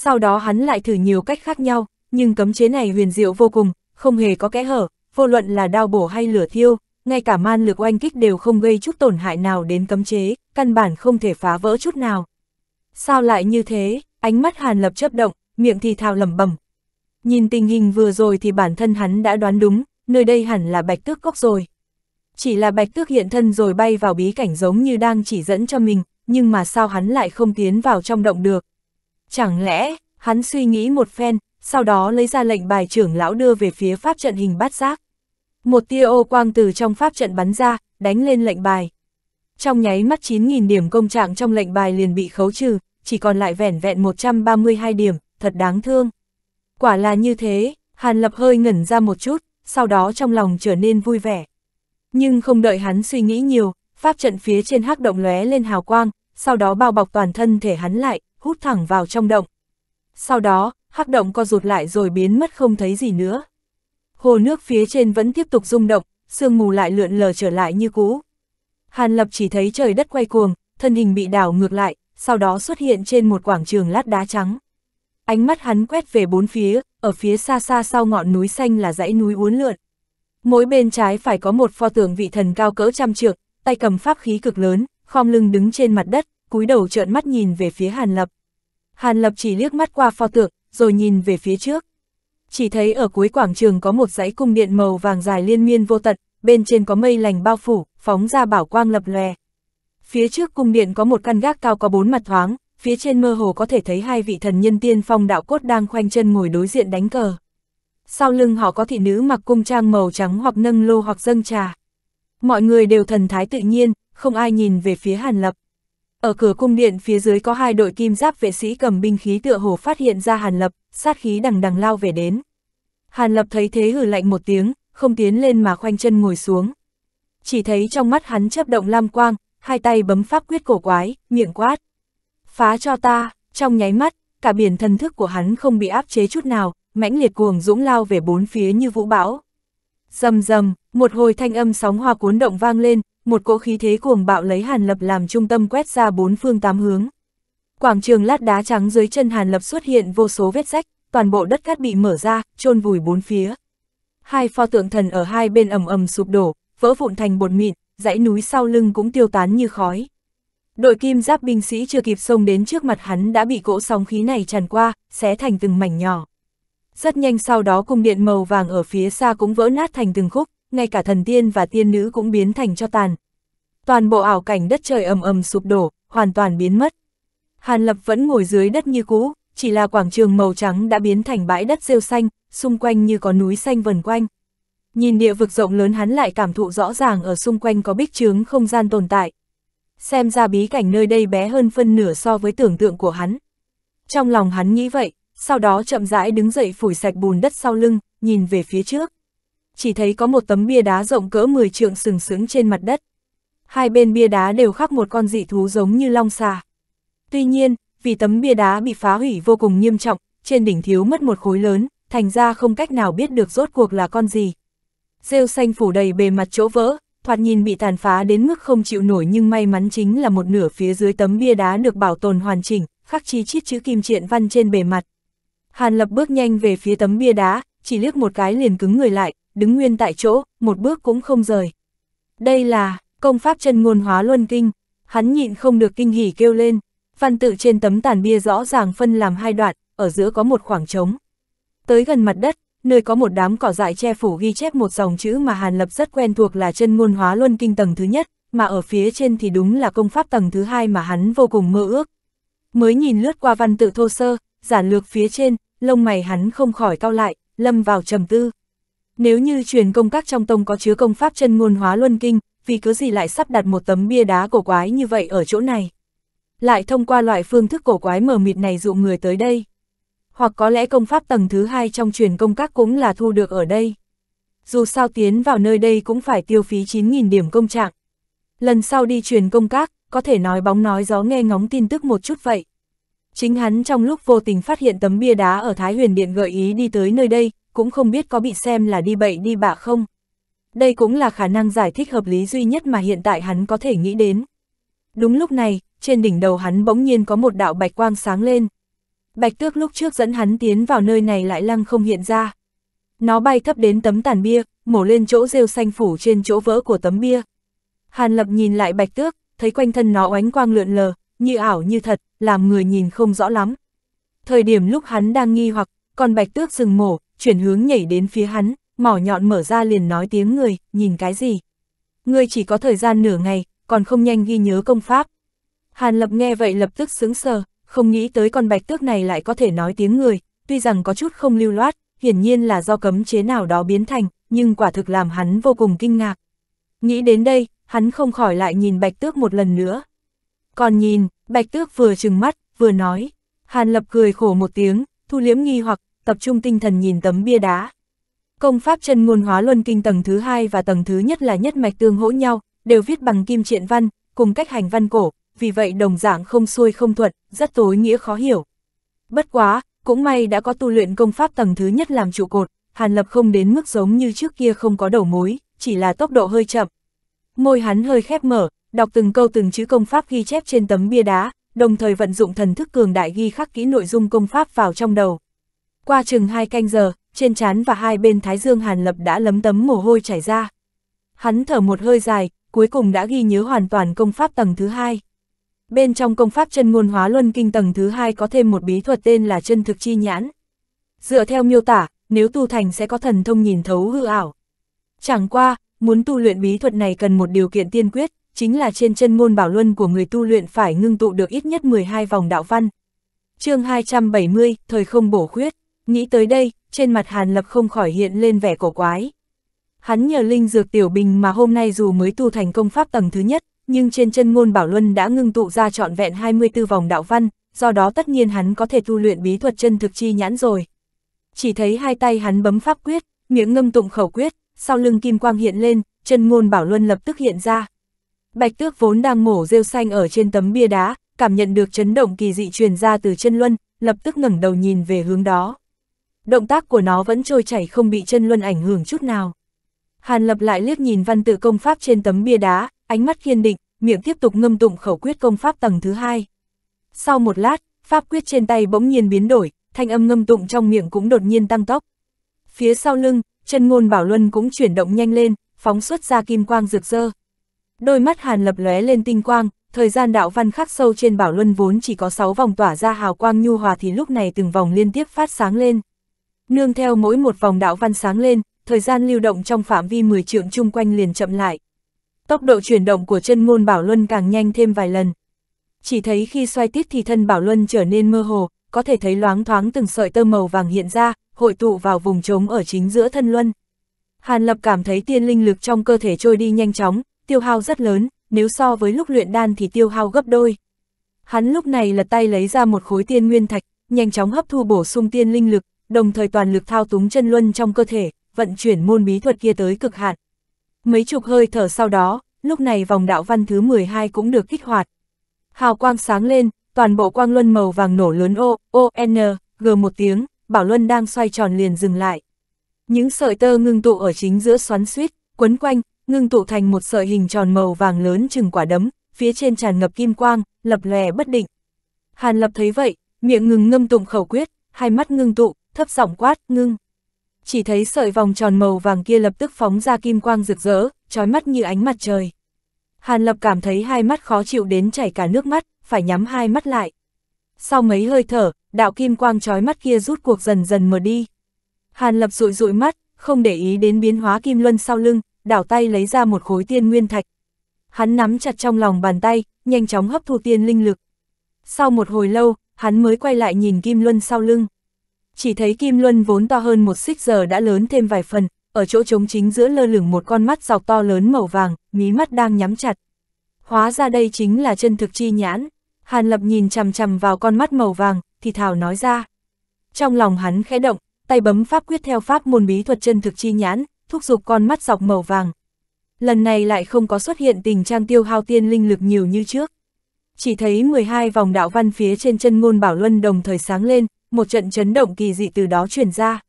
sau đó hắn lại thử nhiều cách khác nhau, nhưng cấm chế này huyền diệu vô cùng, không hề có kẽ hở, vô luận là đao bổ hay lửa thiêu, ngay cả man lực oanh kích đều không gây chút tổn hại nào đến cấm chế, căn bản không thể phá vỡ chút nào. Sao lại như thế, ánh mắt Hàn Lập chấp động, miệng thì thào lẩm bẩm. Nhìn tình hình vừa rồi thì bản thân hắn đã đoán đúng, nơi đây hẳn là bạch tước cốc rồi. Chỉ là bạch tước hiện thân rồi bay vào bí cảnh giống như đang chỉ dẫn cho mình, nhưng mà sao hắn lại không tiến vào trong động được, Chẳng lẽ, hắn suy nghĩ một phen, sau đó lấy ra lệnh bài trưởng lão đưa về phía pháp trận hình bát giác. Một tia ô quang từ trong pháp trận bắn ra, đánh lên lệnh bài. Trong nháy mắt 9.000 điểm công trạng trong lệnh bài liền bị khấu trừ, chỉ còn lại vẻn vẹn 132 điểm, thật đáng thương. Quả là như thế, Hàn Lập hơi ngẩn ra một chút, sau đó trong lòng trở nên vui vẻ. Nhưng không đợi hắn suy nghĩ nhiều, pháp trận phía trên hắc động lóe lên hào quang, sau đó bao bọc toàn thân thể hắn lại, hút thẳng vào trong động. Sau đó, hắc động co rụt lại rồi biến mất không thấy gì nữa. Hồ nước phía trên vẫn tiếp tục rung động, sương mù lại lượn lờ trở lại như cũ. Hàn Lập chỉ thấy trời đất quay cuồng, thân hình bị đảo ngược lại, sau đó xuất hiện trên một quảng trường lát đá trắng. Ánh mắt hắn quét về bốn phía, ở phía xa xa sau ngọn núi xanh là dãy núi uốn lượn. Mỗi bên trái phải có một pho tượng vị thần cao cỡ trăm trượng, tay cầm pháp khí cực lớn, khom lưng đứng trên mặt đất, cúi đầu trợn mắt nhìn về phía Hàn Lập. Hàn Lập chỉ liếc mắt qua pho tượng, rồi nhìn về phía trước. Chỉ thấy ở cuối quảng trường có một dãy cung điện màu vàng dài liên miên vô tận, bên trên có mây lành bao phủ, phóng ra bảo quang lập lòe. Phía trước cung điện có một căn gác cao có bốn mặt thoáng, phía trên mơ hồ có thể thấy hai vị thần nhân tiên phong đạo cốt đang khoanh chân ngồi đối diện đánh cờ. Sau lưng họ có thị nữ mặc cung trang màu trắng hoặc nâng lô hoặc dâng trà. Mọi người đều thần thái tự nhiên, không ai nhìn về phía Hàn Lập. Ở cửa cung điện phía dưới có hai đội kim giáp vệ sĩ cầm binh khí tựa hồ phát hiện ra Hàn Lập, sát khí đằng đằng lao về đến. Hàn Lập thấy thế hử lạnh một tiếng, không tiến lên mà khoanh chân ngồi xuống. Chỉ thấy trong mắt hắn chấp động lam quang, hai tay bấm pháp quyết cổ quái, miệng quát. Phá cho ta, trong nháy mắt, cả biển thần thức của hắn không bị áp chế chút nào, mãnh liệt cuồng dũng lao về bốn phía như vũ bão. Dầm dầm, một hồi thanh âm sóng hoa cuốn động vang lên, một cỗ khí thế cuồng bạo lấy Hàn Lập làm trung tâm quét ra bốn phương tám hướng. Quảng trường lát đá trắng dưới chân Hàn Lập xuất hiện vô số vết rách, toàn bộ đất cát bị mở ra, chôn vùi bốn phía. Hai pho tượng thần ở hai bên ầm ầm sụp đổ, vỡ vụn thành bột mịn, dãy núi sau lưng cũng tiêu tán như khói. Đội kim giáp binh sĩ chưa kịp xông đến trước mặt hắn đã bị cỗ sóng khí này tràn qua, xé thành từng mảnh nhỏ. Rất nhanh sau đó cung điện màu vàng ở phía xa cũng vỡ nát thành từng khúc, ngay cả thần tiên và tiên nữ cũng biến thành cho tàn. Toàn bộ ảo cảnh đất trời ầm ầm sụp đổ, hoàn toàn biến mất. Hàn Lập vẫn ngồi dưới đất như cũ, chỉ là quảng trường màu trắng đã biến thành bãi đất rêu xanh, xung quanh như có núi xanh vần quanh. Nhìn địa vực rộng lớn hắn lại cảm thụ rõ ràng ở xung quanh có bích chướng không gian tồn tại. Xem ra bí cảnh nơi đây bé hơn phân nửa so với tưởng tượng của hắn. Trong lòng hắn nghĩ vậy, sau đó chậm rãi đứng dậy phủi sạch bùn đất sau lưng, nhìn về phía trước chỉ thấy có một tấm bia đá rộng cỡ 10 trượng sừng sững trên mặt đất. Hai bên bia đá đều khắc một con dị thú giống như long xà. Tuy nhiên, vì tấm bia đá bị phá hủy vô cùng nghiêm trọng, trên đỉnh thiếu mất một khối lớn, thành ra không cách nào biết được rốt cuộc là con gì. Rêu xanh phủ đầy bề mặt chỗ vỡ, thoạt nhìn bị tàn phá đến mức không chịu nổi nhưng may mắn chính là một nửa phía dưới tấm bia đá được bảo tồn hoàn chỉnh, khắc chi chít chữ kim triện văn trên bề mặt. Hàn Lập bước nhanh về phía tấm bia đá, chỉ liếc một cái liền cứng người lại, đứng nguyên tại chỗ, một bước cũng không rời. Đây là công pháp chân ngôn hóa luân kinh, hắn nhịn không được kinh hỉ kêu lên, văn tự trên tấm tàn bia rõ ràng phân làm hai đoạn, ở giữa có một khoảng trống. Tới gần mặt đất, nơi có một đám cỏ dại che phủ ghi chép một dòng chữ mà Hàn Lập rất quen thuộc là chân ngôn hóa luân kinh tầng thứ nhất, mà ở phía trên thì đúng là công pháp tầng thứ hai mà hắn vô cùng mơ ước. Mới nhìn lướt qua văn tự thô sơ, giản lược phía trên, lông mày hắn không khỏi cau lại, lâm vào trầm tư. Nếu như truyền công các trong tông có chứa công pháp chân ngôn hóa luân kinh, vì cứ gì lại sắp đặt một tấm bia đá cổ quái như vậy ở chỗ này? Lại thông qua loại phương thức cổ quái mờ mịt này dụ người tới đây? Hoặc có lẽ công pháp tầng thứ hai trong truyền công các cũng là thu được ở đây? Dù sao tiến vào nơi đây cũng phải tiêu phí 9.000 điểm công trạng. Lần sau đi truyền công các, có thể nói bóng nói gió nghe ngóng tin tức một chút vậy. Chính hắn trong lúc vô tình phát hiện tấm bia đá ở Thái Huyền Điện gợi ý đi tới nơi đây, cũng không biết có bị xem là đi bậy đi bạ không. Đây cũng là khả năng giải thích hợp lý duy nhất mà hiện tại hắn có thể nghĩ đến. Đúng lúc này, trên đỉnh đầu hắn bỗng nhiên có một đạo bạch quang sáng lên. Bạch tước lúc trước dẫn hắn tiến vào nơi này lại lăng không hiện ra. Nó bay thấp đến tấm tàn bia, mổ lên chỗ rêu xanh phủ trên chỗ vỡ của tấm bia. Hàn lập nhìn lại bạch tước, thấy quanh thân nó oánh quang lượn lờ, như ảo như thật, làm người nhìn không rõ lắm. Thời điểm lúc hắn đang nghi hoặc, còn bạch tước dừng mổ, chuyển hướng nhảy đến phía hắn, mỏ nhọn mở ra liền nói tiếng người, nhìn cái gì. người chỉ có thời gian nửa ngày, còn không nhanh ghi nhớ công pháp. Hàn lập nghe vậy lập tức sững sờ, không nghĩ tới con bạch tước này lại có thể nói tiếng người, tuy rằng có chút không lưu loát, hiển nhiên là do cấm chế nào đó biến thành, nhưng quả thực làm hắn vô cùng kinh ngạc. Nghĩ đến đây, hắn không khỏi lại nhìn bạch tước một lần nữa, còn nhìn, Bạch Tước vừa trừng mắt, vừa nói. Hàn Lập cười khổ một tiếng, thu liếm nghi hoặc, tập trung tinh thần nhìn tấm bia đá. Công pháp chân ngôn hóa luân kinh tầng thứ hai và tầng thứ nhất là nhất mạch tương hỗ nhau, đều viết bằng kim triện văn, cùng cách hành văn cổ, vì vậy đồng dạng không xuôi không thuận, rất tối nghĩa khó hiểu. Bất quá, cũng may đã có tu luyện công pháp tầng thứ nhất làm trụ cột, Hàn Lập không đến mức giống như trước kia không có đầu mối, chỉ là tốc độ hơi chậm. Môi hắn hơi khép mở, đọc từng câu từng chữ công pháp ghi chép trên tấm bia đá, đồng thời vận dụng thần thức cường đại ghi khắc kỹ nội dung công pháp vào trong đầu. Qua chừng hai canh giờ, trên trán và hai bên thái dương Hàn Lập đã lấm tấm mồ hôi chảy ra. Hắn thở một hơi dài, cuối cùng đã ghi nhớ hoàn toàn công pháp tầng thứ hai. Bên trong công pháp chân ngôn hóa luân kinh tầng thứ hai có thêm một bí thuật tên là chân thực chi nhãn. Dựa theo miêu tả, nếu tu thành sẽ có thần thông nhìn thấu hư ảo. Chẳng qua, muốn tu luyện bí thuật này cần một điều kiện tiên quyết, chính là trên chân môn bảo luân của người tu luyện phải ngưng tụ được ít nhất 12 vòng đạo văn. chương 270, thời không bổ khuyết, nghĩ tới đây, trên mặt Hàn Lập không khỏi hiện lên vẻ cổ quái. Hắn nhờ linh dược tiểu bình mà hôm nay dù mới tu thành công pháp tầng thứ nhất, nhưng trên chân môn bảo luân đã ngưng tụ ra trọn vẹn 24 vòng đạo văn, do đó tất nhiên hắn có thể tu luyện bí thuật chân thực chi nhãn rồi. Chỉ thấy hai tay hắn bấm pháp quyết, miệng ngâm tụng khẩu quyết, sau lưng kim quang hiện lên, chân môn bảo luân lập tức hiện ra, Bạch Tước vốn đang mổ rêu xanh ở trên tấm bia đá, cảm nhận được chấn động kỳ dị truyền ra từ chân luân, lập tức ngẩng đầu nhìn về hướng đó. Động tác của nó vẫn trôi chảy không bị chân luân ảnh hưởng chút nào. Hàn Lập lại liếc nhìn văn tự công pháp trên tấm bia đá, ánh mắt kiên định, miệng tiếp tục ngâm tụng khẩu quyết công pháp tầng thứ hai. Sau một lát, pháp quyết trên tay bỗng nhiên biến đổi, thanh âm ngâm tụng trong miệng cũng đột nhiên tăng tốc. Phía sau lưng, chân ngôn bảo luân cũng chuyển động nhanh lên, phóng xuất ra kim quang rực rỡ. Đôi mắt Hàn Lập lóe lên tinh quang, thời gian đạo văn khắc sâu trên bảo luân vốn chỉ có 6 vòng tỏa ra hào quang nhu hòa thì lúc này từng vòng liên tiếp phát sáng lên. Nương theo mỗi một vòng đạo văn sáng lên, thời gian lưu động trong phạm vi 10 trượng chung quanh liền chậm lại. Tốc độ chuyển động của chân môn bảo luân càng nhanh thêm vài lần. Chỉ thấy khi xoay tít thì thân bảo luân trở nên mơ hồ, có thể thấy loáng thoáng từng sợi tơ màu vàng hiện ra, hội tụ vào vùng trống ở chính giữa thân luân. Hàn Lập cảm thấy tiên linh lực trong cơ thể trôi đi nhanh chóng, tiêu hao rất lớn, nếu so với lúc luyện đan thì tiêu hao gấp đôi. Hắn lúc này là tay lấy ra một khối tiên nguyên thạch, nhanh chóng hấp thu bổ sung tiên linh lực, đồng thời toàn lực thao túng chân luân trong cơ thể, vận chuyển môn bí thuật kia tới cực hạn. Mấy chục hơi thở sau đó, lúc này vòng đạo văn thứ 12 cũng được kích hoạt. Hào quang sáng lên, toàn bộ quang luân màu vàng nổ lớn O, O, N, G một tiếng, bảo luân đang xoay tròn liền dừng lại. Những sợi tơ ngưng tụ ở chính giữa xoắn suýt, quấn quanh, ngưng tụ thành một sợi hình tròn màu vàng lớn chừng quả đấm, phía trên tràn ngập kim quang, lập lè bất định. Hàn Lập thấy vậy, miệng ngừng ngâm tụng khẩu quyết, hai mắt ngưng tụ, thấp giọng quát, ngưng. Chỉ thấy sợi vòng tròn màu vàng kia lập tức phóng ra kim quang rực rỡ, trói mắt như ánh mặt trời. Hàn Lập cảm thấy hai mắt khó chịu đến chảy cả nước mắt, phải nhắm hai mắt lại. Sau mấy hơi thở, đạo kim quang trói mắt kia rút cuộc dần dần mở đi. Hàn Lập rụi rụi mắt, không để ý đến biến hóa kim luân sau lưng, đảo tay lấy ra một khối tiên nguyên thạch. Hắn nắm chặt trong lòng bàn tay, nhanh chóng hấp thu tiên linh lực. Sau một hồi lâu, hắn mới quay lại nhìn Kim Luân sau lưng. Chỉ thấy Kim Luân vốn to hơn một xích giờ đã lớn thêm vài phần, ở chỗ trống chính giữa lơ lửng một con mắt dọc to lớn màu vàng, mí mắt đang nhắm chặt. Hóa ra đây chính là chân thực chi nhãn. Hàn Lập nhìn chằm chằm vào con mắt màu vàng, thì thảo nói ra. Trong lòng hắn khẽ động, tay bấm pháp quyết theo pháp môn bí thuật chân thực chi nhãn, thúc giục con mắt dọc màu vàng. Lần này lại không có xuất hiện tình trạng tiêu hao tiên linh lực nhiều như trước. Chỉ thấy 12 vòng đạo văn phía trên chân ngôn bảo luân đồng thời sáng lên, một trận chấn động kỳ dị từ đó truyền ra.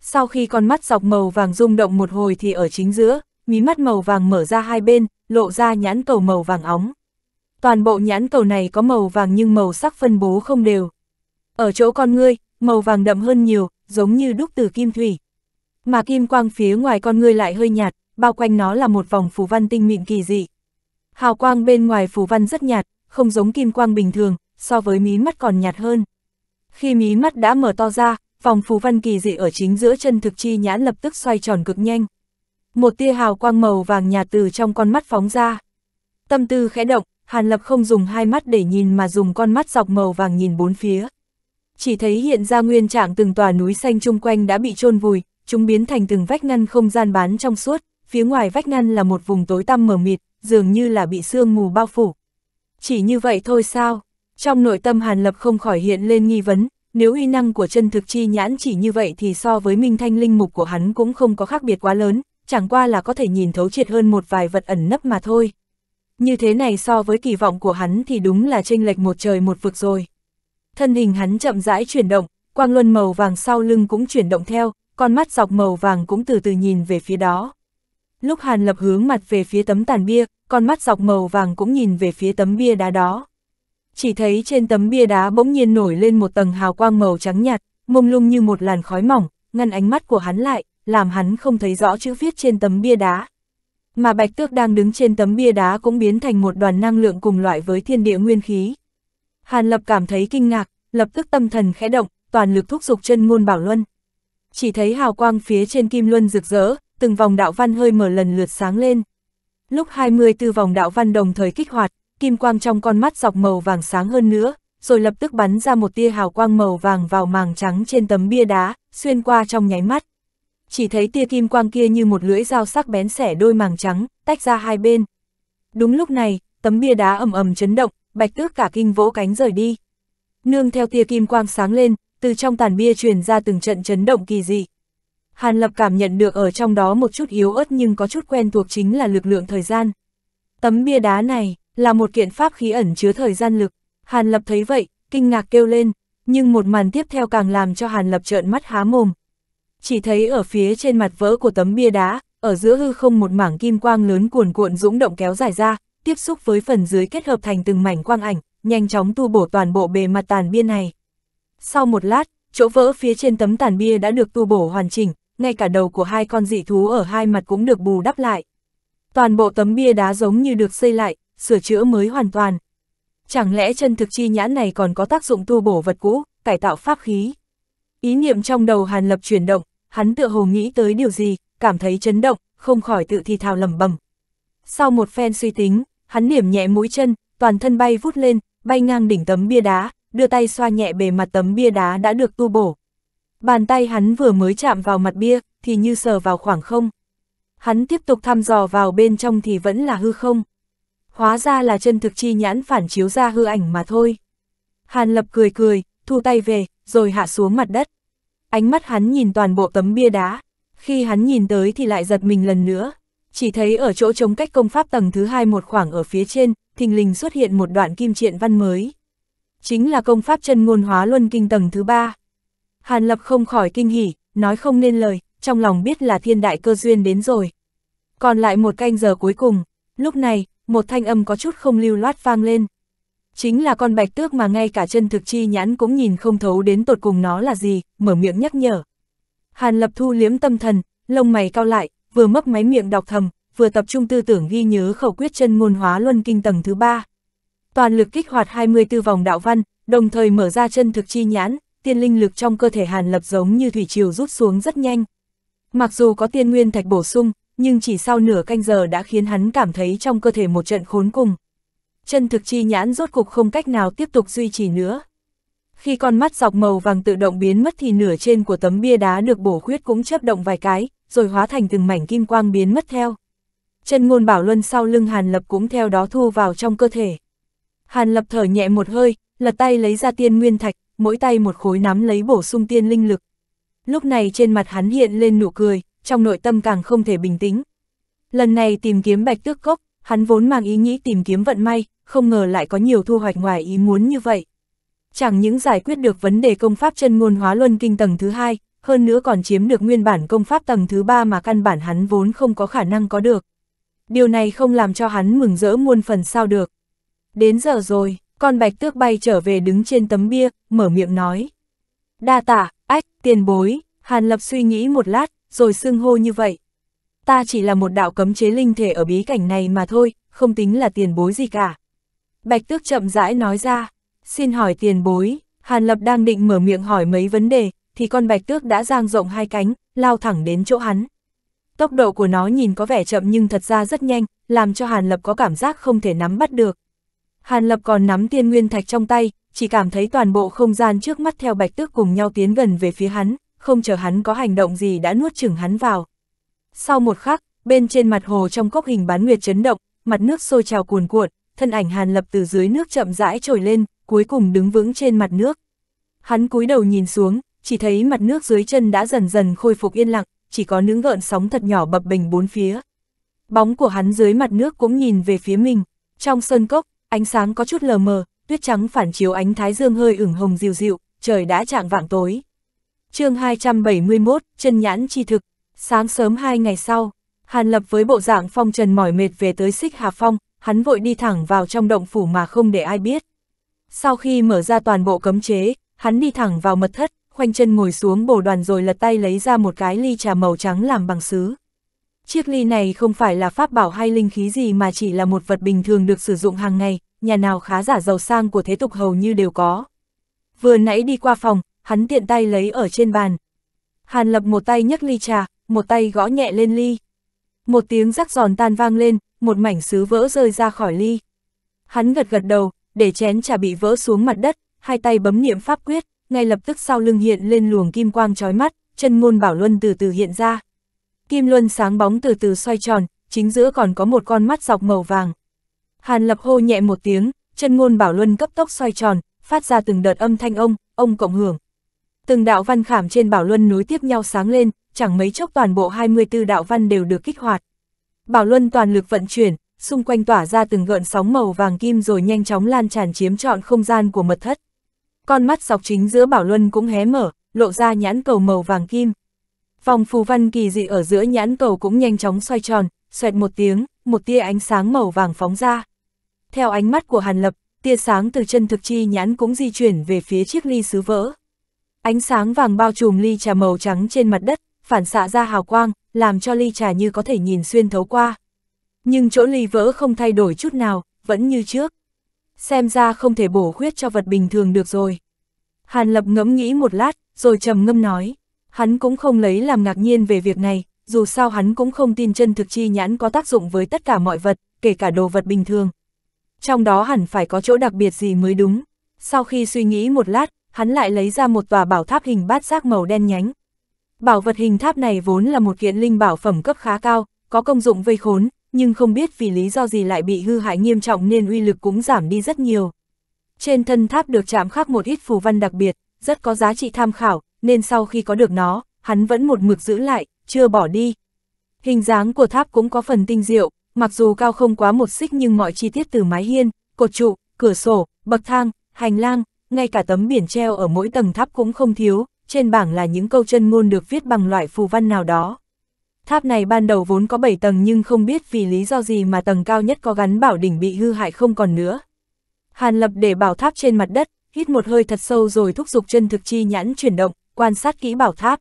Sau khi con mắt dọc màu vàng rung động một hồi thì ở chính giữa, mí mắt màu vàng mở ra hai bên, lộ ra nhãn cầu màu vàng óng. Toàn bộ nhãn cầu này có màu vàng nhưng màu sắc phân bố không đều. Ở chỗ con ngươi, màu vàng đậm hơn nhiều, giống như đúc từ kim thủy mà kim quang phía ngoài con ngươi lại hơi nhạt, bao quanh nó là một vòng phù văn tinh mịn kỳ dị. Hào quang bên ngoài phù văn rất nhạt, không giống kim quang bình thường, so với mí mắt còn nhạt hơn. Khi mí mắt đã mở to ra, vòng phù văn kỳ dị ở chính giữa chân thực chi nhãn lập tức xoay tròn cực nhanh. Một tia hào quang màu vàng nhạt từ trong con mắt phóng ra. Tâm tư khẽ động, Hàn Lập không dùng hai mắt để nhìn mà dùng con mắt dọc màu vàng nhìn bốn phía. Chỉ thấy hiện ra nguyên trạng từng tòa núi xanh chung quanh đã bị chôn vùi, chúng biến thành từng vách ngăn không gian bán trong suốt, phía ngoài vách ngăn là một vùng tối tăm mờ mịt, dường như là bị sương mù bao phủ. Chỉ như vậy thôi sao? Trong nội tâm Hàn Lập không khỏi hiện lên nghi vấn, nếu uy năng của chân thực chi nhãn chỉ như vậy thì so với minh thanh linh mục của hắn cũng không có khác biệt quá lớn, chẳng qua là có thể nhìn thấu triệt hơn một vài vật ẩn nấp mà thôi. Như thế này so với kỳ vọng của hắn thì đúng là chênh lệch một trời một vực rồi. Thân hình hắn chậm rãi chuyển động, quang luân màu vàng sau lưng cũng chuyển động theo, con mắt dọc màu vàng cũng từ từ nhìn về phía đó. Lúc Hàn Lập hướng mặt về phía tấm tàn bia, con mắt dọc màu vàng cũng nhìn về phía tấm bia đá đó. Chỉ thấy trên tấm bia đá bỗng nhiên nổi lên một tầng hào quang màu trắng nhạt, mông lung như một làn khói mỏng, ngăn ánh mắt của hắn lại, làm hắn không thấy rõ chữ viết trên tấm bia đá. Mà Bạch Tước đang đứng trên tấm bia đá cũng biến thành một đoàn năng lượng cùng loại với thiên địa nguyên khí. Hàn Lập cảm thấy kinh ngạc, lập tức tâm thần khẽ động, toàn lực thúc giục chân ngôn bảo luân chỉ thấy hào quang phía trên kim luân rực rỡ, từng vòng đạo văn hơi mở lần lượt sáng lên. Lúc 24 vòng đạo văn đồng thời kích hoạt, kim quang trong con mắt dọc màu vàng sáng hơn nữa, rồi lập tức bắn ra một tia hào quang màu vàng vào màng trắng trên tấm bia đá, xuyên qua trong nháy mắt. Chỉ thấy tia kim quang kia như một lưỡi dao sắc bén xẻ đôi màng trắng, tách ra hai bên. Đúng lúc này, tấm bia đá ầm ầm chấn động, bạch tước cả kinh vỗ cánh rời đi. Nương theo tia kim quang sáng lên, từ trong tàn bia truyền ra từng trận chấn động kỳ dị. Hàn Lập cảm nhận được ở trong đó một chút yếu ớt nhưng có chút quen thuộc chính là lực lượng thời gian. Tấm bia đá này là một kiện pháp khí ẩn chứa thời gian lực. Hàn Lập thấy vậy, kinh ngạc kêu lên, nhưng một màn tiếp theo càng làm cho Hàn Lập trợn mắt há mồm. Chỉ thấy ở phía trên mặt vỡ của tấm bia đá, ở giữa hư không một mảng kim quang lớn cuồn cuộn dũng động kéo dài ra, tiếp xúc với phần dưới kết hợp thành từng mảnh quang ảnh, nhanh chóng tu bổ toàn bộ bề mặt tàn bia này. Sau một lát, chỗ vỡ phía trên tấm tàn bia đã được tu bổ hoàn chỉnh, ngay cả đầu của hai con dị thú ở hai mặt cũng được bù đắp lại. Toàn bộ tấm bia đá giống như được xây lại, sửa chữa mới hoàn toàn. Chẳng lẽ chân thực chi nhãn này còn có tác dụng tu bổ vật cũ, cải tạo pháp khí? Ý niệm trong đầu Hàn Lập chuyển động, hắn tựa hồ nghĩ tới điều gì, cảm thấy chấn động, không khỏi tự thi thào lẩm bẩm. Sau một phen suy tính, hắn điểm nhẹ mũi chân, toàn thân bay vút lên, bay ngang đỉnh tấm bia đá, đưa tay xoa nhẹ bề mặt tấm bia đá đã được tu bổ. Bàn tay hắn vừa mới chạm vào mặt bia, thì như sờ vào khoảng không. Hắn tiếp tục thăm dò vào bên trong thì vẫn là hư không. Hóa ra là chân thực chi nhãn phản chiếu ra hư ảnh mà thôi. Hàn lập cười cười, thu tay về, rồi hạ xuống mặt đất. Ánh mắt hắn nhìn toàn bộ tấm bia đá, khi hắn nhìn tới thì lại giật mình lần nữa. Chỉ thấy ở chỗ chống cách công pháp tầng thứ hai một khoảng ở phía trên, thình lình xuất hiện một đoạn kim triện văn mới chính là công pháp chân ngôn hóa luân kinh tầng thứ ba. Hàn Lập không khỏi kinh hỉ, nói không nên lời, trong lòng biết là thiên đại cơ duyên đến rồi. Còn lại một canh giờ cuối cùng, lúc này, một thanh âm có chút không lưu loát vang lên. Chính là con bạch tước mà ngay cả chân thực chi nhãn cũng nhìn không thấu đến tột cùng nó là gì, mở miệng nhắc nhở. Hàn Lập thu liếm tâm thần, lông mày cao lại, vừa mấp máy miệng đọc thầm, vừa tập trung tư tưởng ghi nhớ khẩu quyết chân ngôn hóa luân kinh tầng thứ ba toàn lực kích hoạt 24 vòng đạo văn, đồng thời mở ra chân thực chi nhãn, tiên linh lực trong cơ thể Hàn Lập giống như thủy triều rút xuống rất nhanh. Mặc dù có tiên nguyên thạch bổ sung, nhưng chỉ sau nửa canh giờ đã khiến hắn cảm thấy trong cơ thể một trận khốn cùng. Chân thực chi nhãn rốt cục không cách nào tiếp tục duy trì nữa. Khi con mắt dọc màu vàng tự động biến mất thì nửa trên của tấm bia đá được bổ khuyết cũng chấp động vài cái, rồi hóa thành từng mảnh kim quang biến mất theo. Chân ngôn bảo luân sau lưng Hàn Lập cũng theo đó thu vào trong cơ thể. Hàn lập thở nhẹ một hơi, lật tay lấy ra tiên nguyên thạch, mỗi tay một khối nắm lấy bổ sung tiên linh lực. Lúc này trên mặt hắn hiện lên nụ cười, trong nội tâm càng không thể bình tĩnh. Lần này tìm kiếm bạch tước cốc, hắn vốn mang ý nghĩ tìm kiếm vận may, không ngờ lại có nhiều thu hoạch ngoài ý muốn như vậy. Chẳng những giải quyết được vấn đề công pháp chân ngôn hóa luân kinh tầng thứ hai, hơn nữa còn chiếm được nguyên bản công pháp tầng thứ ba mà căn bản hắn vốn không có khả năng có được. Điều này không làm cho hắn mừng rỡ muôn phần sao được. Đến giờ rồi, con bạch tước bay trở về đứng trên tấm bia, mở miệng nói. Đa tạ, ách, tiền bối, Hàn Lập suy nghĩ một lát, rồi xưng hô như vậy. Ta chỉ là một đạo cấm chế linh thể ở bí cảnh này mà thôi, không tính là tiền bối gì cả. Bạch tước chậm rãi nói ra, xin hỏi tiền bối, Hàn Lập đang định mở miệng hỏi mấy vấn đề, thì con bạch tước đã giang rộng hai cánh, lao thẳng đến chỗ hắn. Tốc độ của nó nhìn có vẻ chậm nhưng thật ra rất nhanh, làm cho Hàn Lập có cảm giác không thể nắm bắt được, Hàn Lập còn nắm tiên nguyên thạch trong tay, chỉ cảm thấy toàn bộ không gian trước mắt theo bạch tước cùng nhau tiến gần về phía hắn, không chờ hắn có hành động gì đã nuốt chửng hắn vào. Sau một khắc, bên trên mặt hồ trong cốc hình bán nguyệt chấn động, mặt nước sôi trào cuồn cuộn, thân ảnh Hàn Lập từ dưới nước chậm rãi trồi lên, cuối cùng đứng vững trên mặt nước. Hắn cúi đầu nhìn xuống, chỉ thấy mặt nước dưới chân đã dần dần khôi phục yên lặng, chỉ có những gợn sóng thật nhỏ bập bình bốn phía. Bóng của hắn dưới mặt nước cũng nhìn về phía mình, trong sơn cốc, Ánh sáng có chút lờ mờ, tuyết trắng phản chiếu ánh thái dương hơi ửng hồng dịu dịu, trời đã chạng vạng tối. chương 271, chân nhãn chi thực, sáng sớm hai ngày sau, Hàn Lập với bộ dạng phong trần mỏi mệt về tới xích Hà Phong, hắn vội đi thẳng vào trong động phủ mà không để ai biết. Sau khi mở ra toàn bộ cấm chế, hắn đi thẳng vào mật thất, khoanh chân ngồi xuống bồ đoàn rồi lật tay lấy ra một cái ly trà màu trắng làm bằng sứ, Chiếc ly này không phải là pháp bảo hay linh khí gì mà chỉ là một vật bình thường được sử dụng hàng ngày, nhà nào khá giả giàu sang của thế tục hầu như đều có. Vừa nãy đi qua phòng, hắn tiện tay lấy ở trên bàn. Hàn lập một tay nhấc ly trà, một tay gõ nhẹ lên ly. Một tiếng rắc giòn tan vang lên, một mảnh sứ vỡ rơi ra khỏi ly. Hắn gật gật đầu, để chén trà bị vỡ xuống mặt đất, hai tay bấm niệm pháp quyết, ngay lập tức sau lưng hiện lên luồng kim quang chói mắt, chân ngôn bảo luân từ từ hiện ra. Kim luân sáng bóng từ từ xoay tròn, chính giữa còn có một con mắt dọc màu vàng. Hàn lập hô nhẹ một tiếng, chân ngôn bảo luân cấp tốc xoay tròn, phát ra từng đợt âm thanh ông, ông cộng hưởng. Từng đạo văn khảm trên bảo luân nối tiếp nhau sáng lên, chẳng mấy chốc toàn bộ 24 đạo văn đều được kích hoạt. Bảo luân toàn lực vận chuyển, xung quanh tỏa ra từng gợn sóng màu vàng kim rồi nhanh chóng lan tràn chiếm trọn không gian của mật thất. Con mắt dọc chính giữa bảo luân cũng hé mở, lộ ra nhãn cầu màu vàng kim. Vòng phù văn kỳ dị ở giữa nhãn cầu cũng nhanh chóng xoay tròn, xoẹt một tiếng, một tia ánh sáng màu vàng phóng ra. Theo ánh mắt của Hàn Lập, tia sáng từ chân thực chi nhãn cũng di chuyển về phía chiếc ly sứ vỡ. Ánh sáng vàng bao trùm ly trà màu trắng trên mặt đất, phản xạ ra hào quang, làm cho ly trà như có thể nhìn xuyên thấu qua. Nhưng chỗ ly vỡ không thay đổi chút nào, vẫn như trước. Xem ra không thể bổ khuyết cho vật bình thường được rồi. Hàn Lập ngẫm nghĩ một lát, rồi trầm ngâm nói. Hắn cũng không lấy làm ngạc nhiên về việc này, dù sao hắn cũng không tin chân thực chi nhãn có tác dụng với tất cả mọi vật, kể cả đồ vật bình thường. Trong đó hẳn phải có chỗ đặc biệt gì mới đúng. Sau khi suy nghĩ một lát, hắn lại lấy ra một tòa bảo tháp hình bát giác màu đen nhánh. Bảo vật hình tháp này vốn là một kiện linh bảo phẩm cấp khá cao, có công dụng vây khốn, nhưng không biết vì lý do gì lại bị hư hại nghiêm trọng nên uy lực cũng giảm đi rất nhiều. Trên thân tháp được chạm khắc một ít phù văn đặc biệt, rất có giá trị tham khảo, nên sau khi có được nó, hắn vẫn một mực giữ lại, chưa bỏ đi. Hình dáng của tháp cũng có phần tinh diệu, mặc dù cao không quá một xích nhưng mọi chi tiết từ mái hiên, cột trụ, cửa sổ, bậc thang, hành lang, ngay cả tấm biển treo ở mỗi tầng tháp cũng không thiếu, trên bảng là những câu chân ngôn được viết bằng loại phù văn nào đó. Tháp này ban đầu vốn có 7 tầng nhưng không biết vì lý do gì mà tầng cao nhất có gắn bảo đỉnh bị hư hại không còn nữa. Hàn lập để bảo tháp trên mặt đất, hít một hơi thật sâu rồi thúc giục chân thực chi nhãn chuyển động, quan sát kỹ bảo tháp.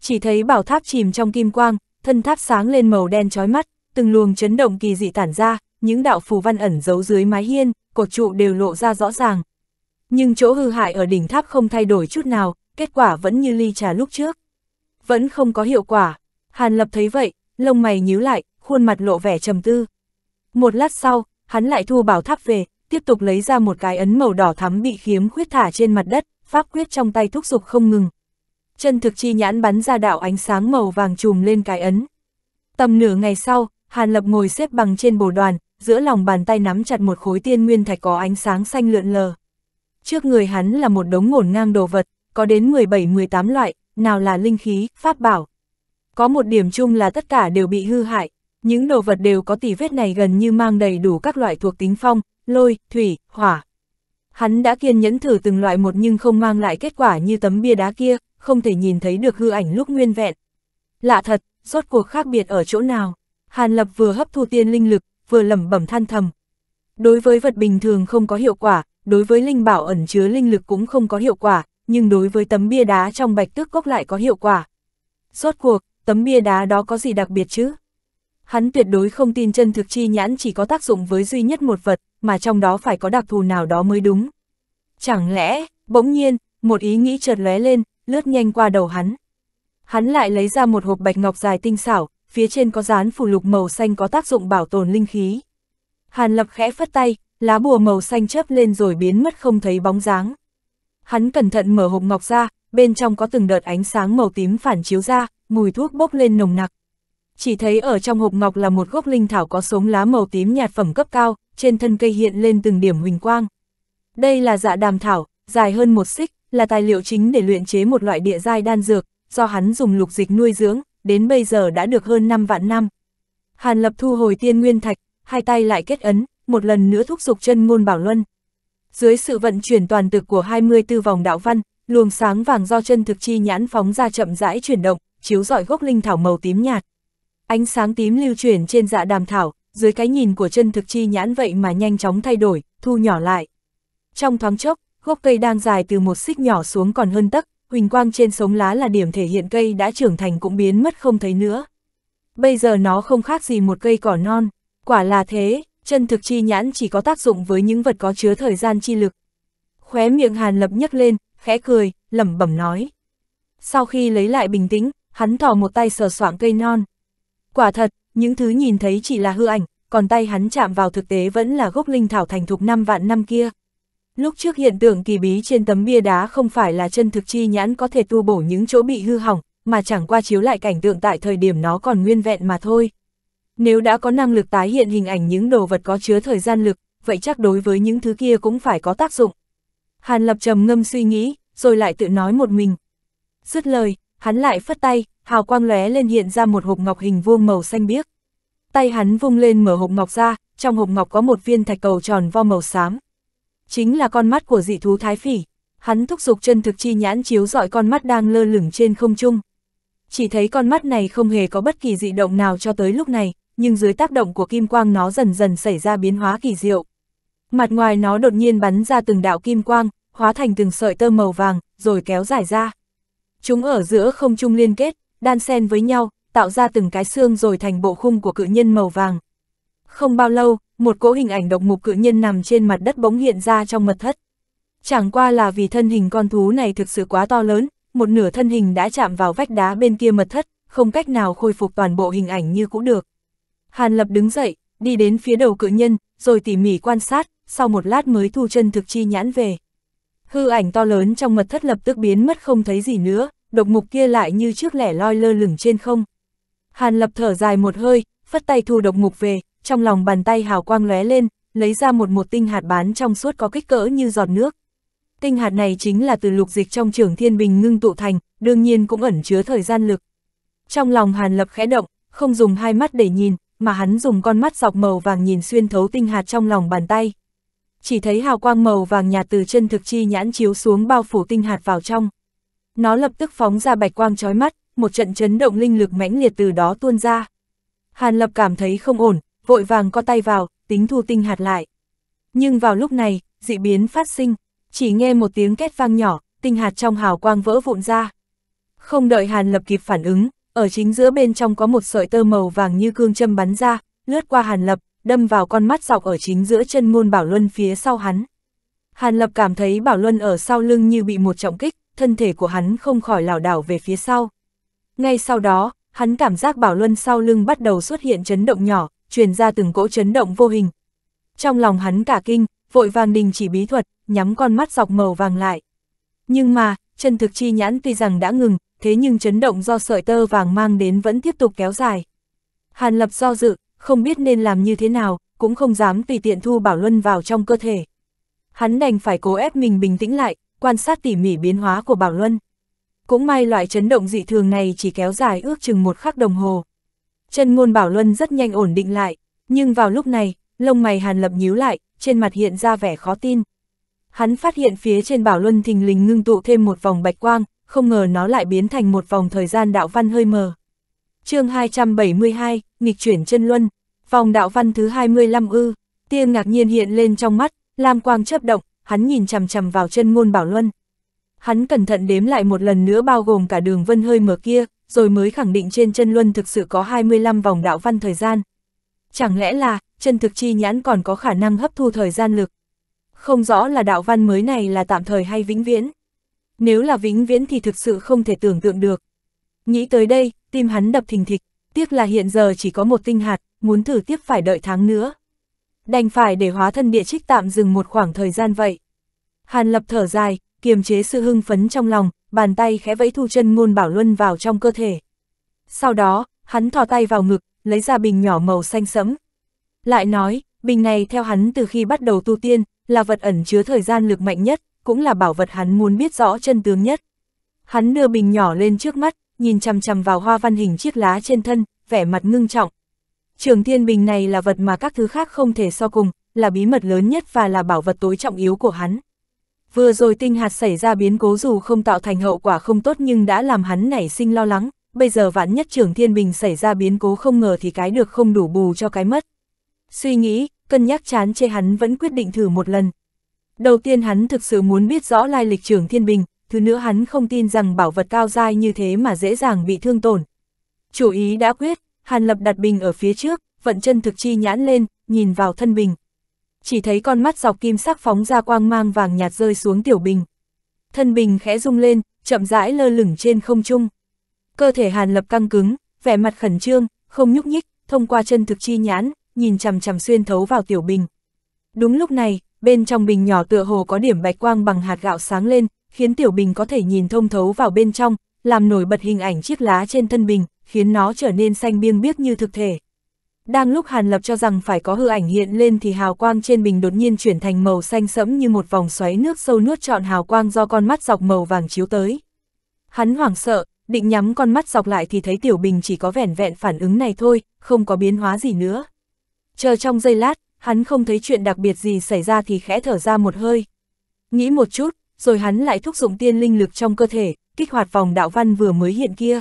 Chỉ thấy bảo tháp chìm trong kim quang, thân tháp sáng lên màu đen chói mắt, từng luồng chấn động kỳ dị tản ra, những đạo phù văn ẩn giấu dưới mái hiên, cột trụ đều lộ ra rõ ràng. Nhưng chỗ hư hại ở đỉnh tháp không thay đổi chút nào, kết quả vẫn như ly trà lúc trước. Vẫn không có hiệu quả. Hàn Lập thấy vậy, lông mày nhíu lại, khuôn mặt lộ vẻ trầm tư. Một lát sau, hắn lại thu bảo tháp về, tiếp tục lấy ra một cái ấn màu đỏ thắm bị khiếm khuyết thả trên mặt đất, pháp quyết trong tay thúc giục không ngừng chân thực chi nhãn bắn ra đạo ánh sáng màu vàng trùm lên cái ấn. Tầm nửa ngày sau, Hàn Lập ngồi xếp bằng trên bồ đoàn, giữa lòng bàn tay nắm chặt một khối tiên nguyên thạch có ánh sáng xanh lượn lờ. Trước người hắn là một đống ngổn ngang đồ vật, có đến 17-18 loại, nào là linh khí, pháp bảo. Có một điểm chung là tất cả đều bị hư hại, những đồ vật đều có tỷ vết này gần như mang đầy đủ các loại thuộc tính phong, lôi, thủy, hỏa. Hắn đã kiên nhẫn thử từng loại một nhưng không mang lại kết quả như tấm bia đá kia, không thể nhìn thấy được hư ảnh lúc nguyên vẹn. Lạ thật, rốt cuộc khác biệt ở chỗ nào? Hàn Lập vừa hấp thu tiên linh lực, vừa lẩm bẩm than thầm. Đối với vật bình thường không có hiệu quả, đối với linh bảo ẩn chứa linh lực cũng không có hiệu quả, nhưng đối với tấm bia đá trong bạch tước cốc lại có hiệu quả. Rốt cuộc, tấm bia đá đó có gì đặc biệt chứ? Hắn tuyệt đối không tin chân thực chi nhãn chỉ có tác dụng với duy nhất một vật, mà trong đó phải có đặc thù nào đó mới đúng. Chẳng lẽ, bỗng nhiên, một ý nghĩ chợt lóe lên, lướt nhanh qua đầu hắn. Hắn lại lấy ra một hộp bạch ngọc dài tinh xảo, phía trên có dán phủ lục màu xanh có tác dụng bảo tồn linh khí. Hàn lập khẽ phất tay, lá bùa màu xanh chớp lên rồi biến mất không thấy bóng dáng. Hắn cẩn thận mở hộp ngọc ra, bên trong có từng đợt ánh sáng màu tím phản chiếu ra, mùi thuốc bốc lên nồng nặc. Chỉ thấy ở trong hộp ngọc là một gốc linh thảo có sống lá màu tím nhạt phẩm cấp cao, trên thân cây hiện lên từng điểm huỳnh quang. Đây là dạ đàm thảo, dài hơn một xích, là tài liệu chính để luyện chế một loại địa giai đan dược, do hắn dùng lục dịch nuôi dưỡng, đến bây giờ đã được hơn 5 vạn năm. Hàn Lập thu hồi tiên nguyên thạch, hai tay lại kết ấn, một lần nữa thúc giục chân ngôn bảo luân. Dưới sự vận chuyển toàn thực của 24 vòng đạo văn, luồng sáng vàng do chân thực chi nhãn phóng ra chậm rãi chuyển động, chiếu rọi gốc linh thảo màu tím nhạt. Ánh sáng tím lưu chuyển trên dạ đàm thảo, dưới cái nhìn của chân thực chi nhãn vậy mà nhanh chóng thay đổi, thu nhỏ lại. Trong thoáng chốc, gốc cây đang dài từ một xích nhỏ xuống còn hơn tấc, huỳnh quang trên sống lá là điểm thể hiện cây đã trưởng thành cũng biến mất không thấy nữa. Bây giờ nó không khác gì một cây cỏ non, quả là thế, chân thực chi nhãn chỉ có tác dụng với những vật có chứa thời gian chi lực. Khóe miệng Hàn Lập nhấc lên, khẽ cười, lẩm bẩm nói. Sau khi lấy lại bình tĩnh, hắn thò một tay sờ soạng cây non. Quả thật, những thứ nhìn thấy chỉ là hư ảnh, còn tay hắn chạm vào thực tế vẫn là gốc linh thảo thành thục năm vạn năm kia. Lúc trước hiện tượng kỳ bí trên tấm bia đá không phải là chân thực chi nhãn có thể tu bổ những chỗ bị hư hỏng, mà chẳng qua chiếu lại cảnh tượng tại thời điểm nó còn nguyên vẹn mà thôi. Nếu đã có năng lực tái hiện hình ảnh những đồ vật có chứa thời gian lực, vậy chắc đối với những thứ kia cũng phải có tác dụng. Hàn Lập trầm ngâm suy nghĩ, rồi lại tự nói một mình. Dứt lời, hắn lại phất tay, hào quang lóe lên hiện ra một hộp ngọc hình vuông màu xanh biếc. Tay hắn vung lên mở hộp ngọc ra, trong hộp ngọc có một viên thạch cầu tròn vo màu xám, chính là con mắt của dị thú thái phỉ. Hắn thúc giục chân thực chi nhãn chiếu dọi con mắt đang lơ lửng trên không trung. Chỉ thấy con mắt này không hề có bất kỳ dị động nào cho tới lúc này, nhưng dưới tác động của kim quang nó dần dần xảy ra biến hóa kỳ diệu. Mặt ngoài nó đột nhiên bắn ra từng đạo kim quang, hóa thành từng sợi tơ màu vàng, rồi kéo dài ra. Chúng ở giữa không trung liên kết, đan xen với nhau, tạo ra từng cái xương rồi thành bộ khung của cự nhân màu vàng. Không bao lâu, một cỗ hình ảnh độc mục cự nhân nằm trên mặt đất bỗng hiện ra trong mật thất. Chẳng qua là vì thân hình con thú này thực sự quá to lớn, một nửa thân hình đã chạm vào vách đá bên kia mật thất, không cách nào khôi phục toàn bộ hình ảnh như cũ được. Hàn Lập đứng dậy, đi đến phía đầu cự nhân, rồi tỉ mỉ quan sát, sau một lát mới thu chân thực chi nhãn về. Hư ảnh to lớn trong mật thất lập tức biến mất không thấy gì nữa, độc mục kia lại như trước lẻ loi lơ lửng trên không. Hàn Lập thở dài một hơi, phất tay thu độc mục về, trong lòng bàn tay hào quang lóe lên, lấy ra một một tinh hạt bán trong suốt có kích cỡ như giọt nước. Tinh hạt này chính là từ lục dịch trong trưởng thiên bình ngưng tụ thành, đương nhiên cũng ẩn chứa thời gian lực. Trong lòng Hàn Lập khẽ động, không dùng hai mắt để nhìn, mà hắn dùng con mắt dọc màu vàng nhìn xuyên thấu tinh hạt trong lòng bàn tay. Chỉ thấy hào quang màu vàng nhạt từ chân thực chi nhãn chiếu xuống bao phủ tinh hạt vào trong. Nó lập tức phóng ra bạch quang chói mắt, một trận chấn động linh lực mãnh liệt từ đó tuôn ra. Hàn Lập cảm thấy không ổn, vội vàng co tay vào, tính thu tinh hạt lại. Nhưng vào lúc này, dị biến phát sinh, chỉ nghe một tiếng két vang nhỏ, tinh hạt trong hào quang vỡ vụn ra. Không đợi Hàn Lập kịp phản ứng, ở chính giữa bên trong có một sợi tơ màu vàng như cương châm bắn ra, lướt qua Hàn Lập, đâm vào con mắt dọc ở chính giữa chân môn Bảo Luân phía sau hắn. Hàn Lập cảm thấy Bảo Luân ở sau lưng như bị một trọng kích, thân thể của hắn không khỏi lảo đảo về phía sau. Ngay sau đó, hắn cảm giác Bảo Luân sau lưng bắt đầu xuất hiện chấn động nhỏ, truyền ra từng cỗ chấn động vô hình. Trong lòng hắn cả kinh, vội vàng đình chỉ bí thuật, nhắm con mắt dọc màu vàng lại. Nhưng mà, chân thực chi nhãn tuy rằng đã ngừng, thế nhưng chấn động do sợi tơ vàng mang đến vẫn tiếp tục kéo dài. Hàn lập do dự, không biết nên làm như thế nào, cũng không dám tùy tiện thu bảo luân vào trong cơ thể. Hắn đành phải cố ép mình bình tĩnh lại, quan sát tỉ mỉ biến hóa của bảo luân. Cũng may loại chấn động dị thường này chỉ kéo dài ước chừng một khắc đồng hồ. Chân ngôn bảo luân rất nhanh ổn định lại, nhưng vào lúc này, lông mày hàn lập nhíu lại, trên mặt hiện ra vẻ khó tin. Hắn phát hiện phía trên bảo luân thình lình ngưng tụ thêm một vòng bạch quang, không ngờ nó lại biến thành một vòng thời gian đạo văn hơi mờ. chương 272, nghịch chuyển chân luân, vòng đạo văn thứ 25 ư, tiên ngạc nhiên hiện lên trong mắt, lam quang chớp động, hắn nhìn chằm chằm vào chân ngôn bảo luân. Hắn cẩn thận đếm lại một lần nữa bao gồm cả đường vân hơi mờ kia, rồi mới khẳng định trên chân luân thực sự có 25 vòng đạo văn thời gian. Chẳng lẽ là, chân thực chi nhãn còn có khả năng hấp thu thời gian lực? Không rõ là đạo văn mới này là tạm thời hay vĩnh viễn. Nếu là vĩnh viễn thì thực sự không thể tưởng tượng được. Nghĩ tới đây, tim hắn đập thình thịch, tiếc là hiện giờ chỉ có một tinh hạt, muốn thử tiếp phải đợi tháng nữa. Đành phải để hóa thân địa trích tạm dừng một khoảng thời gian vậy. Hàn lập thở dài, kiềm chế sự hưng phấn trong lòng, bàn tay khẽ vẫy thu chân ngôn bảo luân vào trong cơ thể. Sau đó, hắn thò tay vào ngực, lấy ra bình nhỏ màu xanh sẫm. Lại nói, bình này theo hắn từ khi bắt đầu tu tiên, là vật ẩn chứa thời gian lực mạnh nhất, cũng là bảo vật hắn muốn biết rõ chân tướng nhất. Hắn đưa bình nhỏ lên trước mắt, nhìn chằm chằm vào hoa văn hình chiếc lá trên thân, vẻ mặt ngưng trọng. Trường thiên bình này là vật mà các thứ khác không thể so cùng, là bí mật lớn nhất và là bảo vật tối trọng yếu của hắn. Vừa rồi tinh hạt xảy ra biến cố dù không tạo thành hậu quả không tốt nhưng đã làm hắn nảy sinh lo lắng, bây giờ vạn nhất trưởng thiên bình xảy ra biến cố không ngờ thì cái được không đủ bù cho cái mất. Suy nghĩ, cân nhắc chán chê hắn vẫn quyết định thử một lần. Đầu tiên hắn thực sự muốn biết rõ lai lịch trưởng thiên bình, thứ nữa hắn không tin rằng bảo vật cao dai như thế mà dễ dàng bị thương tổn. Chủ ý đã quyết, Hàn Lập đặt bình ở phía trước, vận chân thực chi nhãn lên, nhìn vào thân bình chỉ thấy con mắt dọc kim sắc phóng ra quang mang vàng nhạt rơi xuống tiểu bình. Thân bình khẽ rung lên, chậm rãi lơ lửng trên không trung. Cơ thể Hàn Lập căng cứng, vẻ mặt khẩn trương, không nhúc nhích, thông qua chân thực chi nhãn, nhìn chằm chằm xuyên thấu vào tiểu bình. Đúng lúc này, bên trong bình nhỏ tựa hồ có điểm bạch quang bằng hạt gạo sáng lên, khiến tiểu bình có thể nhìn thông thấu vào bên trong, làm nổi bật hình ảnh chiếc lá trên thân bình, khiến nó trở nên xanh biêng biếc như thực thể. Đang lúc Hàn Lập cho rằng phải có hư ảnh hiện lên thì hào quang trên bình đột nhiên chuyển thành màu xanh sẫm như một vòng xoáy nước sâu nuốt trọn hào quang do con mắt dọc màu vàng chiếu tới. Hắn hoảng sợ, định nhắm con mắt dọc lại thì thấy tiểu bình chỉ có vẻn vẹn phản ứng này thôi, không có biến hóa gì nữa. Chờ trong giây lát, hắn không thấy chuyện đặc biệt gì xảy ra thì khẽ thở ra một hơi. Nghĩ một chút, rồi hắn lại thúc dụng tiên linh lực trong cơ thể, kích hoạt vòng đạo văn vừa mới hiện kia.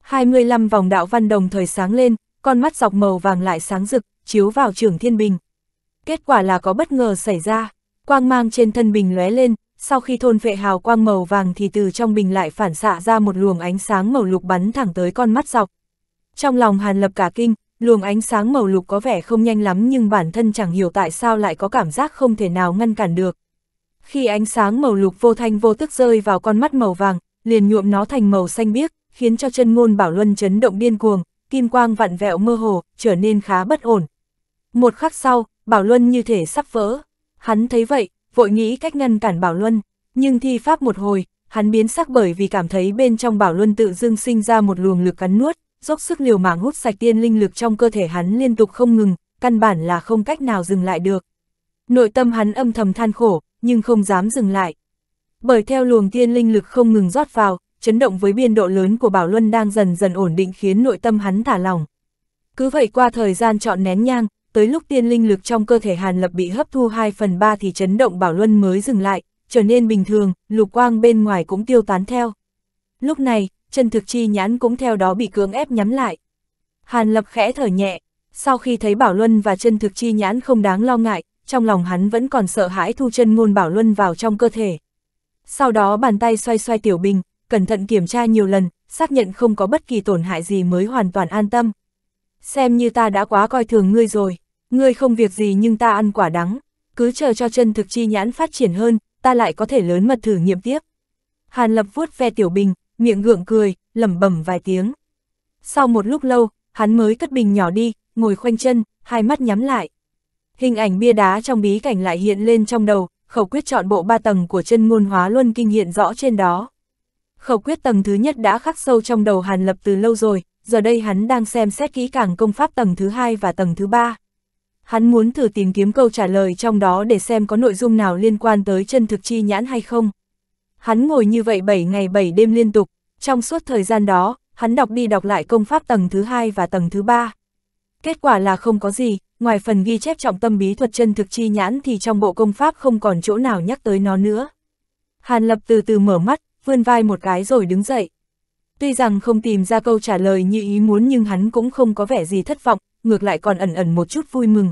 25 vòng đạo văn đồng thời sáng lên, con mắt dọc màu vàng lại sáng rực, chiếu vào trường thiên bình. Kết quả là có bất ngờ xảy ra, quang mang trên thân bình lóe lên, sau khi thôn vệ hào quang màu vàng thì từ trong bình lại phản xạ ra một luồng ánh sáng màu lục bắn thẳng tới con mắt dọc. Trong lòng Hàn Lập cả kinh, luồng ánh sáng màu lục có vẻ không nhanh lắm nhưng bản thân chẳng hiểu tại sao lại có cảm giác không thể nào ngăn cản được. Khi ánh sáng màu lục vô thanh vô tức rơi vào con mắt màu vàng, liền nhuộm nó thành màu xanh biếc, khiến cho chân ngôn Bảo Luân chấn động điên cuồng, kim quang vặn vẹo mơ hồ, trở nên khá bất ổn. Một khắc sau, Bảo Luân như thể sắp vỡ. Hắn thấy vậy, vội nghĩ cách ngăn cản Bảo Luân, nhưng thi pháp một hồi, hắn biến sắc bởi vì cảm thấy bên trong Bảo Luân tự dưng sinh ra một luồng lực cắn nuốt, dốc sức liều mạng hút sạch tiên linh lực trong cơ thể hắn liên tục không ngừng, căn bản là không cách nào dừng lại được. Nội tâm hắn âm thầm than khổ, nhưng không dám dừng lại. Bởi theo luồng tiên linh lực không ngừng rót vào, chấn động với biên độ lớn của Bảo Luân đang dần dần ổn định khiến nội tâm hắn thả lòng. Cứ vậy qua thời gian chọn nén nhang, tới lúc tiên linh lực trong cơ thể Hàn Lập bị hấp thu 2 phần 3 thì chấn động Bảo Luân mới dừng lại, trở nên bình thường, lục quang bên ngoài cũng tiêu tán theo. Lúc này, chân thực chi nhãn cũng theo đó bị cưỡng ép nhắm lại. Hàn Lập khẽ thở nhẹ, sau khi thấy Bảo Luân và chân thực chi nhãn không đáng lo ngại, trong lòng hắn vẫn còn sợ hãi thu chân ngôn Bảo Luân vào trong cơ thể. Sau đó bàn tay xoay xoay Tiểu Bình, cẩn thận kiểm tra nhiều lần, xác nhận không có bất kỳ tổn hại gì mới hoàn toàn an tâm. Xem như ta đã quá coi thường ngươi rồi, ngươi không việc gì nhưng ta ăn quả đắng, cứ chờ cho chân thực chi nhãn phát triển hơn, ta lại có thể lớn mật thử nghiệm tiếp. Hàn Lập vuốt ve tiểu bình, miệng gượng cười, lẩm bẩm vài tiếng. Sau một lúc lâu, hắn mới cất bình nhỏ đi, ngồi khoanh chân, hai mắt nhắm lại. Hình ảnh bia đá trong bí cảnh lại hiện lên trong đầu, khẩu quyết chọn bộ ba tầng của chân ngôn hóa luân kinh hiện rõ trên đó khẩu quyết tầng thứ nhất đã khắc sâu trong đầu Hàn Lập từ lâu rồi, giờ đây hắn đang xem xét kỹ càng công pháp tầng thứ hai và tầng thứ ba. Hắn muốn thử tìm kiếm câu trả lời trong đó để xem có nội dung nào liên quan tới chân thực chi nhãn hay không. Hắn ngồi như vậy 7 ngày 7 đêm liên tục, trong suốt thời gian đó, hắn đọc đi đọc lại công pháp tầng thứ hai và tầng thứ ba. Kết quả là không có gì, ngoài phần ghi chép trọng tâm bí thuật chân thực chi nhãn thì trong bộ công pháp không còn chỗ nào nhắc tới nó nữa. Hàn Lập từ từ mở mắt, vươn vai một cái rồi đứng dậy. Tuy rằng không tìm ra câu trả lời như ý muốn nhưng hắn cũng không có vẻ gì thất vọng, ngược lại còn ẩn ẩn một chút vui mừng.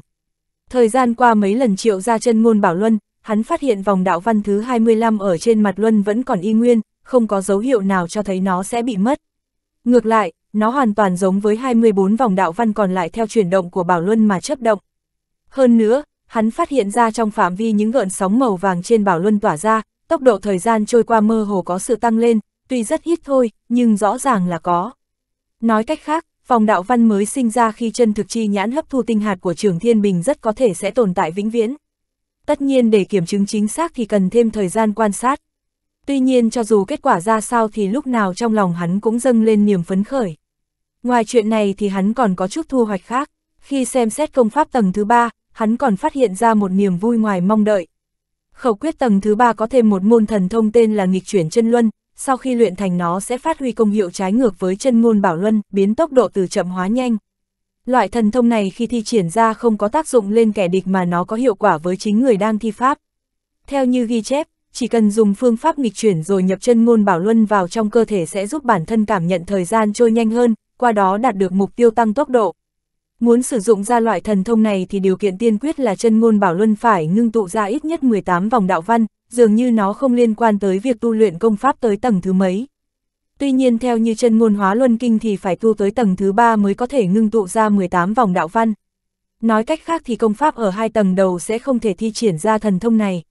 Thời gian qua mấy lần triệu ra chân ngôn bảo Luân, hắn phát hiện vòng đạo văn thứ 25 ở trên mặt Luân vẫn còn y nguyên, không có dấu hiệu nào cho thấy nó sẽ bị mất. Ngược lại, nó hoàn toàn giống với 24 vòng đạo văn còn lại theo chuyển động của bảo Luân mà chấp động. Hơn nữa, hắn phát hiện ra trong phạm vi những gợn sóng màu vàng trên bảo Luân tỏa ra, tốc độ thời gian trôi qua mơ hồ có sự tăng lên, tuy rất ít thôi, nhưng rõ ràng là có. Nói cách khác, phòng đạo văn mới sinh ra khi chân thực chi nhãn hấp thu tinh hạt của trường thiên bình rất có thể sẽ tồn tại vĩnh viễn. Tất nhiên để kiểm chứng chính xác thì cần thêm thời gian quan sát. Tuy nhiên cho dù kết quả ra sao thì lúc nào trong lòng hắn cũng dâng lên niềm phấn khởi. Ngoài chuyện này thì hắn còn có chút thu hoạch khác. Khi xem xét công pháp tầng thứ ba, hắn còn phát hiện ra một niềm vui ngoài mong đợi, Khẩu quyết tầng thứ ba có thêm một môn thần thông tên là nghịch chuyển chân luân, sau khi luyện thành nó sẽ phát huy công hiệu trái ngược với chân ngôn bảo luân, biến tốc độ từ chậm hóa nhanh. Loại thần thông này khi thi triển ra không có tác dụng lên kẻ địch mà nó có hiệu quả với chính người đang thi pháp. Theo như ghi chép, chỉ cần dùng phương pháp nghịch chuyển rồi nhập chân ngôn bảo luân vào trong cơ thể sẽ giúp bản thân cảm nhận thời gian trôi nhanh hơn, qua đó đạt được mục tiêu tăng tốc độ. Muốn sử dụng ra loại thần thông này thì điều kiện tiên quyết là chân ngôn bảo luân phải ngưng tụ ra ít nhất 18 vòng đạo văn, dường như nó không liên quan tới việc tu luyện công pháp tới tầng thứ mấy. Tuy nhiên theo như chân ngôn hóa luân kinh thì phải tu tới tầng thứ 3 mới có thể ngưng tụ ra 18 vòng đạo văn. Nói cách khác thì công pháp ở hai tầng đầu sẽ không thể thi triển ra thần thông này.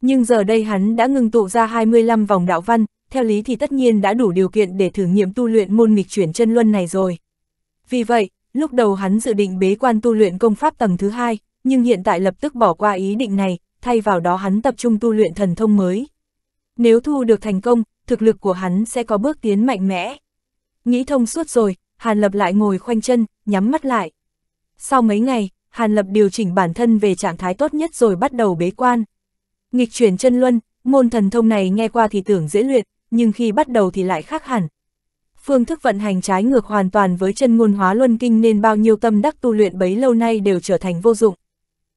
Nhưng giờ đây hắn đã ngưng tụ ra 25 vòng đạo văn, theo lý thì tất nhiên đã đủ điều kiện để thử nghiệm tu luyện môn nghịch chuyển chân luân này rồi. Vì vậy, lúc đầu hắn dự định bế quan tu luyện công pháp tầng thứ hai, nhưng hiện tại lập tức bỏ qua ý định này, thay vào đó hắn tập trung tu luyện thần thông mới. Nếu thu được thành công, thực lực của hắn sẽ có bước tiến mạnh mẽ. Nghĩ thông suốt rồi, Hàn Lập lại ngồi khoanh chân, nhắm mắt lại. Sau mấy ngày, Hàn Lập điều chỉnh bản thân về trạng thái tốt nhất rồi bắt đầu bế quan. Nghịch chuyển chân luân, môn thần thông này nghe qua thì tưởng dễ luyện, nhưng khi bắt đầu thì lại khác hẳn, phương thức vận hành trái ngược hoàn toàn với chân ngôn hóa luân kinh nên bao nhiêu tâm đắc tu luyện bấy lâu nay đều trở thành vô dụng.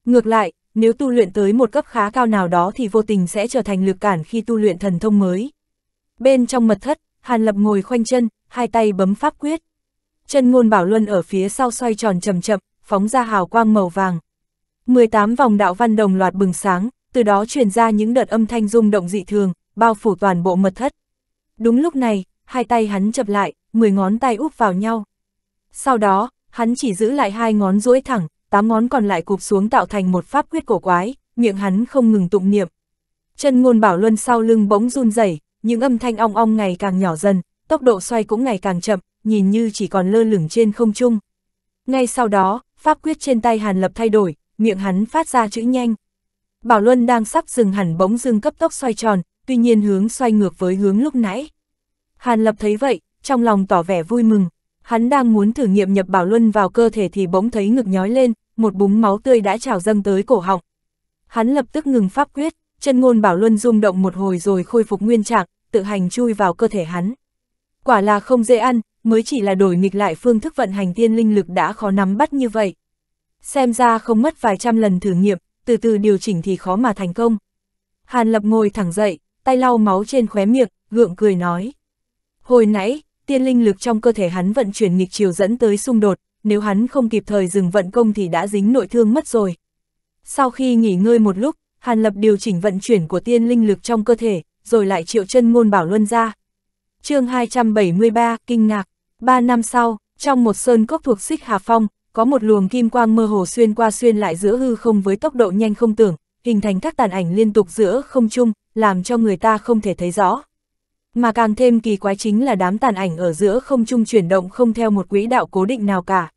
Ngược lại, nếu tu luyện tới một cấp khá cao nào đó thì vô tình sẽ trở thành lực cản khi tu luyện thần thông mới. Bên trong mật thất, Hàn Lập ngồi khoanh chân, hai tay bấm pháp quyết. Chân ngôn bảo luân ở phía sau xoay tròn chậm chậm, phóng ra hào quang màu vàng. 18 vòng đạo văn đồng loạt bừng sáng, từ đó truyền ra những đợt âm thanh rung động dị thường, bao phủ toàn bộ mật thất. Đúng lúc này, hai tay hắn chập lại, 10 ngón tay úp vào nhau. Sau đó, hắn chỉ giữ lại hai ngón duỗi thẳng, tám ngón còn lại cụp xuống tạo thành một pháp quyết cổ quái, miệng hắn không ngừng tụng niệm. Chân ngôn bảo luân sau lưng bỗng run rẩy, những âm thanh ong ong ngày càng nhỏ dần, tốc độ xoay cũng ngày càng chậm, nhìn như chỉ còn lơ lửng trên không trung. Ngay sau đó, pháp quyết trên tay Hàn Lập thay đổi, miệng hắn phát ra chữ nhanh. Bảo Luân đang sắp dừng hẳn bỗng dưng cấp tốc xoay tròn, tuy nhiên hướng xoay ngược với hướng lúc nãy. Hàn Lập thấy vậy, trong lòng tỏ vẻ vui mừng. Hắn đang muốn thử nghiệm nhập bảo luân vào cơ thể thì bỗng thấy ngực nhói lên, một búng máu tươi đã trào dâng tới cổ họng. Hắn lập tức ngừng pháp quyết, chân ngôn bảo luân rung động một hồi rồi khôi phục nguyên trạng, tự hành chui vào cơ thể hắn. Quả là không dễ ăn, mới chỉ là đổi nghịch lại phương thức vận hành tiên linh lực đã khó nắm bắt như vậy. Xem ra không mất vài trăm lần thử nghiệm, từ từ điều chỉnh thì khó mà thành công. Hàn Lập ngồi thẳng dậy, tay lau máu trên khóe miệng, gượng cười nói. Hồi nãy, tiên linh lực trong cơ thể hắn vận chuyển nghịch chiều dẫn tới xung đột, nếu hắn không kịp thời dừng vận công thì đã dính nội thương mất rồi. Sau khi nghỉ ngơi một lúc, Hàn Lập điều chỉnh vận chuyển của tiên linh lực trong cơ thể, rồi lại triệu chân ngôn bảo luân ra. chương 273, kinh ngạc, 3 năm sau, trong một sơn cốc thuộc xích Hà Phong, có một luồng kim quang mơ hồ xuyên qua xuyên lại giữa hư không với tốc độ nhanh không tưởng, hình thành các tàn ảnh liên tục giữa không trung, làm cho người ta không thể thấy rõ. Mà càng thêm kỳ quái chính là đám tàn ảnh ở giữa không trung chuyển động không theo một quỹ đạo cố định nào cả.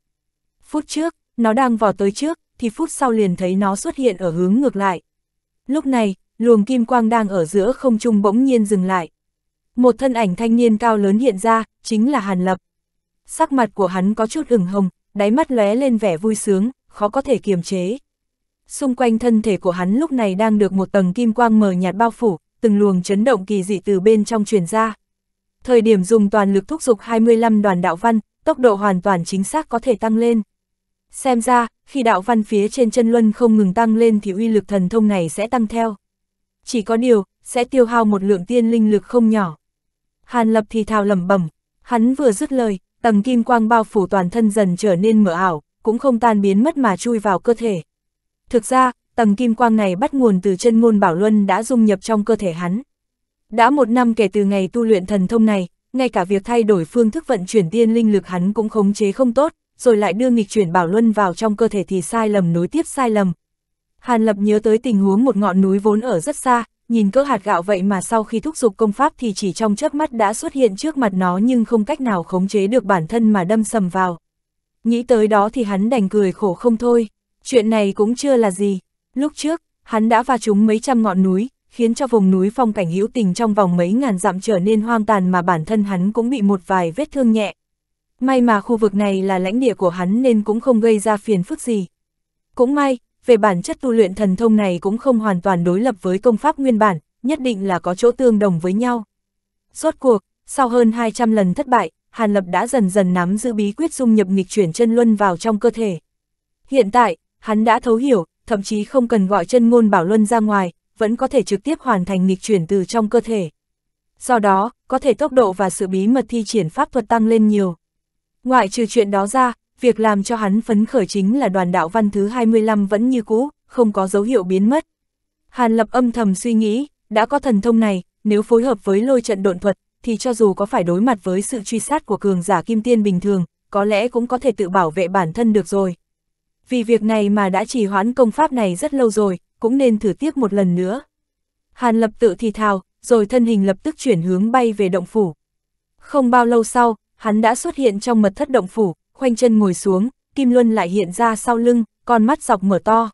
Phút trước, nó đang vò tới trước, thì phút sau liền thấy nó xuất hiện ở hướng ngược lại. Lúc này, luồng kim quang đang ở giữa không trung bỗng nhiên dừng lại. Một thân ảnh thanh niên cao lớn hiện ra, chính là Hàn Lập. Sắc mặt của hắn có chút ửng hồng, đáy mắt lóe lên vẻ vui sướng, khó có thể kiềm chế. Xung quanh thân thể của hắn lúc này đang được một tầng kim quang mờ nhạt bao phủ, từng luồng chấn động kỳ dị từ bên trong truyền ra. Thời điểm dùng toàn lực thúc giục 25 đoàn đạo văn, tốc độ hoàn toàn chính xác có thể tăng lên. Xem ra, khi đạo văn phía trên chân luân không ngừng tăng lên thì uy lực thần thông này sẽ tăng theo. Chỉ có điều, sẽ tiêu hao một lượng tiên linh lực không nhỏ. Hàn Lập thì thào lẩm bẩm, hắn vừa dứt lời, tầng kim quang bao phủ toàn thân dần trở nên mờ ảo, cũng không tan biến mất mà chui vào cơ thể. Thực ra, tầng kim quang này bắt nguồn từ chân ngôn Bảo Luân đã dung nhập trong cơ thể hắn. Đã một năm kể từ ngày tu luyện thần thông này, ngay cả việc thay đổi phương thức vận chuyển tiên linh lực hắn cũng khống chế không tốt, rồi lại đưa nghịch chuyển Bảo Luân vào trong cơ thể thì sai lầm nối tiếp sai lầm. Hàn Lập nhớ tới tình huống một ngọn núi vốn ở rất xa, nhìn cỡ hạt gạo vậy mà sau khi thúc giục công pháp thì chỉ trong chớp mắt đã xuất hiện trước mặt nó nhưng không cách nào khống chế được bản thân mà đâm sầm vào. Nghĩ tới đó thì hắn đành cười khổ không thôi, chuyện này cũng chưa là gì, Lúc trước, hắn đã va trúng mấy trăm ngọn núi, khiến cho vùng núi phong cảnh hữu tình trong vòng mấy ngàn dặm trở nên hoang tàn mà bản thân hắn cũng bị một vài vết thương nhẹ. May mà khu vực này là lãnh địa của hắn nên cũng không gây ra phiền phức gì. Cũng may, về bản chất tu luyện thần thông này cũng không hoàn toàn đối lập với công pháp nguyên bản, nhất định là có chỗ tương đồng với nhau. Rốt cuộc, sau hơn 200 lần thất bại, Hàn Lập đã dần dần nắm giữ bí quyết dung nhập nghịch chuyển chân luân vào trong cơ thể. Hiện tại, hắn đã thấu hiểu, thậm chí không cần gọi chân ngôn bảo luân ra ngoài, vẫn có thể trực tiếp hoàn thành nghịch chuyển từ trong cơ thể. Do đó, có thể tốc độ và sự bí mật thi triển pháp thuật tăng lên nhiều. Ngoại trừ chuyện đó ra, việc làm cho hắn phấn khởi chính là đoàn đạo văn thứ 25 vẫn như cũ, không có dấu hiệu biến mất. Hàn lập âm thầm suy nghĩ, đã có thần thông này, nếu phối hợp với lôi trận độn thuật, thì cho dù có phải đối mặt với sự truy sát của cường giả kim tiên bình thường, có lẽ cũng có thể tự bảo vệ bản thân được rồi vì việc này mà đã trì hoãn công pháp này rất lâu rồi, cũng nên thử tiếp một lần nữa. Hàn lập tự thì thào, rồi thân hình lập tức chuyển hướng bay về động phủ. Không bao lâu sau, hắn đã xuất hiện trong mật thất động phủ, khoanh chân ngồi xuống, Kim Luân lại hiện ra sau lưng, con mắt dọc mở to.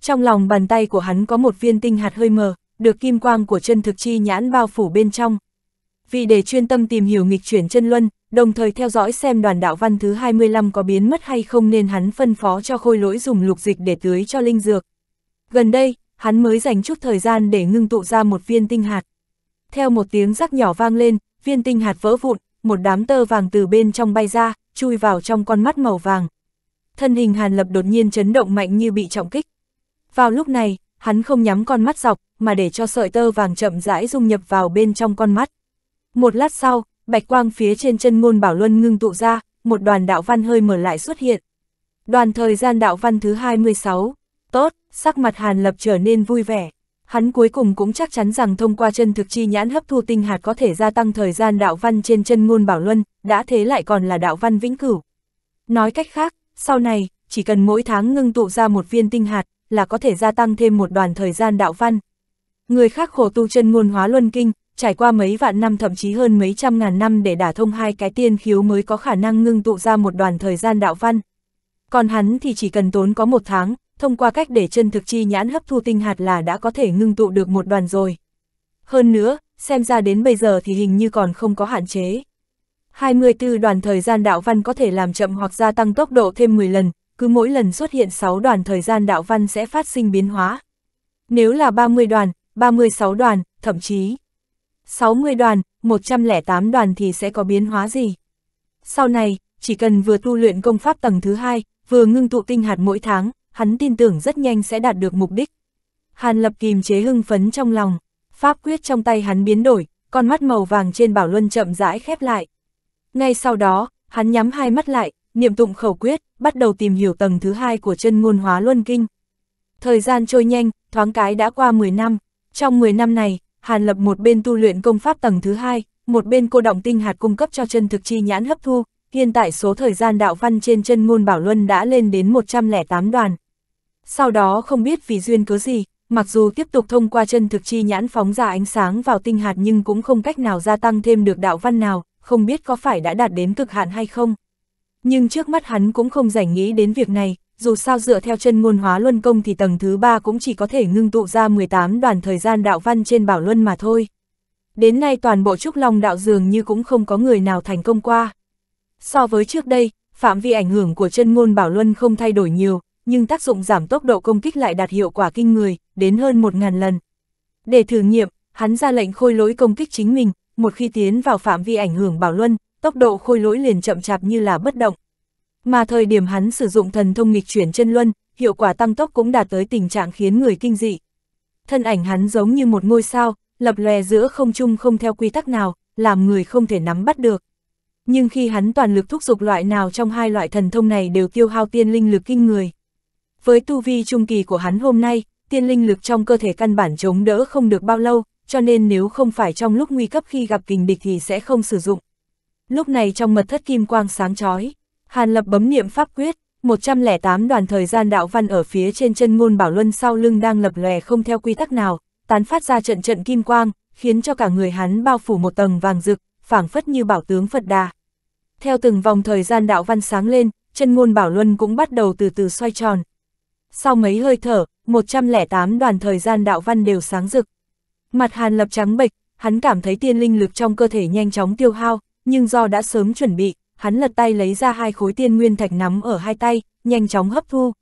Trong lòng bàn tay của hắn có một viên tinh hạt hơi mờ, được kim quang của chân thực chi nhãn bao phủ bên trong. Vì để chuyên tâm tìm hiểu nghịch chuyển chân luân, đồng thời theo dõi xem đoàn đạo văn thứ 25 có biến mất hay không nên hắn phân phó cho khôi lỗi dùng lục dịch để tưới cho linh dược. Gần đây, hắn mới dành chút thời gian để ngưng tụ ra một viên tinh hạt. Theo một tiếng rắc nhỏ vang lên, viên tinh hạt vỡ vụn, một đám tơ vàng từ bên trong bay ra, chui vào trong con mắt màu vàng. Thân hình Hàn Lập đột nhiên chấn động mạnh như bị trọng kích. Vào lúc này, hắn không nhắm con mắt dọc, mà để cho sợi tơ vàng chậm rãi dung nhập vào bên trong con mắt. Một lát sau, bạch quang phía trên chân ngôn bảo luân ngưng tụ ra, một đoàn đạo văn hơi mở lại xuất hiện. Đoàn thời gian đạo văn thứ 26, tốt, sắc mặt Hàn Lập trở nên vui vẻ. Hắn cuối cùng cũng chắc chắn rằng thông qua chân thực chi nhãn hấp thu tinh hạt có thể gia tăng thời gian đạo văn trên chân ngôn bảo luân, đã thế lại còn là đạo văn vĩnh cửu. Nói cách khác, sau này, chỉ cần mỗi tháng ngưng tụ ra một viên tinh hạt, là có thể gia tăng thêm một đoàn thời gian đạo văn. Người khác khổ tu chân ngôn hóa luân kinh, trải qua mấy vạn năm thậm chí hơn mấy trăm ngàn năm để đả thông hai cái tiên khiếu mới có khả năng ngưng tụ ra một đoàn thời gian đạo văn. Còn hắn thì chỉ cần tốn có một tháng, thông qua cách để chân thực chi nhãn hấp thu tinh hạt là đã có thể ngưng tụ được một đoàn rồi. Hơn nữa, xem ra đến bây giờ thì hình như còn không có hạn chế. 24 đoàn thời gian đạo văn có thể làm chậm hoặc gia tăng tốc độ thêm 10 lần, cứ mỗi lần xuất hiện 6 đoàn thời gian đạo văn sẽ phát sinh biến hóa. Nếu là 30 đoàn, 36 đoàn, thậm chí 60 đoàn, 108 đoàn thì sẽ có biến hóa gì? Sau này, chỉ cần vừa tu luyện công pháp tầng thứ hai, vừa ngưng tụ tinh hạt mỗi tháng, hắn tin tưởng rất nhanh sẽ đạt được mục đích. Hàn Lập kìm chế hưng phấn trong lòng, pháp quyết trong tay hắn biến đổi, con mắt màu vàng trên bảo luân chậm rãi khép lại. Ngay sau đó, hắn nhắm hai mắt lại, niệm tụng khẩu quyết, bắt đầu tìm hiểu tầng thứ hai của chân ngôn hóa luân kinh. Thời gian trôi nhanh, thoáng cái đã qua 10 năm. Trong 10 năm này, Hàn Lập một bên tu luyện công pháp tầng thứ hai, một bên cô động tinh hạt cung cấp cho chân thực chi nhãn hấp thu, hiện tại số thời gian đạo văn trên chân ngôn bảo luân đã lên đến 108 đoàn. Sau đó không biết vì duyên cớ gì, mặc dù tiếp tục thông qua chân thực chi nhãn phóng ra ánh sáng vào tinh hạt nhưng cũng không cách nào gia tăng thêm được đạo văn nào, không biết có phải đã đạt đến cực hạn hay không. Nhưng trước mắt hắn cũng không rảnh nghĩ đến việc này, dù sao dựa theo chân ngôn hóa luân công thì tầng thứ ba cũng chỉ có thể ngưng tụ ra 18 đoàn thời gian đạo văn trên bảo luân mà thôi. Đến nay toàn bộ trúc long đạo dường như cũng không có người nào thành công qua. So với trước đây, phạm vi ảnh hưởng của chân ngôn bảo luân không thay đổi nhiều, nhưng tác dụng giảm tốc độ công kích lại đạt hiệu quả kinh người, đến hơn 1.000 lần. Để thử nghiệm, hắn ra lệnh khôi lỗi công kích chính mình, một khi tiến vào phạm vi ảnh hưởng bảo luân, tốc độ khôi lỗi liền chậm chạp như là bất động, mà thời điểm hắn sử dụng thần thông nghịch chuyển chân luân, hiệu quả tăng tốc cũng đạt tới tình trạng khiến người kinh dị. Thân ảnh hắn giống như một ngôi sao, lập lòe giữa không trung không theo quy tắc nào, làm người không thể nắm bắt được. Nhưng khi hắn toàn lực thúc giục loại nào trong hai loại thần thông này đều tiêu hao tiên linh lực kinh người. Với tu vi trung kỳ của hắn hôm nay, tiên linh lực trong cơ thể căn bản chống đỡ không được bao lâu, cho nên nếu không phải trong lúc nguy cấp khi gặp kình địch thì sẽ không sử dụng. Lúc này trong mật thất kim quang sáng chói Hàn Lập bấm niệm pháp quyết, 108 đoàn thời gian đạo văn ở phía trên chân ngôn bảo luân sau lưng đang lập lòe không theo quy tắc nào, tán phát ra trận trận kim quang, khiến cho cả người hắn bao phủ một tầng vàng rực, phảng phất như bảo tướng Phật Đà. Theo từng vòng thời gian đạo văn sáng lên, chân ngôn bảo luân cũng bắt đầu từ từ xoay tròn. Sau mấy hơi thở, 108 đoàn thời gian đạo văn đều sáng rực. Mặt Hàn Lập trắng bệch, hắn cảm thấy tiên linh lực trong cơ thể nhanh chóng tiêu hao, nhưng do đã sớm chuẩn bị, hắn lật tay lấy ra hai khối tiên nguyên thạch nắm ở hai tay, nhanh chóng hấp thu.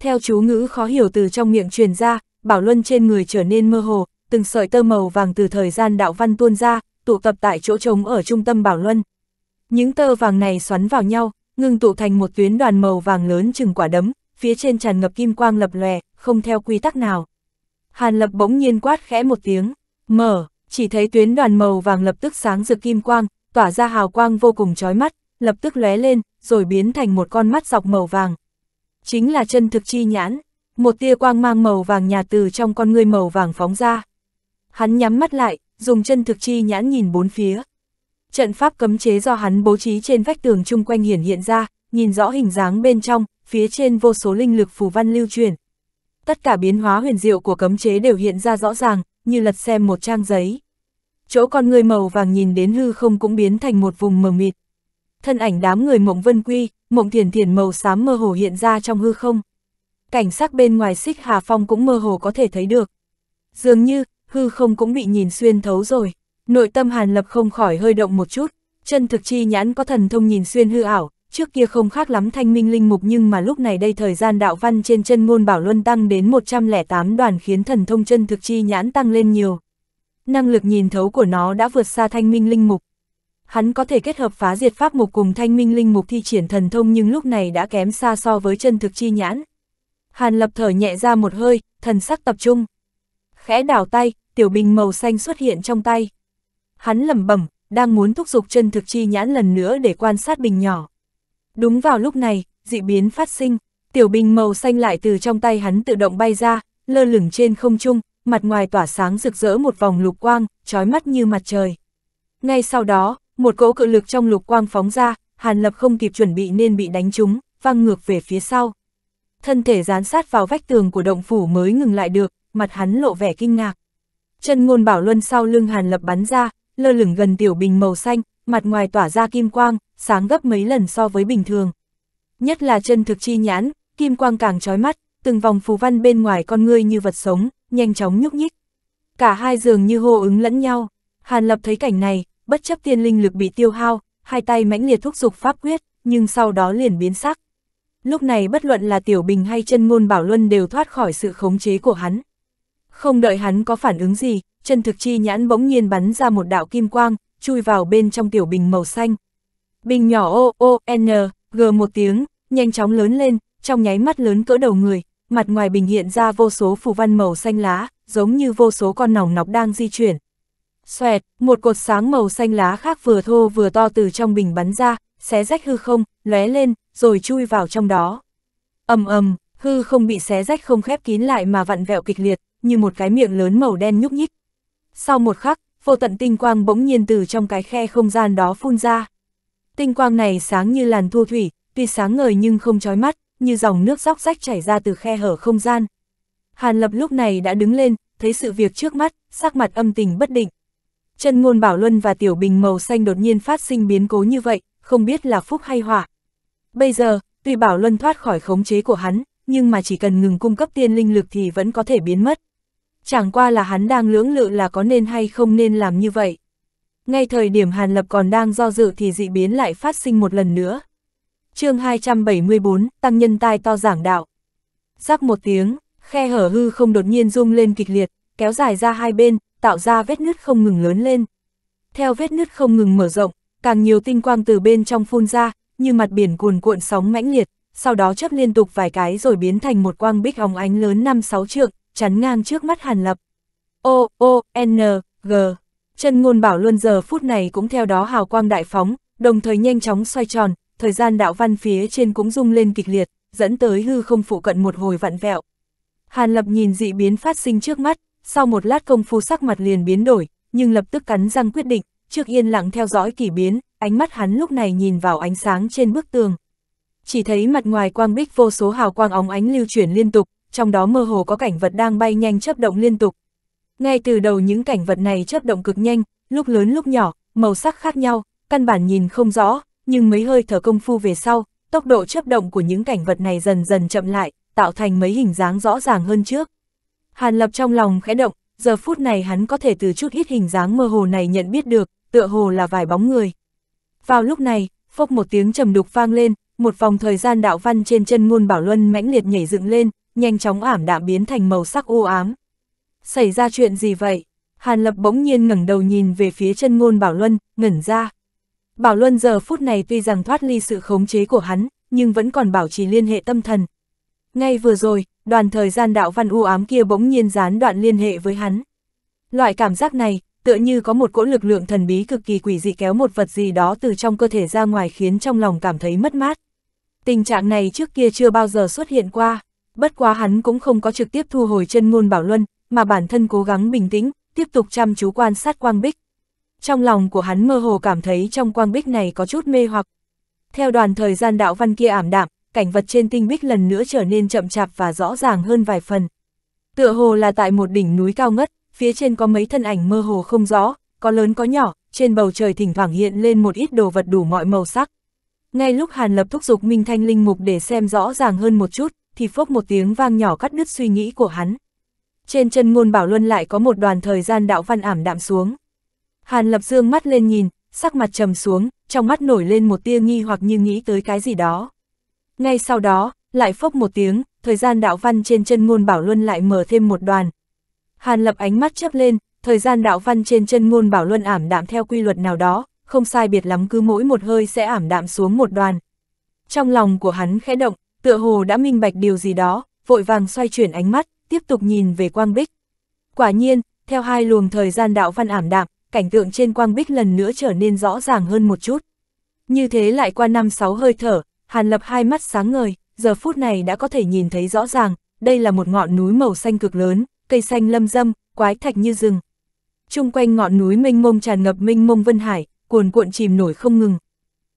Theo chú ngữ khó hiểu từ trong miệng truyền ra, Bảo Luân trên người trở nên mơ hồ, từng sợi tơ màu vàng từ thời gian đạo văn tuôn ra, tụ tập tại chỗ trống ở trung tâm Bảo Luân. Những tơ vàng này xoắn vào nhau, ngưng tụ thành một tuyến đoàn màu vàng lớn chừng quả đấm, phía trên tràn ngập kim quang lập lòe, không theo quy tắc nào. Hàn Lập bỗng nhiên quát khẽ một tiếng, mở, chỉ thấy tuyến đoàn màu vàng lập tức sáng rực kim quang, tỏa ra hào quang vô cùng chói mắt, lập tức lóe lên, rồi biến thành một con mắt dọc màu vàng. Chính là chân thực chi nhãn, một tia quang mang màu vàng nhà từ trong con ngươi màu vàng phóng ra. Hắn nhắm mắt lại, dùng chân thực chi nhãn nhìn bốn phía. Trận pháp cấm chế do hắn bố trí trên vách tường chung quanh hiển hiện ra, nhìn rõ hình dáng bên trong, phía trên vô số linh lực phù văn lưu truyền. Tất cả biến hóa huyền diệu của cấm chế đều hiện ra rõ ràng, như lật xem một trang giấy. Chỗ con người màu vàng nhìn đến hư không cũng biến thành một vùng mờ mịt thân ảnh đám người mộng vân quy, mộng thiền thiền màu xám mơ hồ hiện ra trong hư không. Cảnh sắc bên ngoài xích hà phong cũng mơ hồ có thể thấy được. Dường như, hư không cũng bị nhìn xuyên thấu rồi. Nội tâm Hàn Lập không khỏi hơi động một chút, chân thực chi nhãn có thần thông nhìn xuyên hư ảo, trước kia không khác lắm thanh minh linh mục nhưng mà lúc này đây thời gian đạo văn trên chân ngôn bảo luân tăng đến 108 đoàn khiến thần thông chân thực chi nhãn tăng lên nhiều. Năng lực nhìn thấu của nó đã vượt xa thanh minh linh mục, hắn có thể kết hợp phá diệt pháp mục cùng thanh minh linh mục thi triển thần thông nhưng lúc này đã kém xa so với chân thực chi nhãn. Hàn lập thở nhẹ ra một hơi, thần sắc tập trung. Khẽ đảo tay, tiểu bình màu xanh xuất hiện trong tay. Hắn lẩm bẩm, đang muốn thúc giục chân thực chi nhãn lần nữa để quan sát bình nhỏ. Đúng vào lúc này, dị biến phát sinh, tiểu bình màu xanh lại từ trong tay hắn tự động bay ra, lơ lửng trên không trung, mặt ngoài tỏa sáng rực rỡ một vòng lục quang, trói mắt như mặt trời. Ngay sau đó, một cỗ cự lực trong lục quang phóng ra, Hàn Lập không kịp chuẩn bị nên bị đánh trúng, văng ngược về phía sau. Thân thể dán sát vào vách tường của động phủ mới ngừng lại được, mặt hắn lộ vẻ kinh ngạc. Chân ngôn bảo luân sau lưng Hàn Lập bắn ra, lơ lửng gần tiểu bình màu xanh, mặt ngoài tỏa ra kim quang, sáng gấp mấy lần so với bình thường. Nhất là chân thực chi nhãn, kim quang càng trói mắt, từng vòng phù văn bên ngoài con ngươi như vật sống, nhanh chóng nhúc nhích. Cả hai giường như hô ứng lẫn nhau. Hàn Lập thấy cảnh này, bất chấp tiên linh lực bị tiêu hao, hai tay mãnh liệt thúc giục pháp quyết, nhưng sau đó liền biến sắc. Lúc này bất luận là Tiểu Bình hay chân ngôn Bảo Luân đều thoát khỏi sự khống chế của hắn. Không đợi hắn có phản ứng gì, chân thực chi nhãn bỗng nhiên bắn ra một đạo kim quang, chui vào bên trong Tiểu Bình màu xanh. Bình nhỏ O, O, N, G một tiếng, nhanh chóng lớn lên, trong nháy mắt lớn cỡ đầu người, mặt ngoài bình hiện ra vô số phù văn màu xanh lá, giống như vô số con nòng nọc đang di chuyển, Xoẹt, một cột sáng màu xanh lá khác vừa thô vừa to từ trong bình bắn ra, xé rách hư không, lóe lên, rồi chui vào trong đó. ầm ầm, hư không bị xé rách không khép kín lại mà vặn vẹo kịch liệt, như một cái miệng lớn màu đen nhúc nhích. Sau một khắc, vô tận tinh quang bỗng nhiên từ trong cái khe không gian đó phun ra. Tinh quang này sáng như làn thu thủy, tuy sáng ngời nhưng không chói mắt, như dòng nước róc rách chảy ra từ khe hở không gian. Hàn Lập lúc này đã đứng lên, thấy sự việc trước mắt, sắc mặt âm tình bất định. Chân ngôn bảo luân và tiểu bình màu xanh đột nhiên phát sinh biến cố như vậy, không biết là phúc hay họa. Bây giờ, tuy bảo luân thoát khỏi khống chế của hắn, nhưng mà chỉ cần ngừng cung cấp tiên linh lực thì vẫn có thể biến mất. Chẳng qua là hắn đang lưỡng lự là có nên hay không nên làm như vậy. Ngay thời điểm Hàn Lập còn đang do dự thì dị biến lại phát sinh một lần nữa. chương 274, Tăng Nhân Tai To Giảng Đạo. Rắc một tiếng, khe hở hư không đột nhiên rung lên kịch liệt, kéo dài ra hai bên, tạo ra vết nứt không ngừng lớn lên. Theo vết nứt không ngừng mở rộng, càng nhiều tinh quang từ bên trong phun ra, như mặt biển cuồn cuộn sóng mãnh liệt, sau đó chấp liên tục vài cái rồi biến thành một quang bích óng ánh lớn 5-6 trượng, chắn ngang trước mắt Hàn Lập. O, O, N, G. Chân ngôn bảo luân giờ phút này cũng theo đó hào quang đại phóng, đồng thời nhanh chóng xoay tròn, thời gian đạo văn phía trên cũng rung lên kịch liệt, dẫn tới hư không phụ cận một hồi vặn vẹo. Hàn Lập nhìn dị biến phát sinh trước mắt, sau một lát công phu sắc mặt liền biến đổi, nhưng lập tức cắn răng quyết định, trước yên lặng theo dõi kỳ biến, ánh mắt hắn lúc này nhìn vào ánh sáng trên bức tường. Chỉ thấy mặt ngoài quang bích vô số hào quang óng ánh lưu chuyển liên tục, trong đó mơ hồ có cảnh vật đang bay nhanh chấp động liên tục. Ngay từ đầu những cảnh vật này chấp động cực nhanh, lúc lớn lúc nhỏ, màu sắc khác nhau, căn bản nhìn không rõ, nhưng mấy hơi thở công phu về sau, tốc độ chấp động của những cảnh vật này dần dần chậm lại, tạo thành mấy hình dáng rõ ràng hơn trước. Hàn Lập trong lòng khẽ động, giờ phút này hắn có thể từ chút ít hình dáng mơ hồ này nhận biết được, tựa hồ là vài bóng người. Vào lúc này, phốc một tiếng trầm đục vang lên, một vòng thời gian đạo văn trên chân ngôn bảo luân mãnh liệt nhảy dựng lên, nhanh chóng ảm đạm biến thành màu sắc u ám. Xảy ra chuyện gì vậy? Hàn Lập bỗng nhiên ngẩng đầu nhìn về phía chân ngôn Bảo Luân, ngẩn ra. Bảo Luân giờ phút này tuy rằng thoát ly sự khống chế của hắn, nhưng vẫn còn bảo trì liên hệ tâm thần. Ngay vừa rồi, đoàn thời gian đạo văn u ám kia bỗng nhiên gián đoạn liên hệ với hắn. Loại cảm giác này, tựa như có một cỗ lực lượng thần bí cực kỳ quỷ dị kéo một vật gì đó từ trong cơ thể ra ngoài khiến trong lòng cảm thấy mất mát. Tình trạng này trước kia chưa bao giờ xuất hiện qua, bất quá hắn cũng không có trực tiếp thu hồi chân ngôn bảo luân, mà bản thân cố gắng bình tĩnh, tiếp tục chăm chú quan sát quang bích. Trong lòng của hắn mơ hồ cảm thấy trong quang bích này có chút mê hoặc. Theo đoàn thời gian đạo văn kia ảm đạm, cảnh vật trên tinh bích lần nữa trở nên chậm chạp và rõ ràng hơn vài phần. Tựa hồ là tại một đỉnh núi cao ngất, phía trên có mấy thân ảnh mơ hồ không rõ, có lớn có nhỏ, trên bầu trời thỉnh thoảng hiện lên một ít đồ vật đủ mọi màu sắc. Ngay lúc Hàn Lập thúc giục Minh Thanh Linh Mục để xem rõ ràng hơn một chút, thì phốc một tiếng vang nhỏ cắt đứt suy nghĩ của hắn. Trên chân ngôn bảo luân lại có một đoàn thời gian đạo văn ảm đạm xuống. Hàn Lập dương mắt lên nhìn, sắc mặt trầm xuống, trong mắt nổi lên một tia nghi hoặc như nghĩ tới cái gì đó. Ngay sau đó, lại phốc một tiếng, thời gian đạo văn trên chân ngôn bảo luân lại mở thêm một đoàn. Hàn lập ánh mắt chấp lên, thời gian đạo văn trên chân ngôn bảo luân ảm đạm theo quy luật nào đó, không sai biệt lắm cứ mỗi một hơi sẽ ảm đạm xuống một đoàn. Trong lòng của hắn khẽ động, tựa hồ đã minh bạch điều gì đó, vội vàng xoay chuyển ánh mắt, tiếp tục nhìn về quang bích. Quả nhiên, theo hai luồng thời gian đạo văn ảm đạm, cảnh tượng trên quang bích lần nữa trở nên rõ ràng hơn một chút. Như thế lại qua năm sáu hơi thở, Hàn Lập hai mắt sáng ngời, giờ phút này đã có thể nhìn thấy rõ ràng, đây là một ngọn núi màu xanh cực lớn, cây xanh lâm dâm, quái thạch như rừng. Trung quanh ngọn núi mênh mông tràn ngập mênh mông vân hải, cuồn cuộn chìm nổi không ngừng.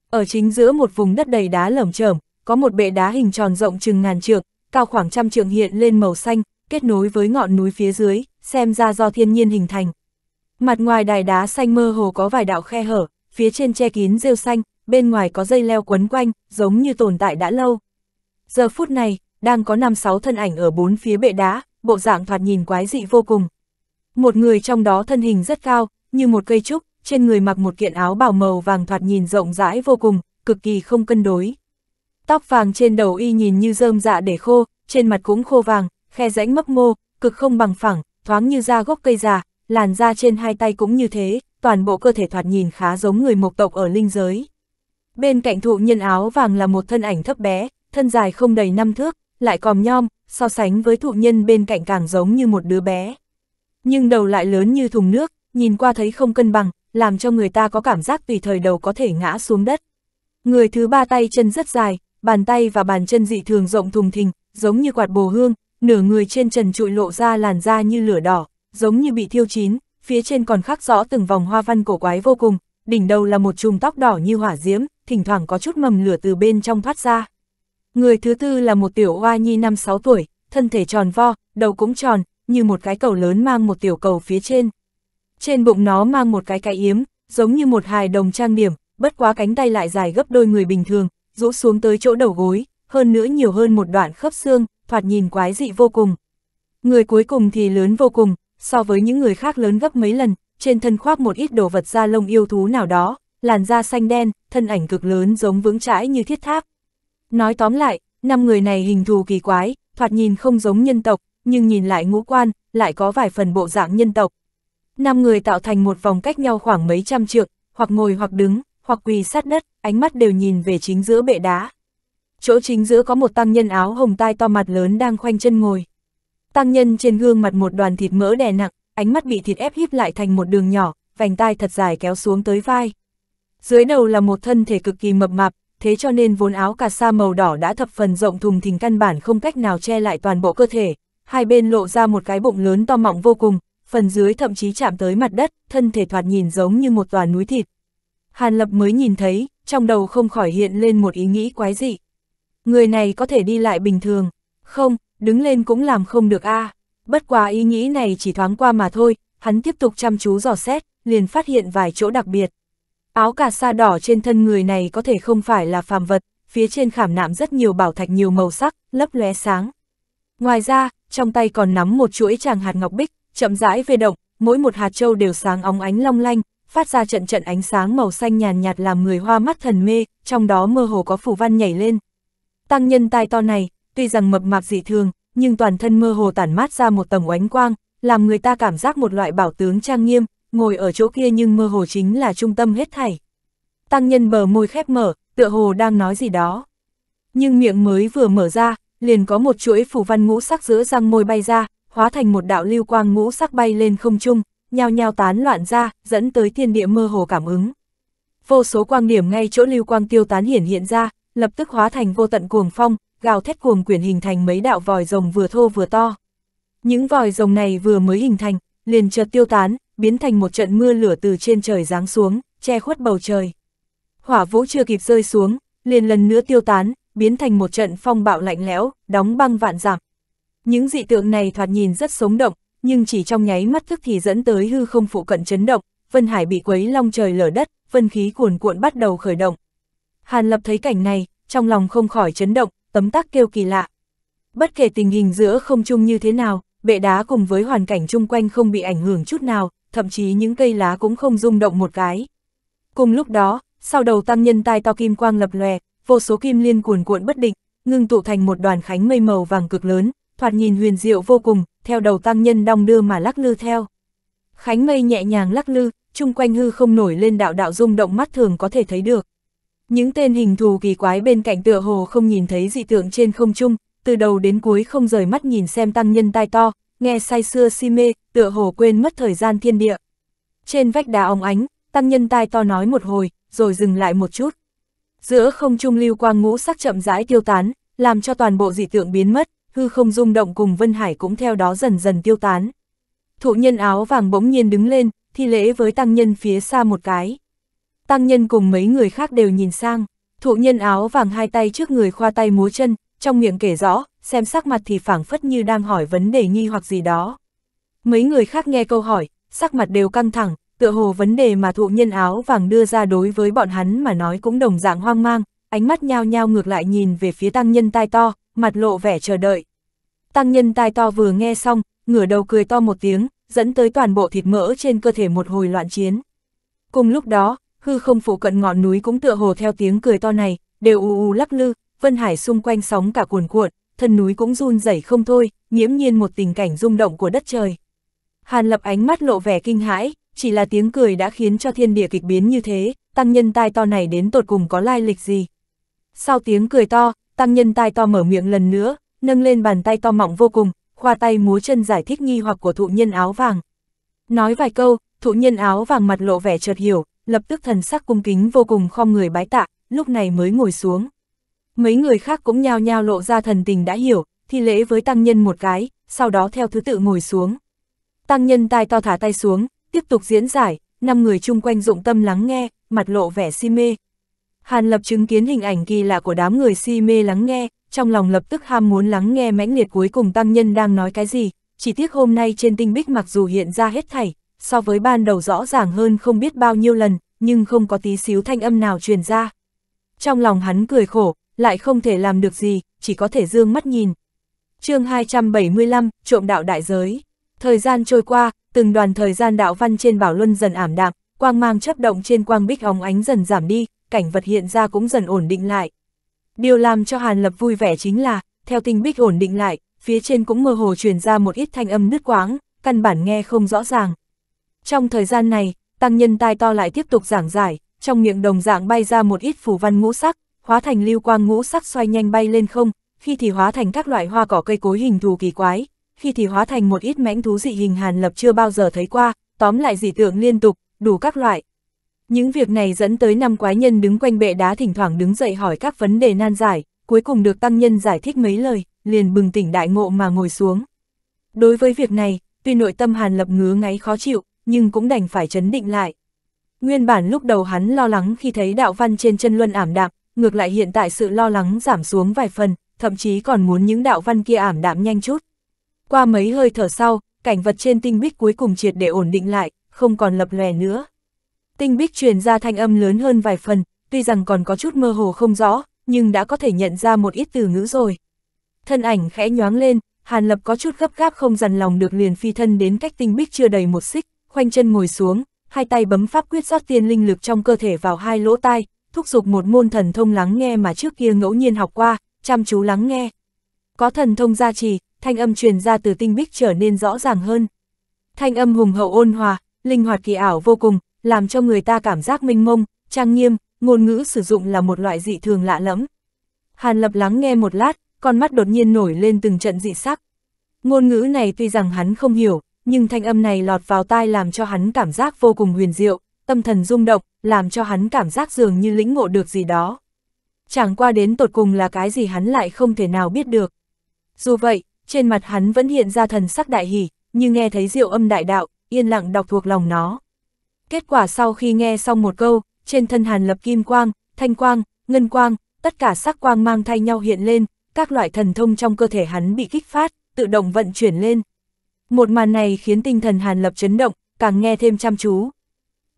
Ở chính giữa một vùng đất đầy đá lởm chởm, có một bệ đá hình tròn rộng chừng ngàn trượng, cao khoảng trăm trượng hiện lên màu xanh, kết nối với ngọn núi phía dưới, xem ra do thiên nhiên hình thành. Mặt ngoài đài đá xanh mơ hồ có vài đạo khe hở, phía trên che kín rêu xanh, bên ngoài có dây leo quấn quanh, giống như tồn tại đã lâu. Giờ phút này, đang có năm sáu thân ảnh ở bốn phía bệ đá, bộ dạng thoạt nhìn quái dị vô cùng. Một người trong đó thân hình rất cao, như một cây trúc, trên người mặc một kiện áo bào màu vàng thoạt nhìn rộng rãi vô cùng, cực kỳ không cân đối. Tóc vàng trên đầu y nhìn như rơm dạ để khô, trên mặt cũng khô vàng, khe rãnh mấp mô, cực không bằng phẳng, thoáng như da gốc cây già, làn da trên hai tay cũng như thế, toàn bộ cơ thể thoạt nhìn khá giống người mộc tộc ở linh giới. Bên cạnh thụ nhân áo vàng là một thân ảnh thấp bé, thân dài không đầy năm thước, lại còm nhom, so sánh với thụ nhân bên cạnh càng giống như một đứa bé. Nhưng đầu lại lớn như thùng nước, nhìn qua thấy không cân bằng, làm cho người ta có cảm giác tùy thời đầu có thể ngã xuống đất. Người thứ ba tay chân rất dài, bàn tay và bàn chân dị thường rộng thùng thình, giống như quạt bồ hương, nửa người trên trần trụi lộ ra làn da như lửa đỏ, giống như bị thiêu chín, phía trên còn khắc rõ từng vòng hoa văn cổ quái vô cùng, đỉnh đầu là một chùm tóc đỏ như hỏa diễm, thỉnh thoảng có chút mầm lửa từ bên trong thoát ra. Người thứ tư là một tiểu oa nhi năm 6 tuổi, thân thể tròn vo, đầu cũng tròn, như một cái cầu lớn mang một tiểu cầu phía trên. Trên bụng nó mang một cái cái yếm, giống như một hài đồng trang điểm, bất quá cánh tay lại dài gấp đôi người bình thường, rũ xuống tới chỗ đầu gối, hơn nữa nhiều hơn một đoạn khớp xương, thoạt nhìn quái dị vô cùng. Người cuối cùng thì lớn vô cùng, so với những người khác lớn gấp mấy lần, trên thân khoác một ít đồ vật da lông yêu thú nào đó, làn da xanh đen, thân ảnh cực lớn giống vững chãi như thiết tháp. Nói tóm lại, năm người này hình thù kỳ quái, thoạt nhìn không giống nhân tộc, nhưng nhìn lại ngũ quan, lại có vài phần bộ dạng nhân tộc. Năm người tạo thành một vòng cách nhau khoảng mấy trăm trượng, hoặc ngồi hoặc đứng, hoặc quỳ sát đất, ánh mắt đều nhìn về chính giữa bệ đá. Chỗ chính giữa có một tăng nhân áo hồng tai to mặt lớn đang khoanh chân ngồi. Tăng nhân trên gương mặt một đoàn thịt mỡ đè nặng, ánh mắt bị thịt ép híp lại thành một đường nhỏ, vành tai thật dài kéo xuống tới vai. Dưới đầu là một thân thể cực kỳ mập mạp, thế cho nên vốn áo cà sa màu đỏ đã thập phần rộng thùng thình căn bản không cách nào che lại toàn bộ cơ thể, hai bên lộ ra một cái bụng lớn to mọng vô cùng, phần dưới thậm chí chạm tới mặt đất, thân thể thoạt nhìn giống như một tòa núi thịt. Hàn Lập mới nhìn thấy, trong đầu không khỏi hiện lên một ý nghĩ quái dị. Người này có thể đi lại bình thường, không, đứng lên cũng làm không được a. À. Bất quá ý nghĩ này chỉ thoáng qua mà thôi, hắn tiếp tục chăm chú dò xét, liền phát hiện vài chỗ đặc biệt. Áo cà sa đỏ trên thân người này có thể không phải là phàm vật, phía trên khảm nạm rất nhiều bảo thạch nhiều màu sắc, lấp lóe sáng. Ngoài ra, trong tay còn nắm một chuỗi tràng hạt ngọc bích, chậm rãi về động, mỗi một hạt châu đều sáng óng ánh long lanh, phát ra trận trận ánh sáng màu xanh nhàn nhạt làm người hoa mắt thần mê, trong đó mơ hồ có phù văn nhảy lên. Tăng nhân tai to này, tuy rằng mập mạp dị thường, nhưng toàn thân mơ hồ tản mát ra một tầng oánh quang, làm người ta cảm giác một loại bảo tướng trang nghiêm, ngồi ở chỗ kia nhưng mơ hồ chính là trung tâm hết thảy. Tăng nhân bờ môi khép mở, tựa hồ đang nói gì đó. Nhưng miệng mới vừa mở ra, liền có một chuỗi phủ văn ngũ sắc giữa răng môi bay ra, hóa thành một đạo lưu quang ngũ sắc bay lên không trung, nhao nhao tán loạn ra, dẫn tới thiên địa mơ hồ cảm ứng. Vô số quang điểm ngay chỗ lưu quang tiêu tán hiển hiện ra, lập tức hóa thành vô tận cuồng phong, gào thét cuồng quyển hình thành mấy đạo vòi rồng vừa thô vừa to. Những vòi rồng này vừa mới hình thành, liền chợt tiêu tán, biến thành một trận mưa lửa từ trên trời giáng xuống, che khuất bầu trời. Hỏa vũ chưa kịp rơi xuống, liền lần nữa tiêu tán, biến thành một trận phong bạo lạnh lẽo, đóng băng vạn giảm. Những dị tượng này thoạt nhìn rất sống động, nhưng chỉ trong nháy mắt thức thì dẫn tới hư không phụ cận chấn động, Vân Hải bị quấy long trời lở đất, vân khí cuồn cuộn bắt đầu khởi động. Hàn Lập thấy cảnh này, trong lòng không khỏi chấn động, tấm tắc kêu kỳ lạ. Bất kể tình hình giữa không chung như thế nào, bệ đá cùng với hoàn cảnh chung quanh không bị ảnh hưởng chút nào, thậm chí những cây lá cũng không rung động một cái. Cùng lúc đó, sau đầu tăng nhân tai to kim quang lập lòe, vô số kim liên cuồn cuộn bất định, ngưng tụ thành một đoàn khánh mây màu vàng cực lớn, thoạt nhìn huyền diệu vô cùng, theo đầu tăng nhân đong đưa mà lắc lư theo. Khánh mây nhẹ nhàng lắc lư, chung quanh hư không nổi lên đạo đạo rung động mắt thường có thể thấy được. Những tên hình thù kỳ quái bên cạnh tựa hồ không nhìn thấy dị tượng trên không trung, từ đầu đến cuối không rời mắt nhìn xem tăng nhân tai to, nghe say xưa si mê, tựa hồ quên mất thời gian thiên địa. Trên vách đá óng ánh, tăng nhân tai to nói một hồi, rồi dừng lại một chút. Giữa không trung lưu quang ngũ sắc chậm rãi tiêu tán, làm cho toàn bộ dị tượng biến mất, hư không rung động cùng Vân Hải cũng theo đó dần dần tiêu tán. Thụ nhân áo vàng bỗng nhiên đứng lên, thi lễ với tăng nhân phía xa một cái. Tăng nhân cùng mấy người khác đều nhìn sang, thụ nhân áo vàng hai tay trước người khoa tay múa chân, trong miệng kể rõ, xem sắc mặt thì phảng phất như đang hỏi vấn đề nhi hoặc gì đó. Mấy người khác nghe câu hỏi, sắc mặt đều căng thẳng, tựa hồ vấn đề mà thụ nhân áo vàng đưa ra đối với bọn hắn mà nói cũng đồng dạng hoang mang, ánh mắt nhao nhao ngược lại nhìn về phía tăng nhân tai to, mặt lộ vẻ chờ đợi. Tăng nhân tai to vừa nghe xong, ngửa đầu cười to một tiếng, dẫn tới toàn bộ thịt mỡ trên cơ thể một hồi loạn chiến. Cùng lúc đó, hư không phụ cận ngọn núi cũng tựa hồ theo tiếng cười to này, đều u u lắc lư, Vân Hải xung quanh sóng cả cuồn cuộn, thân núi cũng run rẩy không thôi, nhiễm nhiên một tình cảnh rung động của đất trời. Hàn lập ánh mắt lộ vẻ kinh hãi, chỉ là tiếng cười đã khiến cho thiên địa kịch biến như thế, tăng nhân tai to này đến tột cùng có lai lịch gì. Sau tiếng cười to, tăng nhân tai to mở miệng lần nữa, nâng lên bàn tay to mọng vô cùng, khoa tay múa chân giải thích nghi hoặc của thụ nhân áo vàng. Nói vài câu, thụ nhân áo vàng mặt lộ vẻ chợt hiểu, lập tức thần sắc cung kính vô cùng khom người bái tạ, lúc này mới ngồi xuống mấy người khác cũng nhao nhao lộ ra thần tình đã hiểu, thi lễ với tăng nhân một cái, sau đó theo thứ tự ngồi xuống. Tăng nhân tai to thả tay xuống, tiếp tục diễn giải, năm người chung quanh dụng tâm lắng nghe, mặt lộ vẻ si mê. Hàn lập chứng kiến hình ảnh kỳ lạ của đám người si mê lắng nghe, trong lòng lập tức ham muốn lắng nghe mãnh liệt cuối cùng tăng nhân đang nói cái gì, chỉ tiếc hôm nay trên tinh bích mặc dù hiện ra hết thảy, so với ban đầu rõ ràng hơn không biết bao nhiêu lần, nhưng không có tí xíu thanh âm nào truyền ra. Trong lòng hắn cười khổ, lại không thể làm được gì, chỉ có thể dương mắt nhìn. chương 275, trộm đạo đại giới. Thời gian trôi qua, từng đoàn thời gian đạo văn trên bảo luân dần ảm đạm, quang mang chấp động trên quang bích óng ánh dần giảm đi, cảnh vật hiện ra cũng dần ổn định lại. Điều làm cho Hàn Lập vui vẻ chính là, theo tinh bích ổn định lại, phía trên cũng mơ hồ truyền ra một ít thanh âm nứt quáng, căn bản nghe không rõ ràng. Trong thời gian này, tăng nhân tai to lại tiếp tục giảng giải, trong miệng đồng dạng bay ra một ít phù văn ngũ sắc, hóa thành lưu quang ngũ sắc xoay nhanh bay lên không, khi thì hóa thành các loại hoa cỏ cây cối hình thù kỳ quái, khi thì hóa thành một ít mãnh thú dị hình Hàn Lập chưa bao giờ thấy qua, tóm lại dị tượng liên tục, đủ các loại. Những việc này dẫn tới năm quái nhân đứng quanh bệ đá thỉnh thoảng đứng dậy hỏi các vấn đề nan giải, cuối cùng được tăng nhân giải thích mấy lời, liền bừng tỉnh đại ngộ mà ngồi xuống. Đối với việc này, tuy nội tâm Hàn Lập ngứa ngáy khó chịu, nhưng cũng đành phải chấn định lại. Nguyên bản lúc đầu hắn lo lắng khi thấy đạo văn trên chân luân ảm đạm, ngược lại hiện tại sự lo lắng giảm xuống vài phần, thậm chí còn muốn những đạo văn kia ảm đạm nhanh chút. Qua mấy hơi thở sau, cảnh vật trên tinh bích cuối cùng triệt để ổn định lại, không còn lập lòe nữa. Tinh bích truyền ra thanh âm lớn hơn vài phần, tuy rằng còn có chút mơ hồ không rõ, nhưng đã có thể nhận ra một ít từ ngữ rồi. Thân ảnh khẽ nhoáng lên, Hàn Lập có chút gấp gáp không dằn lòng được liền phi thân đến cách tinh bích chưa đầy một xích, khoanh chân ngồi xuống, hai tay bấm pháp quyết rót tiên linh lực trong cơ thể vào hai lỗ tai, thúc giục một môn thần thông lắng nghe mà trước kia ngẫu nhiên học qua, chăm chú lắng nghe. Có thần thông gia trì, thanh âm truyền ra từ tinh bích trở nên rõ ràng hơn. Thanh âm hùng hậu ôn hòa, linh hoạt kỳ ảo vô cùng, làm cho người ta cảm giác minh mông, trang nghiêm, ngôn ngữ sử dụng là một loại dị thường lạ lẫm. Hàn Lập lắng nghe một lát, con mắt đột nhiên nổi lên từng trận dị sắc. Ngôn ngữ này tuy rằng hắn không hiểu, nhưng thanh âm này lọt vào tai làm cho hắn cảm giác vô cùng huyền diệu, tâm thần rung động, làm cho hắn cảm giác dường như lĩnh ngộ được gì đó. Chẳng qua đến tột cùng là cái gì hắn lại không thể nào biết được. Dù vậy, trên mặt hắn vẫn hiện ra thần sắc đại hỷ, như nghe thấy diệu âm đại đạo, yên lặng đọc thuộc lòng nó. Kết quả sau khi nghe xong một câu, trên thân hàn lập kim quang, thanh quang, ngân quang, tất cả sắc quang mang thay nhau hiện lên, các loại thần thông trong cơ thể hắn bị kích phát, tự động vận chuyển lên. Một màn này khiến tinh thần hàn lập chấn động, càng nghe thêm chăm chú.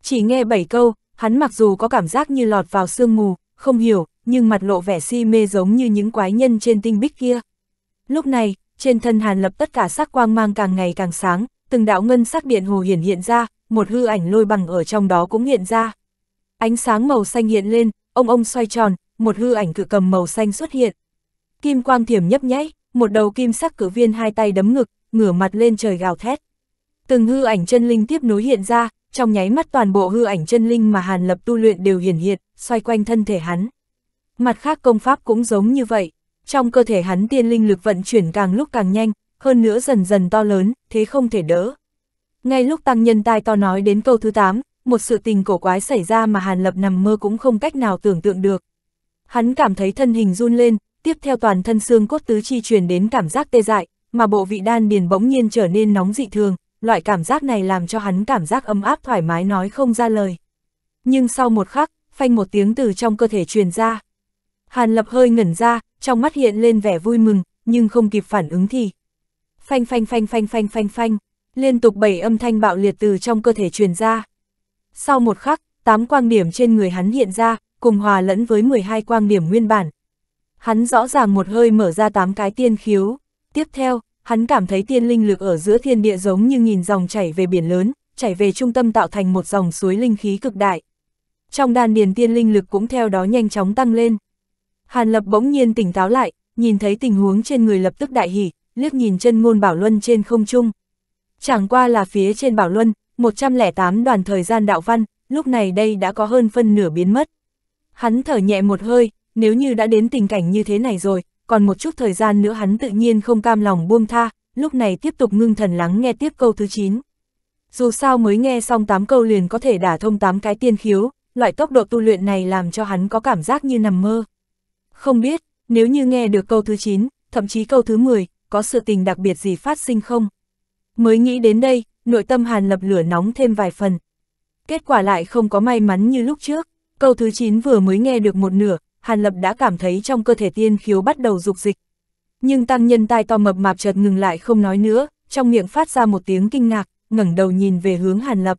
Chỉ nghe bảy câu, Hắn mặc dù có cảm giác như lọt vào sương mù, không hiểu, nhưng mặt lộ vẻ si mê giống như những quái nhân trên tinh bích kia. Lúc này, trên thân Hàn Lập tất cả sắc quang mang càng ngày càng sáng, từng đạo ngân sắc điện hồ hiển hiện ra, một hư ảnh lôi bằng ở trong đó cũng hiện ra. Ánh sáng màu xanh hiện lên, ông ông xoay tròn, một hư ảnh cự cầm màu xanh xuất hiện. Kim quang thiểm nhấp nháy, một đầu kim sắc cử viên hai tay đấm ngực, ngửa mặt lên trời gào thét. Từng hư ảnh chân linh tiếp nối hiện ra, trong nháy mắt toàn bộ hư ảnh chân linh mà Hàn Lập tu luyện đều hiển hiện, xoay quanh thân thể hắn. Mặt khác công pháp cũng giống như vậy, trong cơ thể hắn tiên linh lực vận chuyển càng lúc càng nhanh, hơn nữa dần dần to lớn, thế không thể đỡ. Ngay lúc tăng nhân tai to nói đến câu thứ 8, một sự tình cổ quái xảy ra mà Hàn Lập nằm mơ cũng không cách nào tưởng tượng được. Hắn cảm thấy thân hình run lên, tiếp theo toàn thân xương cốt tứ chi truyền đến cảm giác tê dại, mà bộ vị đan điền bỗng nhiên trở nên nóng dị thường, loại cảm giác này làm cho hắn cảm giác ấm áp thoải mái nói không ra lời. Nhưng sau một khắc, phanh một tiếng từ trong cơ thể truyền ra. Hàn lập hơi ngẩn ra, trong mắt hiện lên vẻ vui mừng, nhưng không kịp phản ứng thì. Phanh phanh phanh phanh phanh phanh phanh, liên tục bảy âm thanh bạo liệt từ trong cơ thể truyền ra. Sau một khắc, tám quang điểm trên người hắn hiện ra, cùng hòa lẫn với 12 quang điểm nguyên bản. Hắn rõ ràng một hơi mở ra tám cái tiên khiếu. Tiếp theo, hắn cảm thấy tiên linh lực ở giữa thiên địa giống như nhìn dòng chảy về biển lớn, chảy về trung tâm tạo thành một dòng suối linh khí cực đại. Trong đan điền tiên linh lực cũng theo đó nhanh chóng tăng lên. Hàn Lập bỗng nhiên tỉnh táo lại, nhìn thấy tình huống trên người lập tức đại hỉ, liếc nhìn chân ngôn Bảo Luân trên không trung. Chẳng qua là phía trên Bảo Luân, 108 đoàn thời gian đạo văn, lúc này đây đã có hơn phân nửa biến mất. Hắn thở nhẹ một hơi, nếu như đã đến tình cảnh như thế này rồi, còn một chút thời gian nữa hắn tự nhiên không cam lòng buông tha, lúc này tiếp tục ngưng thần lắng nghe tiếp câu thứ 9. Dù sao mới nghe xong 8 câu liền có thể đả thông 8 cái tiên khiếu, loại tốc độ tu luyện này làm cho hắn có cảm giác như nằm mơ. Không biết, nếu như nghe được câu thứ 9, thậm chí câu thứ 10, có sự tình đặc biệt gì phát sinh không? Mới nghĩ đến đây, nội tâm hàn lập lửa nóng thêm vài phần. Kết quả lại không có may mắn như lúc trước, câu thứ 9 vừa mới nghe được một nửa, Hàn Lập đã cảm thấy trong cơ thể tiên khiếu bắt đầu dục dịch. Nhưng tăng nhân tai to mập mạp chợt ngừng lại không nói nữa, trong miệng phát ra một tiếng kinh ngạc, ngẩng đầu nhìn về hướng Hàn Lập.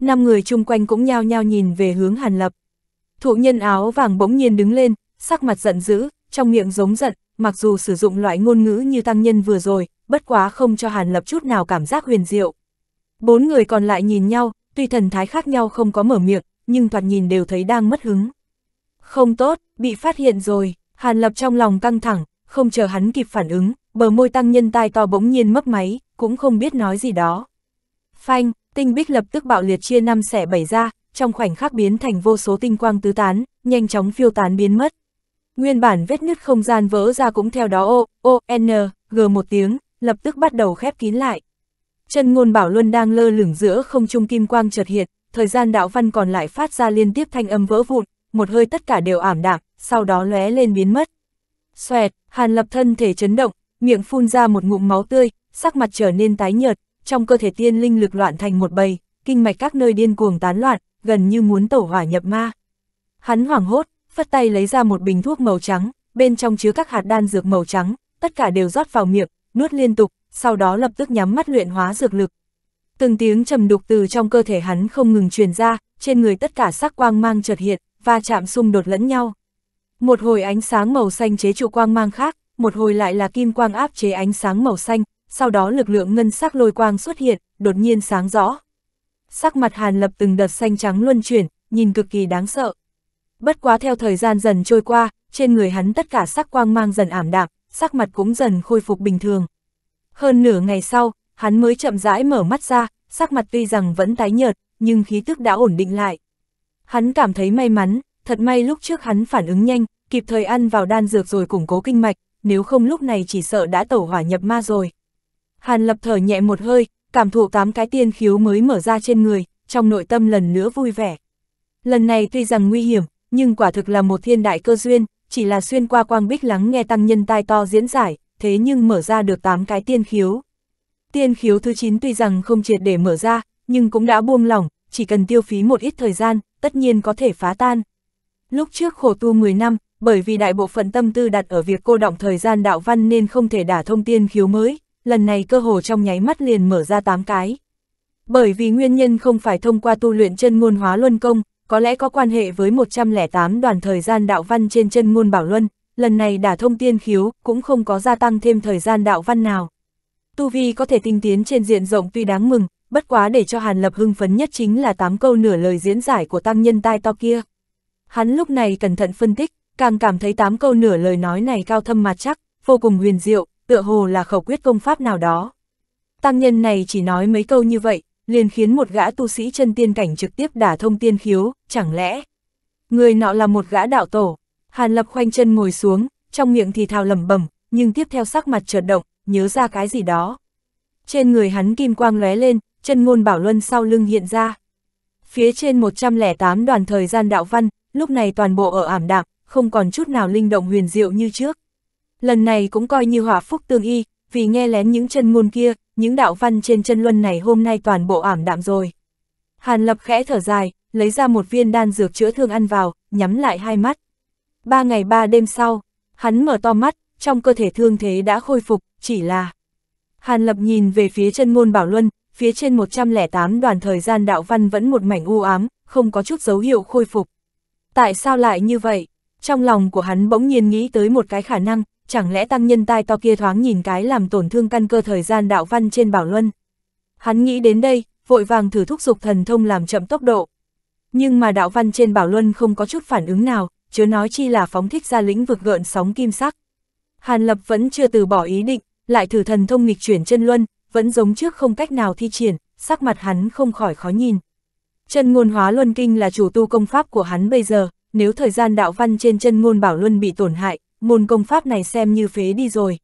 Năm người chung quanh cũng nhao nhao nhìn về hướng Hàn Lập. Thụ nhân áo vàng bỗng nhiên đứng lên, sắc mặt giận dữ, trong miệng giống giận, mặc dù sử dụng loại ngôn ngữ như tăng nhân vừa rồi, bất quá không cho Hàn Lập chút nào cảm giác huyền diệu. Bốn người còn lại nhìn nhau, tuy thần thái khác nhau không có mở miệng, nhưng thoạt nhìn đều thấy đang mất hứng. Không tốt, bị phát hiện rồi, Hàn Lập trong lòng căng thẳng, không chờ hắn kịp phản ứng, bờ môi tăng nhân tai to bỗng nhiên mấp máy, cũng không biết nói gì đó. Phanh, tinh bích lập tức bạo liệt chia năm xẻ bảy ra, trong khoảnh khắc biến thành vô số tinh quang tứ tán, nhanh chóng phiêu tán biến mất. Nguyên bản vết nứt không gian vỡ ra cũng theo đó ô, ô, n, g một tiếng, lập tức bắt đầu khép kín lại. Chân ngôn bảo luân đang lơ lửng giữa không trung kim quang chợt hiện, thời gian đạo văn còn lại phát ra liên tiếp thanh âm vỡ vụn, một hơi tất cả đều ảm đạm, sau đó lóe lên biến mất. Xoẹt, Hàn Lập thân thể chấn động, miệng phun ra một ngụm máu tươi, sắc mặt trở nên tái nhợt, trong cơ thể tiên linh lực loạn thành một bầy, kinh mạch các nơi điên cuồng tán loạn, gần như muốn tổ hỏa nhập ma. Hắn hoảng hốt, phất tay lấy ra một bình thuốc màu trắng, bên trong chứa các hạt đan dược màu trắng, tất cả đều rót vào miệng, nuốt liên tục, sau đó lập tức nhắm mắt luyện hóa dược lực. Từng tiếng trầm đục từ trong cơ thể hắn không ngừng truyền ra, trên người tất cả sắc quang mang chợt hiện, và chạm xung đột lẫn nhau. Một hồi ánh sáng màu xanh chế trụ quang mang khác, một hồi lại là kim quang áp chế ánh sáng màu xanh, sau đó lực lượng ngân sắc lôi quang xuất hiện, đột nhiên sáng rõ. Sắc mặt Hàn Lập từng đợt xanh trắng luân chuyển, nhìn cực kỳ đáng sợ. Bất quá theo thời gian dần trôi qua, trên người hắn tất cả sắc quang mang dần ảm đạm, sắc mặt cũng dần khôi phục bình thường. Hơn nửa ngày sau, hắn mới chậm rãi mở mắt ra, sắc mặt tuy rằng vẫn tái nhợt, nhưng khí tức đã ổn định lại. Hắn cảm thấy may mắn, thật may lúc trước hắn phản ứng nhanh, kịp thời ăn vào đan dược rồi củng cố kinh mạch, nếu không lúc này chỉ sợ đã tẩu hỏa nhập ma rồi. Hàn lập thở nhẹ một hơi, cảm thụ tám cái tiên khiếu mới mở ra trên người, trong nội tâm lần nữa vui vẻ. Lần này tuy rằng nguy hiểm, nhưng quả thực là một thiên đại cơ duyên, chỉ là xuyên qua quang bích lắng nghe tăng nhân tai to diễn giải, thế nhưng mở ra được tám cái tiên khiếu. Tiên khiếu thứ 9 tuy rằng không triệt để mở ra, nhưng cũng đã buông lỏng, chỉ cần tiêu phí một ít thời gian, tất nhiên có thể phá tan. Lúc trước khổ tu 10 năm, bởi vì đại bộ phận tâm tư đặt ở việc cô động thời gian đạo văn nên không thể đả thông tiên khiếu mới, lần này cơ hồ trong nháy mắt liền mở ra 8 cái. Bởi vì nguyên nhân không phải thông qua tu luyện chân ngôn hóa luân công, có lẽ có quan hệ với 108 đoàn thời gian đạo văn trên chân ngôn bảo luân, lần này đả thông tiên khiếu cũng không có gia tăng thêm thời gian đạo văn nào. Tu vi có thể tinh tiến trên diện rộng tuy đáng mừng, bất quá để cho Hàn Lập hưng phấn nhất chính là tám câu nửa lời diễn giải của tăng nhân tai to kia. Hắn lúc này cẩn thận phân tích, càng cảm thấy tám câu nửa lời nói này cao thâm mà chắc, vô cùng huyền diệu, tựa hồ là khẩu quyết công pháp nào đó. Tăng nhân này chỉ nói mấy câu như vậy, liền khiến một gã tu sĩ chân tiên cảnh trực tiếp đả thông tiên khiếu, chẳng lẽ người nọ là một gã đạo tổ. Hàn Lập khoanh chân ngồi xuống, trong miệng thì thào lẩm bẩm, nhưng tiếp theo sắc mặt chợt động, nhớ ra cái gì đó. Trên người hắn kim quang lóe lên, chân ngôn bảo luân sau lưng hiện ra. Phía trên 108 đoàn thời gian đạo văn, lúc này toàn bộ ở ảm đạm, không còn chút nào linh động huyền diệu như trước. Lần này cũng coi như hỏa phúc tương y, vì nghe lén những chân ngôn kia, những đạo văn trên chân luân này hôm nay toàn bộ ảm đạm rồi. Hàn lập khẽ thở dài, lấy ra một viên đan dược chữa thương ăn vào, nhắm lại hai mắt. Ba ngày ba đêm sau, hắn mở to mắt, trong cơ thể thương thế đã khôi phục, chỉ là... Hàn lập nhìn về phía chân ngôn bảo luân, phía trên 108 đoàn thời gian đạo văn vẫn một mảnh u ám, không có chút dấu hiệu khôi phục. Tại sao lại như vậy? Trong lòng của hắn bỗng nhiên nghĩ tới một cái khả năng, chẳng lẽ tăng nhân tai to kia thoáng nhìn cái làm tổn thương căn cơ thời gian đạo văn trên bảo luân. Hắn nghĩ đến đây, vội vàng thử thúc dục thần thông làm chậm tốc độ. Nhưng mà đạo văn trên bảo luân không có chút phản ứng nào, chớ nói chi là phóng thích ra lĩnh vực gợn sóng kim sắc. Hàn Lập vẫn chưa từ bỏ ý định, lại thử thần thông nghịch chuyển chân luân, vẫn giống trước không cách nào thi triển, sắc mặt hắn không khỏi khó nhìn. Chân ngôn hóa luân kinh là chủ tu công pháp của hắn bây giờ, nếu thời gian đạo văn trên chân ngôn bảo luân bị tổn hại, môn công pháp này xem như phế đi rồi.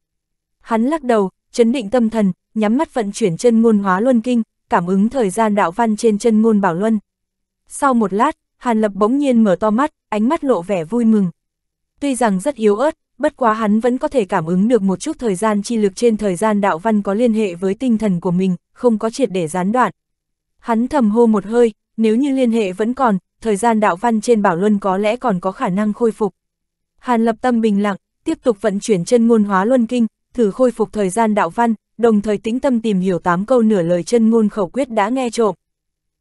Hắn lắc đầu, chấn định tâm thần, nhắm mắt vận chuyển chân ngôn hóa luân kinh, cảm ứng thời gian đạo văn trên chân ngôn bảo luân. Sau một lát, Hàn Lập bỗng nhiên mở to mắt, ánh mắt lộ vẻ vui mừng. Tuy rằng rất yếu ớt, bất quá hắn vẫn có thể cảm ứng được một chút thời gian chi lực trên thời gian đạo văn có liên hệ với tinh thần của mình, không có triệt để gián đoạn. Hắn thầm hô một hơi, nếu như liên hệ vẫn còn, thời gian đạo văn trên bảo luân có lẽ còn có khả năng khôi phục. Hàn lập tâm bình lặng, tiếp tục vận chuyển chân ngôn hóa luân kinh, thử khôi phục thời gian đạo văn, đồng thời tĩnh tâm tìm hiểu tám câu nửa lời chân ngôn khẩu quyết đã nghe trộm.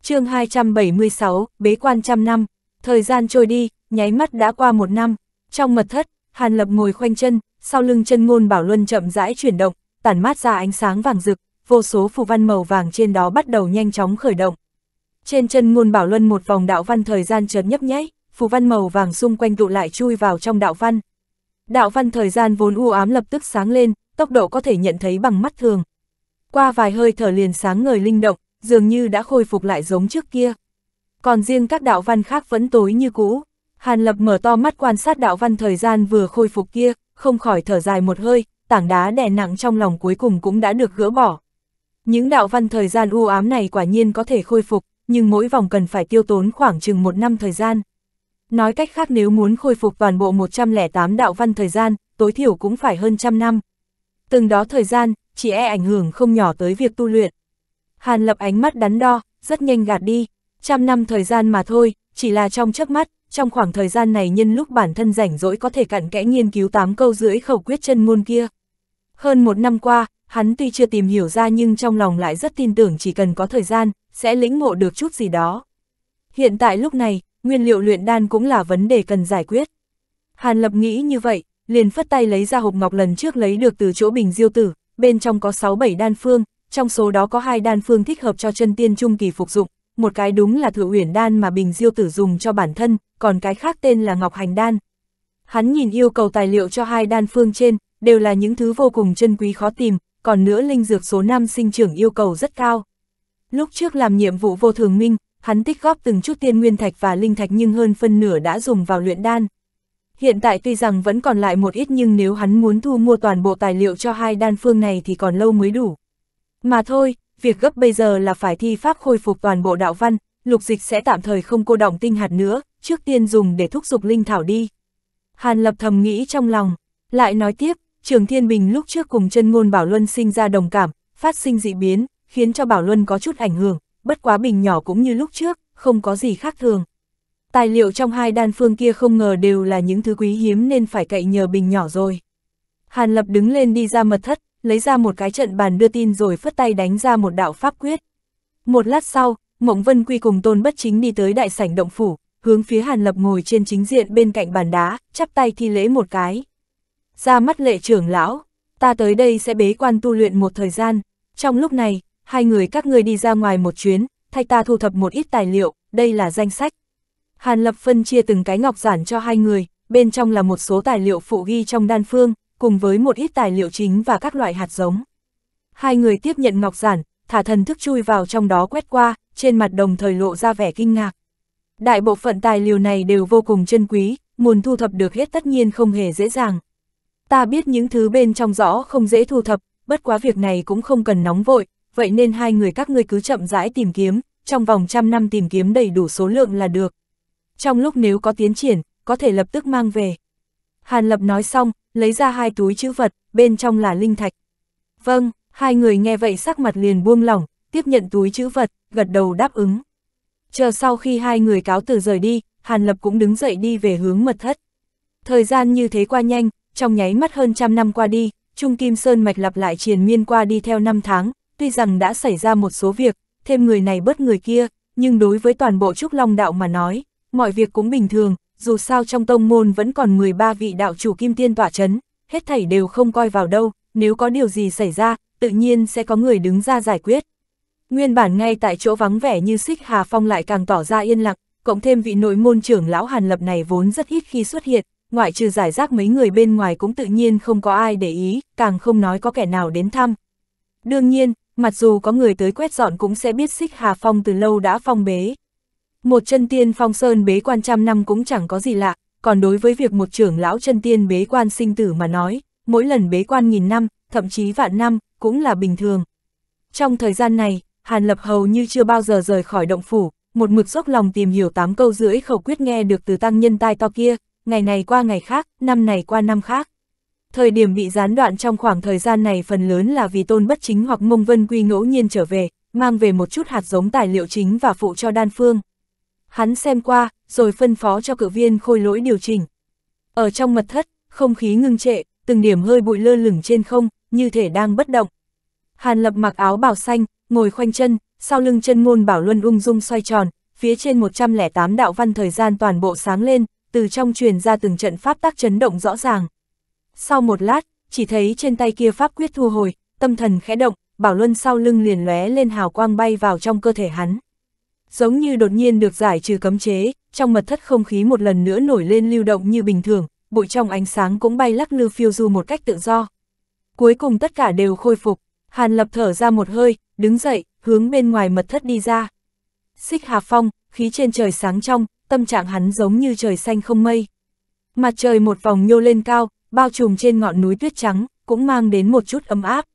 chương 276, Bế quan trăm năm, thời gian trôi đi, nháy mắt đã qua một năm, trong mật thất, Hàn Lập ngồi khoanh chân, sau lưng chân ngôn bảo luân chậm rãi chuyển động, tản mát ra ánh sáng vàng rực, vô số phù văn màu vàng trên đó bắt đầu nhanh chóng khởi động. Trên chân ngôn bảo luân một vòng đạo văn thời gian chớp nhấp nháy, phù văn màu vàng xung quanh tụ lại chui vào trong đạo văn. Đạo văn thời gian vốn u ám lập tức sáng lên, tốc độ có thể nhận thấy bằng mắt thường. Qua vài hơi thở liền sáng ngời linh động, dường như đã khôi phục lại giống trước kia. Còn riêng các đạo văn khác vẫn tối như cũ. Hàn Lập mở to mắt quan sát đạo văn thời gian vừa khôi phục kia, không khỏi thở dài một hơi, tảng đá đè nặng trong lòng cuối cùng cũng đã được gỡ bỏ. Những đạo văn thời gian u ám này quả nhiên có thể khôi phục, nhưng mỗi vòng cần phải tiêu tốn khoảng chừng một năm thời gian. Nói cách khác nếu muốn khôi phục toàn bộ 108 đạo văn thời gian, tối thiểu cũng phải hơn trăm năm. Từng đó thời gian, chỉ e ảnh hưởng không nhỏ tới việc tu luyện. Hàn lập ánh mắt đắn đo, rất nhanh gạt đi, trăm năm thời gian mà thôi, chỉ là trong chớp mắt, trong khoảng thời gian này nhân lúc bản thân rảnh rỗi có thể cặn kẽ nghiên cứu tám câu rưỡi khẩu quyết chân ngôn kia. Hơn một năm qua, hắn tuy chưa tìm hiểu ra nhưng trong lòng lại rất tin tưởng chỉ cần có thời gian, sẽ lĩnh ngộ được chút gì đó. Hiện tại lúc này, nguyên liệu luyện đan cũng là vấn đề cần giải quyết. Hàn Lập nghĩ như vậy, liền phất tay lấy ra hộp ngọc lần trước lấy được từ chỗ bình diêu tử, bên trong có 6-7 đan phương, trong số đó có hai đan phương thích hợp cho chân tiên trung kỳ phục dụng, một cái đúng là thử uyển đan mà bình diêu tử dùng cho bản thân, còn cái khác tên là Ngọc Hành Đan. Hắn nhìn yêu cầu tài liệu cho hai đan phương trên, đều là những thứ vô cùng chân quý khó tìm, còn nữa linh dược số 5 sinh trưởng yêu cầu rất cao. Lúc trước làm nhiệm vụ vô thường minh, hắn tích góp từng chút tiên nguyên thạch và linh thạch nhưng hơn phân nửa đã dùng vào luyện đan. Hiện tại tuy rằng vẫn còn lại một ít nhưng nếu hắn muốn thu mua toàn bộ tài liệu cho hai đan phương này thì còn lâu mới đủ. Mà thôi, việc gấp bây giờ là phải thi pháp khôi phục toàn bộ đạo văn, lục dịch sẽ tạm thời không cô động tinh hạt nữa, trước tiên dùng để thúc giục linh thảo đi. Hàn lập thầm nghĩ trong lòng, lại nói tiếp, Trường Thiên Bình lúc trước cùng chân ngôn Bảo Luân sinh ra đồng cảm, phát sinh dị biến, khiến cho Bảo Luân có chút ảnh hưởng, bất quá bình nhỏ cũng như lúc trước, không có gì khác thường. Tài liệu trong hai đan phương kia không ngờ đều là những thứ quý hiếm nên phải cậy nhờ bình nhỏ rồi. Hàn Lập đứng lên đi ra mật thất, lấy ra một cái trận bàn đưa tin rồi phất tay đánh ra một đạo pháp quyết. Một lát sau, Mộng Vân Quy cùng Tôn Bất Chính đi tới đại sảnh động phủ, hướng phía Hàn Lập ngồi trên chính diện bên cạnh bàn đá, chắp tay thi lễ một cái. Ra mắt lệ trưởng lão, ta tới đây sẽ bế quan tu luyện một thời gian, trong lúc này, hai người các ngươi đi ra ngoài một chuyến, thay ta thu thập một ít tài liệu, đây là danh sách. Hàn Lập phân chia từng cái ngọc giản cho hai người, bên trong là một số tài liệu phụ ghi trong đan phương, cùng với một ít tài liệu chính và các loại hạt giống. Hai người tiếp nhận ngọc giản, thả thần thức chui vào trong đó quét qua, trên mặt đồng thời lộ ra vẻ kinh ngạc. Đại bộ phận tài liệu này đều vô cùng chân quý, muốn thu thập được hết tất nhiên không hề dễ dàng. Ta biết những thứ bên trong rõ không dễ thu thập, bất quá việc này cũng không cần nóng vội, vậy nên hai người các ngươi cứ chậm rãi tìm kiếm, trong vòng trăm năm tìm kiếm đầy đủ số lượng là được. Trong lúc nếu có tiến triển, có thể lập tức mang về. Hàn Lập nói xong, lấy ra hai túi chữ vật, bên trong là linh thạch. Vâng, hai người nghe vậy sắc mặt liền buông lỏng, tiếp nhận túi chữ vật, gật đầu đáp ứng. Chờ sau khi hai người cáo từ rời đi, Hàn Lập cũng đứng dậy đi về hướng mật thất. Thời gian như thế qua nhanh, trong nháy mắt hơn trăm năm qua đi, Trung Kim Sơn mạch lặp lại triền miên qua đi theo năm tháng, tuy rằng đã xảy ra một số việc, thêm người này bớt người kia, nhưng đối với toàn bộ Trúc Long Đạo mà nói, mọi việc cũng bình thường, dù sao trong tông môn vẫn còn 13 vị đạo chủ kim tiên tỏa chấn, hết thảy đều không coi vào đâu, nếu có điều gì xảy ra, tự nhiên sẽ có người đứng ra giải quyết. Nguyên bản ngay tại chỗ vắng vẻ như xích Hà Phong lại càng tỏ ra yên lặng, cộng thêm vị nội môn trưởng lão Hàn Lập này vốn rất ít khi xuất hiện, ngoại trừ giải rác mấy người bên ngoài cũng tự nhiên không có ai để ý, càng không nói có kẻ nào đến thăm. Đương nhiên, mặc dù có người tới quét dọn cũng sẽ biết xích Hà Phong từ lâu đã phong bế. Một chân tiên phong sơn bế quan trăm năm cũng chẳng có gì lạ, còn đối với việc một trưởng lão chân tiên bế quan sinh tử mà nói, mỗi lần bế quan nghìn năm, thậm chí vạn năm, cũng là bình thường. Trong thời gian này, Hàn Lập hầu như chưa bao giờ rời khỏi động phủ, một mực dốc lòng tìm hiểu tám câu rưỡi khẩu quyết nghe được từ tăng nhân tai to kia, ngày này qua ngày khác, năm này qua năm khác. Thời điểm bị gián đoạn trong khoảng thời gian này phần lớn là vì tôn bất chính hoặc mông vân quy ngẫu nhiên trở về, mang về một chút hạt giống tài liệu chính và phụ cho đan phương. Hắn xem qua, rồi phân phó cho cử viên khôi lỗi điều chỉnh. Ở trong mật thất, không khí ngưng trệ, từng điểm hơi bụi lơ lửng trên không, như thể đang bất động. Hàn lập mặc áo bào xanh, ngồi khoanh chân, sau lưng chân ngôn bảo luân ung dung xoay tròn, phía trên 108 đạo văn thời gian toàn bộ sáng lên, từ trong truyền ra từng trận pháp tác chấn động rõ ràng. Sau một lát, chỉ thấy trên tay kia pháp quyết thu hồi, tâm thần khẽ động, bảo luân sau lưng liền lóe lên hào quang bay vào trong cơ thể hắn. Giống như đột nhiên được giải trừ cấm chế, trong mật thất không khí một lần nữa nổi lên lưu động như bình thường, bụi trong ánh sáng cũng bay lắc lư phiêu du một cách tự do. Cuối cùng tất cả đều khôi phục, Hàn Lập thở ra một hơi, đứng dậy, hướng bên ngoài mật thất đi ra. Xích Hà Phong, khí trên trời sáng trong, tâm trạng hắn giống như trời xanh không mây. Mặt trời một vòng nhô lên cao, bao trùm trên ngọn núi tuyết trắng, cũng mang đến một chút ấm áp.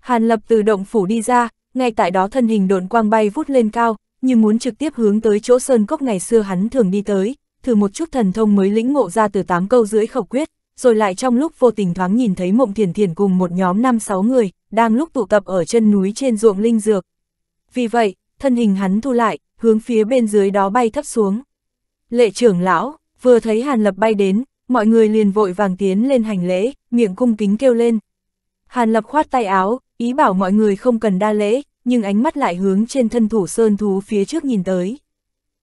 Hàn Lập từ động phủ đi ra, ngay tại đó thân hình độn quang bay vút lên cao, như muốn trực tiếp hướng tới chỗ sơn cốc ngày xưa hắn thường đi tới, thử một chút thần thông mới lĩnh ngộ ra từ tám câu rưỡi khẩu quyết, rồi lại trong lúc vô tình thoáng nhìn thấy Mộng Thiền Thiền cùng một nhóm năm sáu người, đang lúc tụ tập ở chân núi trên ruộng linh dược. Vì vậy, thân hình hắn thu lại, hướng phía bên dưới đó bay thấp xuống. Lệ trưởng lão, vừa thấy Hàn Lập bay đến, mọi người liền vội vàng tiến lên hành lễ, miệng cung kính kêu lên. Hàn Lập khoát tay áo, ý bảo mọi người không cần đa lễ, nhưng ánh mắt lại hướng trên thân thủ sơn thú phía trước nhìn tới.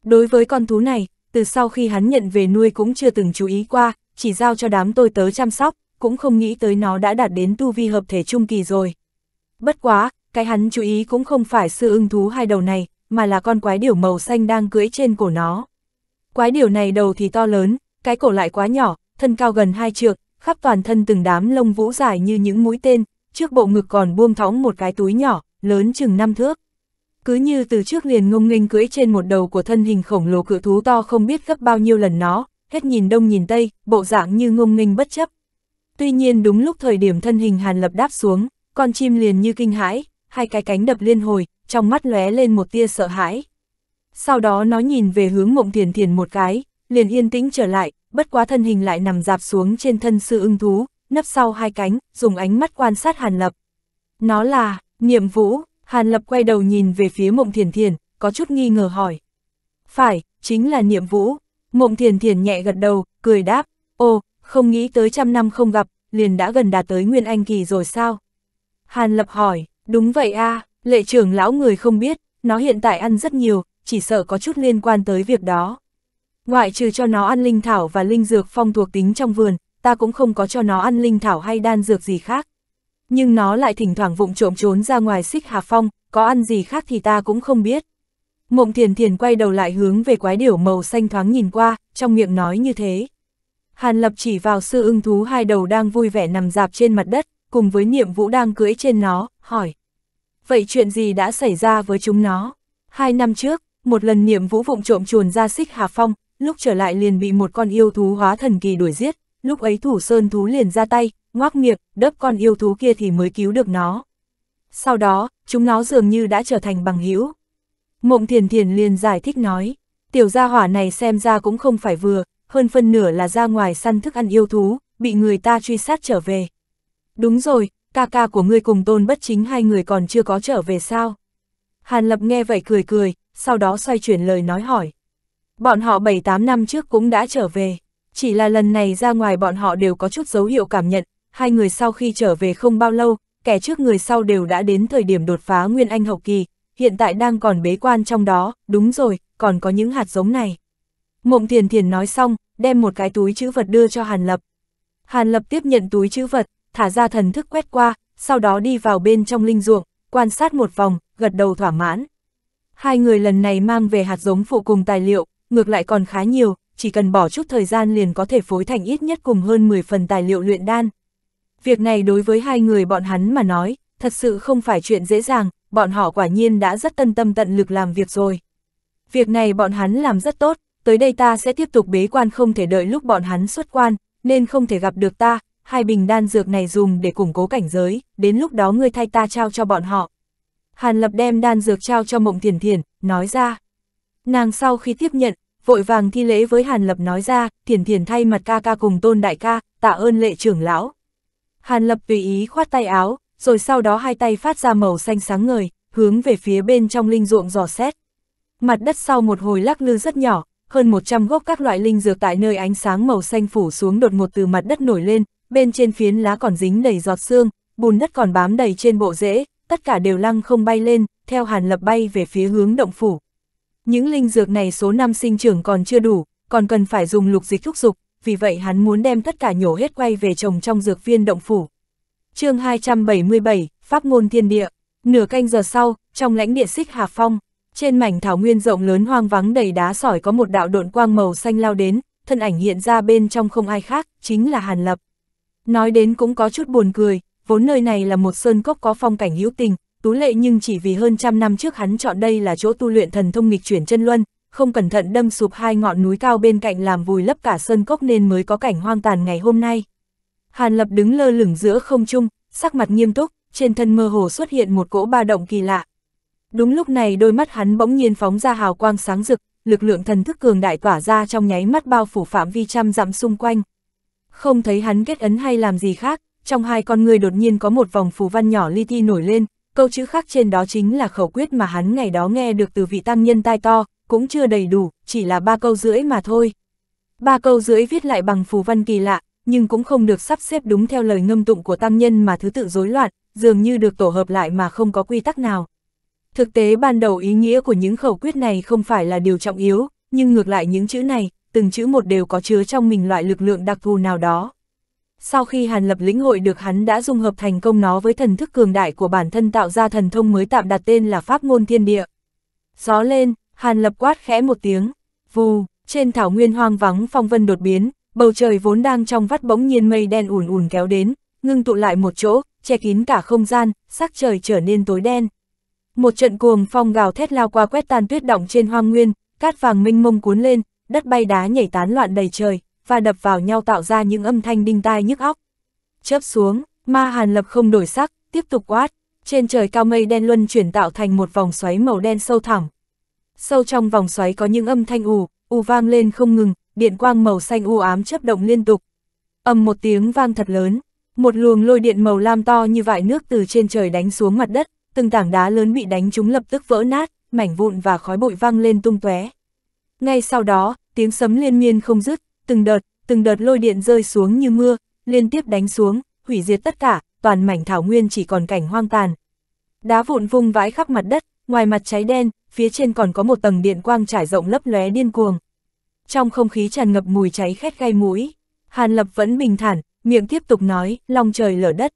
Đối với con thú này, từ sau khi hắn nhận về nuôi cũng chưa từng chú ý qua, chỉ giao cho đám tôi tớ chăm sóc, cũng không nghĩ tới nó đã đạt đến tu vi hợp thể trung kỳ rồi. Bất quá, cái hắn chú ý cũng không phải sư ưng thú hai đầu này, mà là con quái điểu màu xanh đang cưỡi trên cổ nó. Quái điểu này đầu thì to lớn, cái cổ lại quá nhỏ, thân cao gần hai trượng, khắp toàn thân từng đám lông vũ dài như những mũi tên, trước bộ ngực còn buông thõng một cái túi nhỏ, lớn chừng năm thước. Cứ như từ trước liền ngông nghênh cưỡi trên một đầu của thân hình khổng lồ cự thú to không biết gấp bao nhiêu lần nó, hết nhìn đông nhìn tây, bộ dạng như ngông nghênh bất chấp. Tuy nhiên đúng lúc thời điểm thân hình Hàn Lập đáp xuống, con chim liền như kinh hãi, hai cái cánh đập liên hồi, trong mắt lóe lên một tia sợ hãi. Sau đó nó nhìn về hướng mộng thiền thiền một cái, liền yên tĩnh trở lại, bất quá thân hình lại nằm dạp xuống trên thân sư ưng thú, nấp sau hai cánh, dùng ánh mắt quan sát Hàn Lập. Nó là, niệm vũ, Hàn Lập quay đầu nhìn về phía mộng thiền thiền, có chút nghi ngờ hỏi. Phải, chính là niệm vũ. Mộng thiền thiền nhẹ gật đầu, cười đáp, ô. Không nghĩ tới trăm năm không gặp, liền đã gần đạt tới Nguyên Anh Kỳ rồi sao? Hàn Lập hỏi, đúng vậy a lệ trưởng lão người không biết, nó hiện tại ăn rất nhiều, chỉ sợ có chút liên quan tới việc đó. Ngoại trừ cho nó ăn linh thảo và linh dược phong thuộc tính trong vườn, ta cũng không có cho nó ăn linh thảo hay đan dược gì khác. Nhưng nó lại thỉnh thoảng vụng trộm trốn ra ngoài xích hà phong, có ăn gì khác thì ta cũng không biết. Mộng thiền thiền quay đầu lại hướng về quái điểu màu xanh thoáng nhìn qua, trong miệng nói như thế. Hàn Lập chỉ vào sư ưng thú hai đầu đang vui vẻ nằm dạp trên mặt đất, cùng với niệm vũ đang cưỡi trên nó, hỏi. Vậy chuyện gì đã xảy ra với chúng nó? Hai năm trước, một lần niệm vũ vụng trộm chuồn ra xích Hà Phong, lúc trở lại liền bị một con yêu thú hóa thần kỳ đuổi giết, lúc ấy thủ sơn thú liền ra tay, ngoác miệng, đớp con yêu thú kia thì mới cứu được nó. Sau đó, chúng nó dường như đã trở thành bằng hữu. Mộng Thiền Thiền liền giải thích nói, tiểu gia hỏa này xem ra cũng không phải vừa, hơn phân nửa là ra ngoài săn thức ăn yêu thú, bị người ta truy sát trở về. Đúng rồi, ca ca của ngươi cùng tôn bất chính hai người còn chưa có trở về sao? Hàn Lập nghe vậy cười cười, sau đó xoay chuyển lời nói hỏi. Bọn họ 7-8 năm trước cũng đã trở về, chỉ là lần này ra ngoài bọn họ đều có chút dấu hiệu cảm nhận, hai người sau khi trở về không bao lâu, kẻ trước người sau đều đã đến thời điểm đột phá Nguyên Anh hậu kỳ, hiện tại đang còn bế quan trong đó, đúng rồi, còn có những hạt giống này. Mộng Thiền Thiền nói xong, đem một cái túi chữ vật đưa cho Hàn Lập. Hàn Lập tiếp nhận túi chữ vật, thả ra thần thức quét qua, sau đó đi vào bên trong linh ruộng, quan sát một vòng, gật đầu thỏa mãn. Hai người lần này mang về hạt giống phụ cùng tài liệu, ngược lại còn khá nhiều, chỉ cần bỏ chút thời gian liền có thể phối thành ít nhất cùng hơn 10 phần tài liệu luyện đan. Việc này đối với hai người bọn hắn mà nói, thật sự không phải chuyện dễ dàng, bọn họ quả nhiên đã rất tân tâm tận lực làm việc rồi. Việc này bọn hắn làm rất tốt, tới đây ta sẽ tiếp tục bế quan không thể đợi lúc bọn hắn xuất quan, nên không thể gặp được ta, hai bình đan dược này dùng để củng cố cảnh giới, đến lúc đó ngươi thay ta trao cho bọn họ. Hàn Lập đem đan dược trao cho Mộng Thiền Thiền, nói ra. Nàng sau khi tiếp nhận, vội vàng thi lễ với Hàn Lập nói ra, Thiền Thiền thay mặt ca ca cùng tôn đại ca, tạ ơn lệ trưởng lão. Hàn Lập tùy ý khoát tay áo, rồi sau đó hai tay phát ra màu xanh sáng ngời, hướng về phía bên trong linh ruộng dò xét. Mặt đất sau một hồi lắc lư rất nhỏ, hơn 100 gốc các loại linh dược tại nơi ánh sáng màu xanh phủ xuống đột ngột từ mặt đất nổi lên, bên trên phiến lá còn dính đầy giọt xương, bùn đất còn bám đầy trên bộ rễ, tất cả đều lăng không bay lên, theo hàn lập bay về phía hướng động phủ. Những linh dược này số năm sinh trưởng còn chưa đủ, còn cần phải dùng lục dịch thúc dục, vì vậy hắn muốn đem tất cả nhổ hết quay về trồng trong dược viên động phủ. chương 277, Pháp ngôn thiên địa, nửa canh giờ sau, trong lãnh địa xích Hà Phong. Trên mảnh thảo nguyên rộng lớn hoang vắng đầy đá sỏi có một đạo độn quang màu xanh lao đến, thân ảnh hiện ra bên trong không ai khác, chính là Hàn Lập. Nói đến cũng có chút buồn cười, vốn nơi này là một sơn cốc có phong cảnh hữu tình, tú lệ nhưng chỉ vì hơn trăm năm trước hắn chọn đây là chỗ tu luyện thần thông nghịch chuyển chân luân, không cẩn thận đâm sụp hai ngọn núi cao bên cạnh làm vùi lấp cả sơn cốc nên mới có cảnh hoang tàn ngày hôm nay. Hàn Lập đứng lơ lửng giữa không trung, sắc mặt nghiêm túc, trên thân mơ hồ xuất hiện một cỗ ba động kỳ lạ, Đúng lúc này đôi mắt hắn bỗng nhiên phóng ra hào quang sáng rực, lực lượng thần thức cường đại tỏa ra trong nháy mắt bao phủ phạm vi trăm dặm xung quanh. Không thấy hắn kết ấn hay làm gì khác, trong hai con người đột nhiên có một vòng phù văn nhỏ li ti nổi lên, câu chữ khác trên đó chính là khẩu quyết mà hắn ngày đó nghe được từ vị tăng nhân tai to, cũng chưa đầy đủ, chỉ là ba câu rưỡi mà thôi. Ba câu rưỡi viết lại bằng phù văn kỳ lạ, nhưng cũng không được sắp xếp đúng theo lời ngâm tụng của tăng nhân mà thứ tự rối loạn, dường như được tổ hợp lại mà không có quy tắc nào. Thực tế ban đầu ý nghĩa của những khẩu quyết này không phải là điều trọng yếu, nhưng ngược lại những chữ này, từng chữ một đều có chứa trong mình loại lực lượng đặc thù nào đó. Sau khi Hàn Lập lĩnh hội được hắn đã dung hợp thành công nó với thần thức cường đại của bản thân tạo ra thần thông mới tạm đặt tên là Pháp Ngôn Thiên Địa. Gió lên, Hàn Lập quát khẽ một tiếng, vù, trên thảo nguyên hoang vắng phong vân đột biến, bầu trời vốn đang trong vắt bỗng nhiên mây đen ùn ùn kéo đến, ngưng tụ lại một chỗ, che kín cả không gian, sắc trời trở nên tối đen. Một trận cuồng phong gào thét lao qua quét tan tuyết động trên hoang nguyên, cát vàng minh mông cuốn lên, đất bay đá nhảy tán loạn đầy trời, và đập vào nhau tạo ra những âm thanh đinh tai nhức óc. Chớp xuống, ma hàn lập không đổi sắc, tiếp tục quát, trên trời cao mây đen luân chuyển tạo thành một vòng xoáy màu đen sâu thẳm. Sâu trong vòng xoáy có những âm thanh ù, ù vang lên không ngừng, điện quang màu xanh u ám chấp động liên tục. Âm một tiếng vang thật lớn, một luồng lôi điện màu lam to như vại nước từ trên trời đánh xuống mặt đất, từng tảng đá lớn bị đánh chúng lập tức vỡ nát, mảnh vụn và khói bụi văng lên tung tóe. Ngay sau đó, tiếng sấm liên miên không dứt, từng đợt, từng đợt lôi điện rơi xuống như mưa, liên tiếp đánh xuống, hủy diệt tất cả, toàn mảnh thảo nguyên chỉ còn cảnh hoang tàn. Đá vụn vung vãi khắp mặt đất, ngoài mặt cháy đen, phía trên còn có một tầng điện quang trải rộng lấp lóe điên cuồng. Trong không khí tràn ngập mùi cháy khét gai mũi, Hàn Lập vẫn bình thản, miệng tiếp tục nói, long trời lở đất.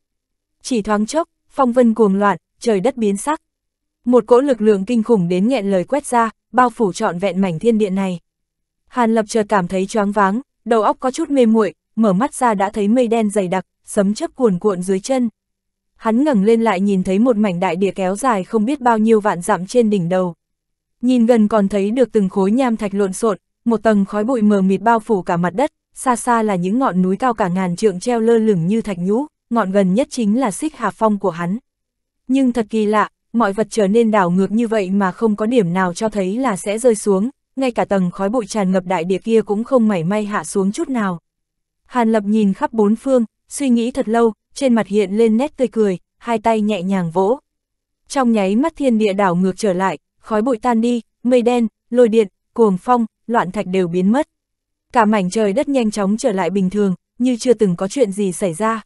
Chỉ thoáng chốc, phong vân cuồng loạn, trời đất biến sắc. Một cỗ lực lượng kinh khủng đến nghẹn lời quét ra, bao phủ trọn vẹn mảnh thiên địa này. Hàn Lập chợt cảm thấy choáng váng, đầu óc có chút mê muội, mở mắt ra đã thấy mây đen dày đặc, sấm chớp cuồn cuộn dưới chân. Hắn ngẩng lên lại nhìn thấy một mảnh đại địa kéo dài không biết bao nhiêu vạn dặm trên đỉnh đầu. Nhìn gần còn thấy được từng khối nham thạch lộn xộn, một tầng khói bụi mờ mịt bao phủ cả mặt đất, xa xa là những ngọn núi cao cả ngàn trượng treo lơ lửng như thạch nhũ, ngọn gần nhất chính là xích hà phong của hắn nhưng thật kỳ lạ, mọi vật trở nên đảo ngược như vậy mà không có điểm nào cho thấy là sẽ rơi xuống, ngay cả tầng khói bụi tràn ngập đại địa kia cũng không mảy may hạ xuống chút nào. Hàn Lập nhìn khắp bốn phương, suy nghĩ thật lâu, trên mặt hiện lên nét tươi cười, hai tay nhẹ nhàng vỗ. Trong nháy mắt thiên địa đảo ngược trở lại, khói bụi tan đi, mây đen, lôi điện, cuồng phong, loạn thạch đều biến mất. Cả mảnh trời đất nhanh chóng trở lại bình thường, như chưa từng có chuyện gì xảy ra.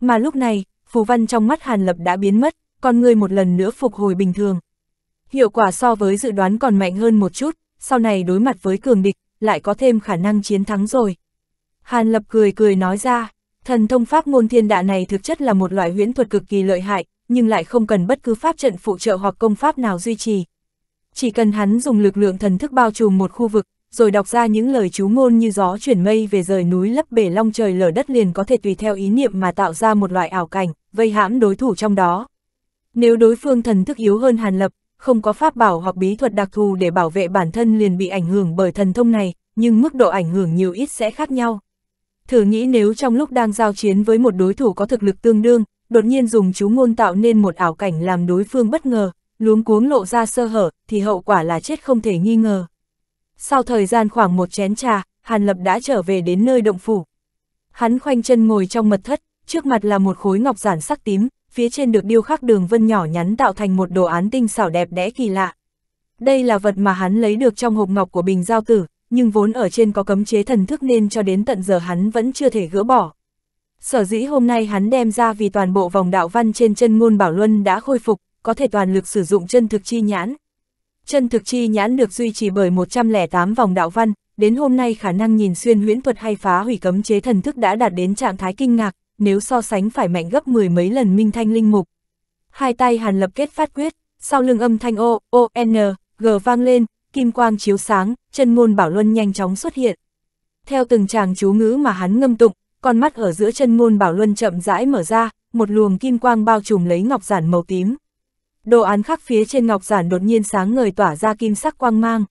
Mà lúc này, phù văn trong mắt Hàn Lập đã biến mất, con người một lần nữa phục hồi bình thường. Hiệu quả so với dự đoán còn mạnh hơn một chút, sau này đối mặt với cường địch, lại có thêm khả năng chiến thắng rồi. Hàn Lập cười cười nói ra, thần thông pháp môn thiên đạ này thực chất là một loại huyễn thuật cực kỳ lợi hại, nhưng lại không cần bất cứ pháp trận phụ trợ hoặc công pháp nào duy trì. Chỉ cần hắn dùng lực lượng thần thức bao trùm một khu vực, rồi đọc ra những lời chú ngôn như gió chuyển mây về rời núi lấp bể long trời lở đất liền có thể tùy theo ý niệm mà tạo ra một loại ảo cảnh, vây hãm đối thủ trong đó. Nếu đối phương thần thức yếu hơn Hàn Lập, không có pháp bảo hoặc bí thuật đặc thù để bảo vệ bản thân liền bị ảnh hưởng bởi thần thông này, nhưng mức độ ảnh hưởng nhiều ít sẽ khác nhau. Thử nghĩ nếu trong lúc đang giao chiến với một đối thủ có thực lực tương đương, đột nhiên dùng chú ngôn tạo nên một ảo cảnh làm đối phương bất ngờ, luống cuống lộ ra sơ hở, thì hậu quả là chết không thể nghi ngờ. Sau thời gian khoảng một chén trà, Hàn Lập đã trở về đến nơi động phủ. Hắn khoanh chân ngồi trong mật thất, trước mặt là một khối ngọc giản sắc tím, phía trên được điêu khắc đường vân nhỏ nhắn tạo thành một đồ án tinh xảo đẹp đẽ kỳ lạ. Đây là vật mà hắn lấy được trong hộp ngọc của bình giao tử, nhưng vốn ở trên có cấm chế thần thức nên cho đến tận giờ hắn vẫn chưa thể gỡ bỏ. Sở dĩ hôm nay hắn đem ra vì toàn bộ vòng đạo văn trên chân ngôn bảo luân đã khôi phục, có thể toàn lực sử dụng chân thực chi nhãn. Chân thực chi nhãn được duy trì bởi 108 vòng đạo văn, đến hôm nay khả năng nhìn xuyên huyễn thuật hay phá hủy cấm chế thần thức đã đạt đến trạng thái kinh ngạc, nếu so sánh phải mạnh gấp mười mấy lần minh thanh linh mục. Hai tay hàn lập kết phát quyết, sau lưng âm thanh O, O, N, G vang lên, kim quang chiếu sáng, chân ngôn bảo luân nhanh chóng xuất hiện. Theo từng chàng chú ngữ mà hắn ngâm tụng, con mắt ở giữa chân ngôn bảo luân chậm rãi mở ra, một luồng kim quang bao trùm lấy ngọc giản màu tím. Đồ án khắc phía trên ngọc giản đột nhiên sáng ngời tỏa ra kim sắc quang mang.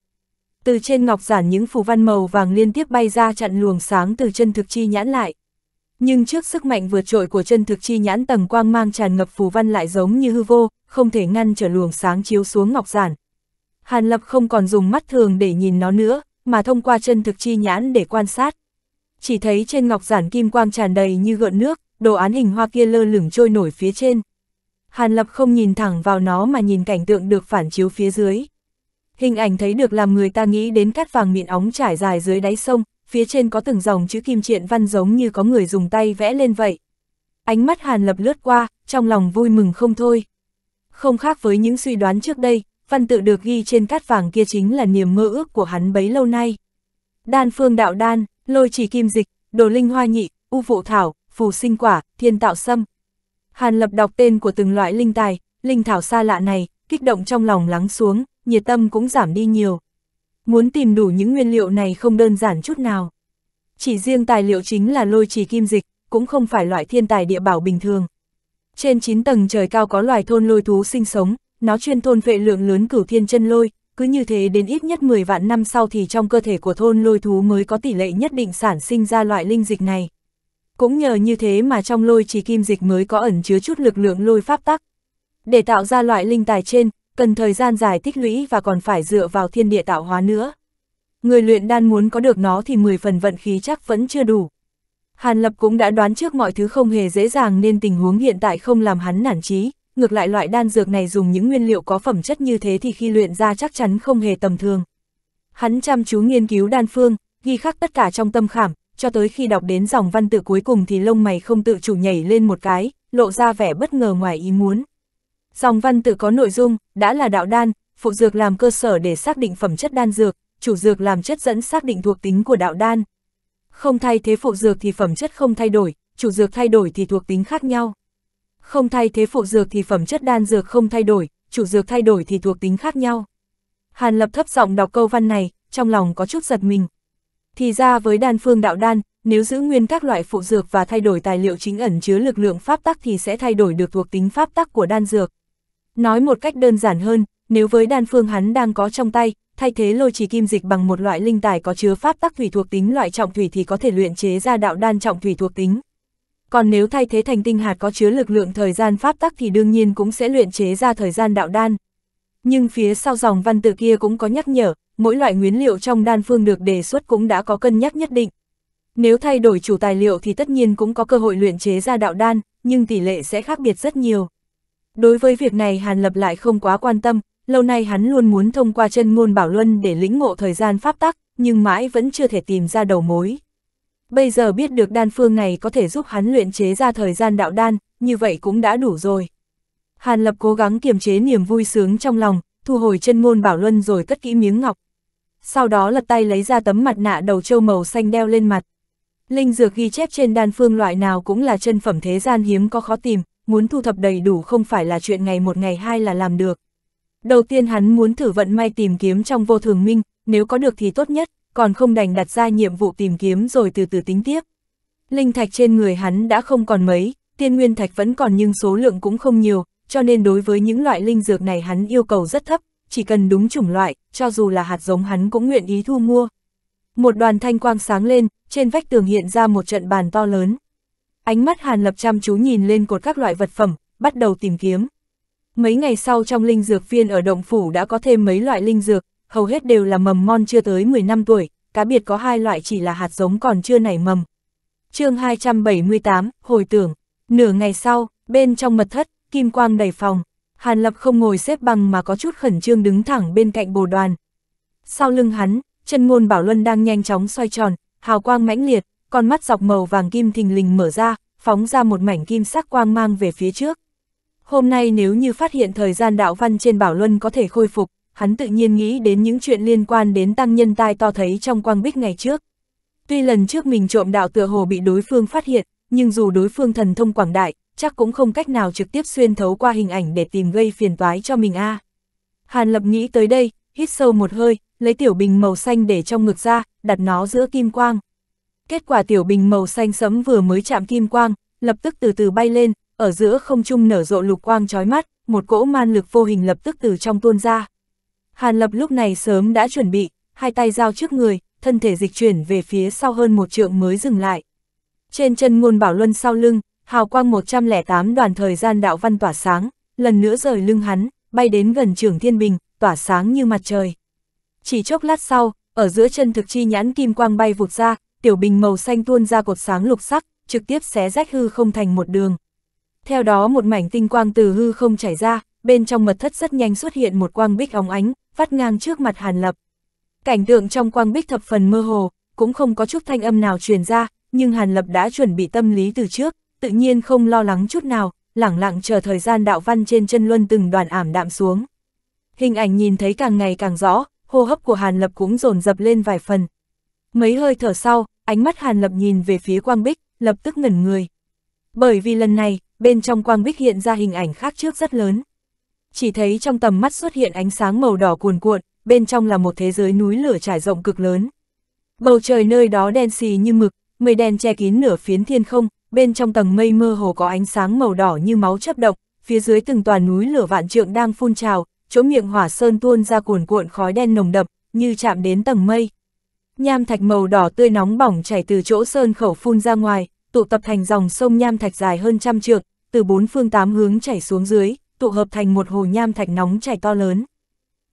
Từ trên ngọc giản những phù văn màu vàng liên tiếp bay ra chặn luồng sáng từ chân thực chi nhãn lại. Nhưng trước sức mạnh vượt trội của chân thực chi nhãn tầng quang mang tràn ngập phù văn lại giống như hư vô, không thể ngăn trở luồng sáng chiếu xuống ngọc giản. Hàn Lập không còn dùng mắt thường để nhìn nó nữa, mà thông qua chân thực chi nhãn để quan sát. Chỉ thấy trên ngọc giản kim quang tràn đầy như gợn nước, đồ án hình hoa kia lơ lửng trôi nổi phía trên. Hàn Lập không nhìn thẳng vào nó mà nhìn cảnh tượng được phản chiếu phía dưới. Hình ảnh thấy được làm người ta nghĩ đến cát vàng miệng óng trải dài dưới đáy sông, phía trên có từng dòng chữ kim triện văn giống như có người dùng tay vẽ lên vậy. Ánh mắt Hàn Lập lướt qua, trong lòng vui mừng không thôi. Không khác với những suy đoán trước đây, văn tự được ghi trên cát vàng kia chính là niềm mơ ước của hắn bấy lâu nay. Đan phương đạo đan, lôi chỉ kim dịch, đồ linh hoa nhị, u vụ thảo, phù sinh quả, thiên tạo sâm. Hàn Lập đọc tên của từng loại linh tài, linh thảo xa lạ này, kích động trong lòng lắng xuống, nhiệt tâm cũng giảm đi nhiều. Muốn tìm đủ những nguyên liệu này không đơn giản chút nào. Chỉ riêng tài liệu chính là lôi trì kim dịch, cũng không phải loại thiên tài địa bảo bình thường. Trên 9 tầng trời cao có loài thôn lôi thú sinh sống, nó chuyên thôn vệ lượng lớn cửu thiên chân lôi, cứ như thế đến ít nhất 10 vạn năm sau thì trong cơ thể của thôn lôi thú mới có tỷ lệ nhất định sản sinh ra loại linh dịch này. Cũng nhờ như thế mà trong lôi trì kim dịch mới có ẩn chứa chút lực lượng lôi pháp tắc. Để tạo ra loại linh tài trên, cần thời gian dài tích lũy và còn phải dựa vào thiên địa tạo hóa nữa. Người luyện đan muốn có được nó thì 10 phần vận khí chắc vẫn chưa đủ. Hàn Lập cũng đã đoán trước mọi thứ không hề dễ dàng nên tình huống hiện tại không làm hắn nản chí, ngược lại loại đan dược này dùng những nguyên liệu có phẩm chất như thế thì khi luyện ra chắc chắn không hề tầm thường. Hắn chăm chú nghiên cứu đan phương, ghi khắc tất cả trong tâm khảm, cho tới khi đọc đến dòng văn tự cuối cùng thì lông mày không tự chủ nhảy lên một cái, lộ ra vẻ bất ngờ ngoài ý muốn. Dòng văn tự có nội dung, đã là đạo đan, phụ dược làm cơ sở để xác định phẩm chất đan dược, chủ dược làm chất dẫn xác định thuộc tính của đạo đan. Không thay thế phụ dược thì phẩm chất không thay đổi, chủ dược thay đổi thì thuộc tính khác nhau. Không thay thế phụ dược thì phẩm chất đan dược không thay đổi, chủ dược thay đổi thì thuộc tính khác nhau. Hàn Lập thấp giọng đọc câu văn này, trong lòng có chút giật mình. Thì ra với đan phương đạo đan, nếu giữ nguyên các loại phụ dược và thay đổi tài liệu chính ẩn chứa lực lượng pháp tắc thì sẽ thay đổi được thuộc tính pháp tắc của đan dược. Nói một cách đơn giản hơn, nếu với đan phương hắn đang có trong tay, thay thế lôi trì kim dịch bằng một loại linh tài có chứa pháp tắc thủy thuộc tính loại trọng thủy thì có thể luyện chế ra đạo đan trọng thủy thuộc tính. Còn nếu thay thế thành tinh hạt có chứa lực lượng thời gian pháp tắc thì đương nhiên cũng sẽ luyện chế ra thời gian đạo đan. Nhưng phía sau dòng văn tự kia cũng có nhắc nhở, mỗi loại nguyên liệu trong đan phương được đề xuất cũng đã có cân nhắc nhất định. Nếu thay đổi chủ tài liệu thì tất nhiên cũng có cơ hội luyện chế ra đạo đan, nhưng tỷ lệ sẽ khác biệt rất nhiều. Đối với việc này Hàn Lập lại không quá quan tâm, lâu nay hắn luôn muốn thông qua chân ngôn bảo luân để lĩnh ngộ thời gian pháp tắc, nhưng mãi vẫn chưa thể tìm ra đầu mối. Bây giờ biết được đan phương này có thể giúp hắn luyện chế ra thời gian đạo đan, như vậy cũng đã đủ rồi. Hàn Lập cố gắng kiềm chế niềm vui sướng trong lòng, thu hồi chân ngôn bảo luân rồi cất kỹ miếng ngọc. Sau đó lật tay lấy ra tấm mặt nạ đầu trâu màu xanh đeo lên mặt. Linh dược ghi chép trên đan phương loại nào cũng là chân phẩm thế gian hiếm có khó tìm, muốn thu thập đầy đủ không phải là chuyện ngày một ngày hai là làm được. Đầu tiên hắn muốn thử vận may tìm kiếm trong vô thường minh, nếu có được thì tốt nhất, còn không đành đặt ra nhiệm vụ tìm kiếm rồi từ từ tính tiếp. Linh thạch trên người hắn đã không còn mấy, tiên nguyên thạch vẫn còn nhưng số lượng cũng không nhiều, cho nên đối với những loại linh dược này hắn yêu cầu rất thấp, chỉ cần đúng chủng loại, cho dù là hạt giống hắn cũng nguyện ý thu mua. Một đoàn thanh quang sáng lên, trên vách tường hiện ra một trận bàn to lớn, Ánh mắt Hàn Lập chăm chú nhìn lên cột các loại vật phẩm, bắt đầu tìm kiếm. Mấy ngày sau trong linh dược viên ở Động Phủ đã có thêm mấy loại linh dược, hầu hết đều là mầm mon chưa tới 10 năm tuổi, cá biệt có hai loại chỉ là hạt giống còn chưa nảy mầm. chương 278, hồi tưởng, nửa ngày sau, bên trong mật thất, kim quang đầy phòng, Hàn Lập không ngồi xếp bằng mà có chút khẩn trương đứng thẳng bên cạnh bồ đoàn. Sau lưng hắn, chân ngôn Bảo Luân đang nhanh chóng xoay tròn, hào quang mãnh liệt, con mắt dọc màu vàng kim thình lình mở ra, phóng ra một mảnh kim sắc quang mang về phía trước. Hôm nay nếu như phát hiện thời gian đạo văn trên Bảo Luân có thể khôi phục, hắn tự nhiên nghĩ đến những chuyện liên quan đến tăng nhân tai to thấy trong quang bích ngày trước. Tuy lần trước mình trộm đạo tựa hồ bị đối phương phát hiện, nhưng dù đối phương thần thông quảng đại, chắc cũng không cách nào trực tiếp xuyên thấu qua hình ảnh để tìm gây phiền toái cho mình a. Hàn Lập nghĩ tới đây, hít sâu một hơi, lấy tiểu bình màu xanh để trong ngực ra, đặt nó giữa kim quang. Kết quả tiểu bình màu xanh sẫm vừa mới chạm kim quang, lập tức từ từ bay lên, ở giữa không trung nở rộ lục quang chói mắt, một cỗ man lực vô hình lập tức từ trong tuôn ra. Hàn Lập lúc này sớm đã chuẩn bị, hai tay giao trước người, thân thể dịch chuyển về phía sau hơn một trượng mới dừng lại. Trên chân ngôn bảo luân sau lưng, hào quang 108 đoàn thời gian đạo văn tỏa sáng, lần nữa rời lưng hắn, bay đến gần trường thiên bình, tỏa sáng như mặt trời. Chỉ chốc lát sau, ở giữa chân thực chi nhãn kim quang bay vụt ra, tiểu bình màu xanh tuôn ra cột sáng lục sắc, trực tiếp xé rách hư không thành một đường. Theo đó một mảnh tinh quang từ hư không chảy ra, bên trong mật thất rất nhanh xuất hiện một quang bích óng ánh, vắt ngang trước mặt Hàn Lập. Cảnh tượng trong quang bích thập phần mơ hồ, cũng không có chút thanh âm nào truyền ra, nhưng Hàn Lập đã chuẩn bị tâm lý từ trước, tự nhiên không lo lắng chút nào, lẳng lặng chờ thời gian đạo văn trên chân luân từng đoàn ảm đạm xuống. Hình ảnh nhìn thấy càng ngày càng rõ, hô hấp của Hàn Lập cũng dồn dập lên vài phần. Mấy hơi thở sau, ánh mắt Hàn Lập nhìn về phía Quang Bích, lập tức ngẩn người. Bởi vì lần này, bên trong Quang Bích hiện ra hình ảnh khác trước rất lớn. Chỉ thấy trong tầm mắt xuất hiện ánh sáng màu đỏ cuồn cuộn, bên trong là một thế giới núi lửa trải rộng cực lớn. Bầu trời nơi đó đen xì như mực, mây đen che kín nửa phiến thiên không, bên trong tầng mây mơ hồ có ánh sáng màu đỏ như máu chấp động, phía dưới từng toàn núi lửa vạn trượng đang phun trào, chỗ miệng hỏa sơn tuôn ra cuồn cuộn khói đen nồng đậm, như chạm đến tầng mây nham thạch màu đỏ tươi nóng bỏng chảy từ chỗ sơn khẩu phun ra ngoài, tụ tập thành dòng sông nham thạch dài hơn trăm trượng, từ bốn phương tám hướng chảy xuống dưới, tụ hợp thành một hồ nham thạch nóng chảy to lớn.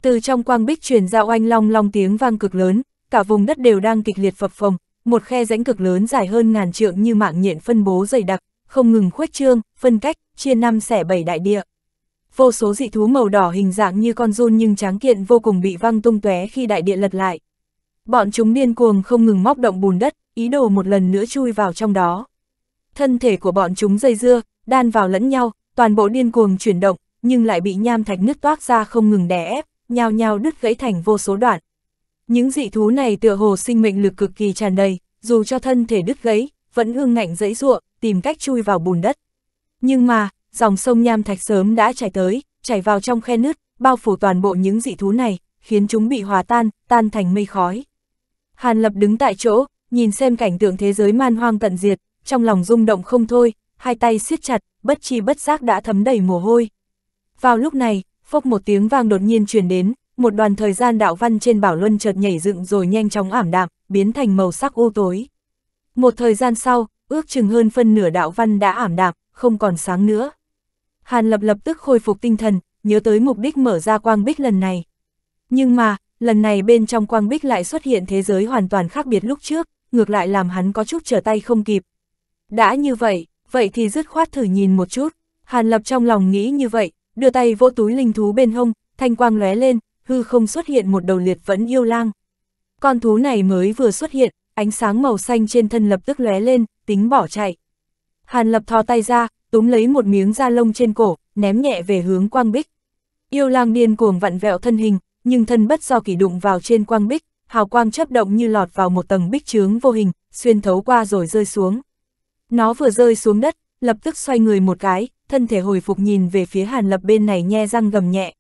Từ trong quang bích truyền ra oanh long long tiếng vang cực lớn, cả vùng đất đều đang kịch liệt phập phồng, một khe rãnh cực lớn dài hơn ngàn trượng như mạng nhện phân bố dày đặc, không ngừng khuếch trương, phân cách, chia năm xẻ bảy đại địa. Vô số dị thú màu đỏ hình dạng như con run nhưng tráng kiện vô cùng bị văng tung tóe khi đại địa lật lại, Bọn chúng điên cuồng không ngừng móc động bùn đất, ý đồ một lần nữa chui vào trong đó. Thân thể của bọn chúng dây dưa, đan vào lẫn nhau, toàn bộ điên cuồng chuyển động, nhưng lại bị nham thạch nứt toác ra không ngừng đè ép, nhào nhào đứt gãy thành vô số đoạn. Những dị thú này tựa hồ sinh mệnh lực cực kỳ tràn đầy, dù cho thân thể đứt gãy, vẫn ương ngạnh dãy ruộng, tìm cách chui vào bùn đất. Nhưng mà, dòng sông nham thạch sớm đã chảy tới, chảy vào trong khe nứt, bao phủ toàn bộ những dị thú này, khiến chúng bị hòa tan, tan thành mây khói. Hàn Lập đứng tại chỗ, nhìn xem cảnh tượng thế giới man hoang tận diệt, trong lòng rung động không thôi, hai tay siết chặt, bất chi bất giác đã thấm đầy mồ hôi. Vào lúc này, phốc một tiếng vang đột nhiên truyền đến, một đoàn thời gian đạo văn trên bảo luân chợt nhảy dựng rồi nhanh chóng ảm đạm, biến thành màu sắc u tối. Một thời gian sau, ước chừng hơn phân nửa đạo văn đã ảm đạm, không còn sáng nữa. Hàn Lập lập tức khôi phục tinh thần, nhớ tới mục đích mở ra quang bích lần này. Nhưng mà, lần này bên trong quang bích lại xuất hiện thế giới hoàn toàn khác biệt lúc trước, ngược lại làm hắn có chút trở tay không kịp. Đã như vậy, vậy thì dứt khoát thử nhìn một chút, Hàn Lập trong lòng nghĩ như vậy, đưa tay vỗ túi linh thú bên hông, thanh quang lóe lên, hư không xuất hiện một đầu liệt vẫn yêu lang. Con thú này mới vừa xuất hiện, ánh sáng màu xanh trên thân lập tức lóe lên, tính bỏ chạy. Hàn Lập thò tay ra, túm lấy một miếng da lông trên cổ, ném nhẹ về hướng quang bích. Yêu lang điên cuồng vặn vẹo thân hình, nhưng thân bất do kỷ đụng vào trên quang bích, hào quang chấp động như lọt vào một tầng bích chướng vô hình, xuyên thấu qua rồi rơi xuống. Nó vừa rơi xuống đất, lập tức xoay người một cái, thân thể hồi phục nhìn về phía Hàn Lập bên này nhe răng gầm nhẹ.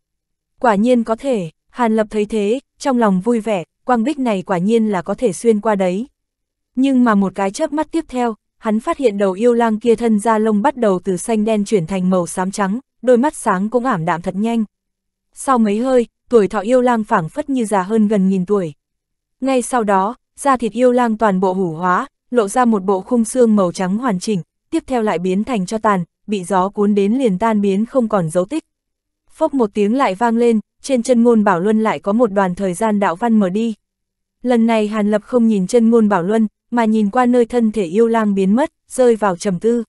Quả nhiên có thể, Hàn Lập thấy thế, trong lòng vui vẻ, quang bích này quả nhiên là có thể xuyên qua đấy. Nhưng mà một cái chớp mắt tiếp theo, hắn phát hiện đầu yêu lang kia thân da lông bắt đầu từ xanh đen chuyển thành màu xám trắng, đôi mắt sáng cũng ảm đạm thật nhanh. Sau mấy hơi, tuổi thọ yêu lang phảng phất như già hơn gần nghìn tuổi. Ngay sau đó, da thịt yêu lang toàn bộ hủ hóa, lộ ra một bộ khung xương màu trắng hoàn chỉnh, tiếp theo lại biến thành cho tàn, bị gió cuốn đến liền tan biến không còn dấu tích. Phốc một tiếng lại vang lên, trên chân ngôn bảo luân lại có một đoàn thời gian đạo văn mở đi. Lần này Hàn Lập không nhìn chân ngôn bảo luân, mà nhìn qua nơi thân thể yêu lang biến mất, rơi vào trầm tư.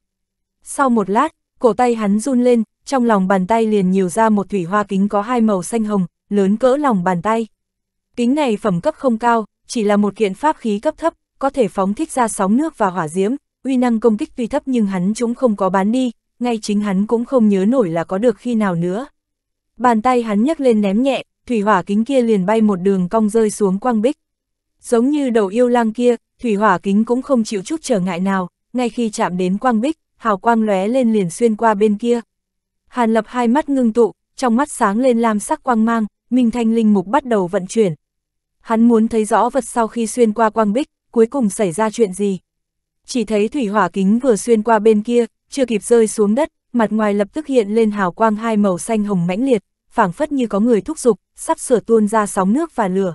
Sau một lát, cổ tay hắn run lên, trong lòng bàn tay liền nhiều ra một thủy hoa kính có hai màu xanh hồng, lớn cỡ lòng bàn tay. Kính này phẩm cấp không cao, chỉ là một kiện pháp khí cấp thấp, có thể phóng thích ra sóng nước và hỏa diễm, uy năng công kích tuy thấp nhưng hắn chúng không có bán đi, ngay chính hắn cũng không nhớ nổi là có được khi nào nữa. Bàn tay hắn nhấc lên ném nhẹ, thủy hỏa kính kia liền bay một đường cong rơi xuống quang bích. Giống như đầu yêu lang kia, thủy hỏa kính cũng không chịu chút trở ngại nào, ngay khi chạm đến quang bích, hào quang lóe lên liền xuyên qua bên kia. Hàn Lập hai mắt ngưng tụ, trong mắt sáng lên lam sắc quang mang, Minh Thanh Linh Mục bắt đầu vận chuyển. Hắn muốn thấy rõ vật sau khi xuyên qua quang bích, cuối cùng xảy ra chuyện gì. Chỉ thấy thủy hỏa kính vừa xuyên qua bên kia, chưa kịp rơi xuống đất, mặt ngoài lập tức hiện lên hào quang hai màu xanh hồng mãnh liệt, phảng phất như có người thúc giục, sắp sửa tuôn ra sóng nước và lửa.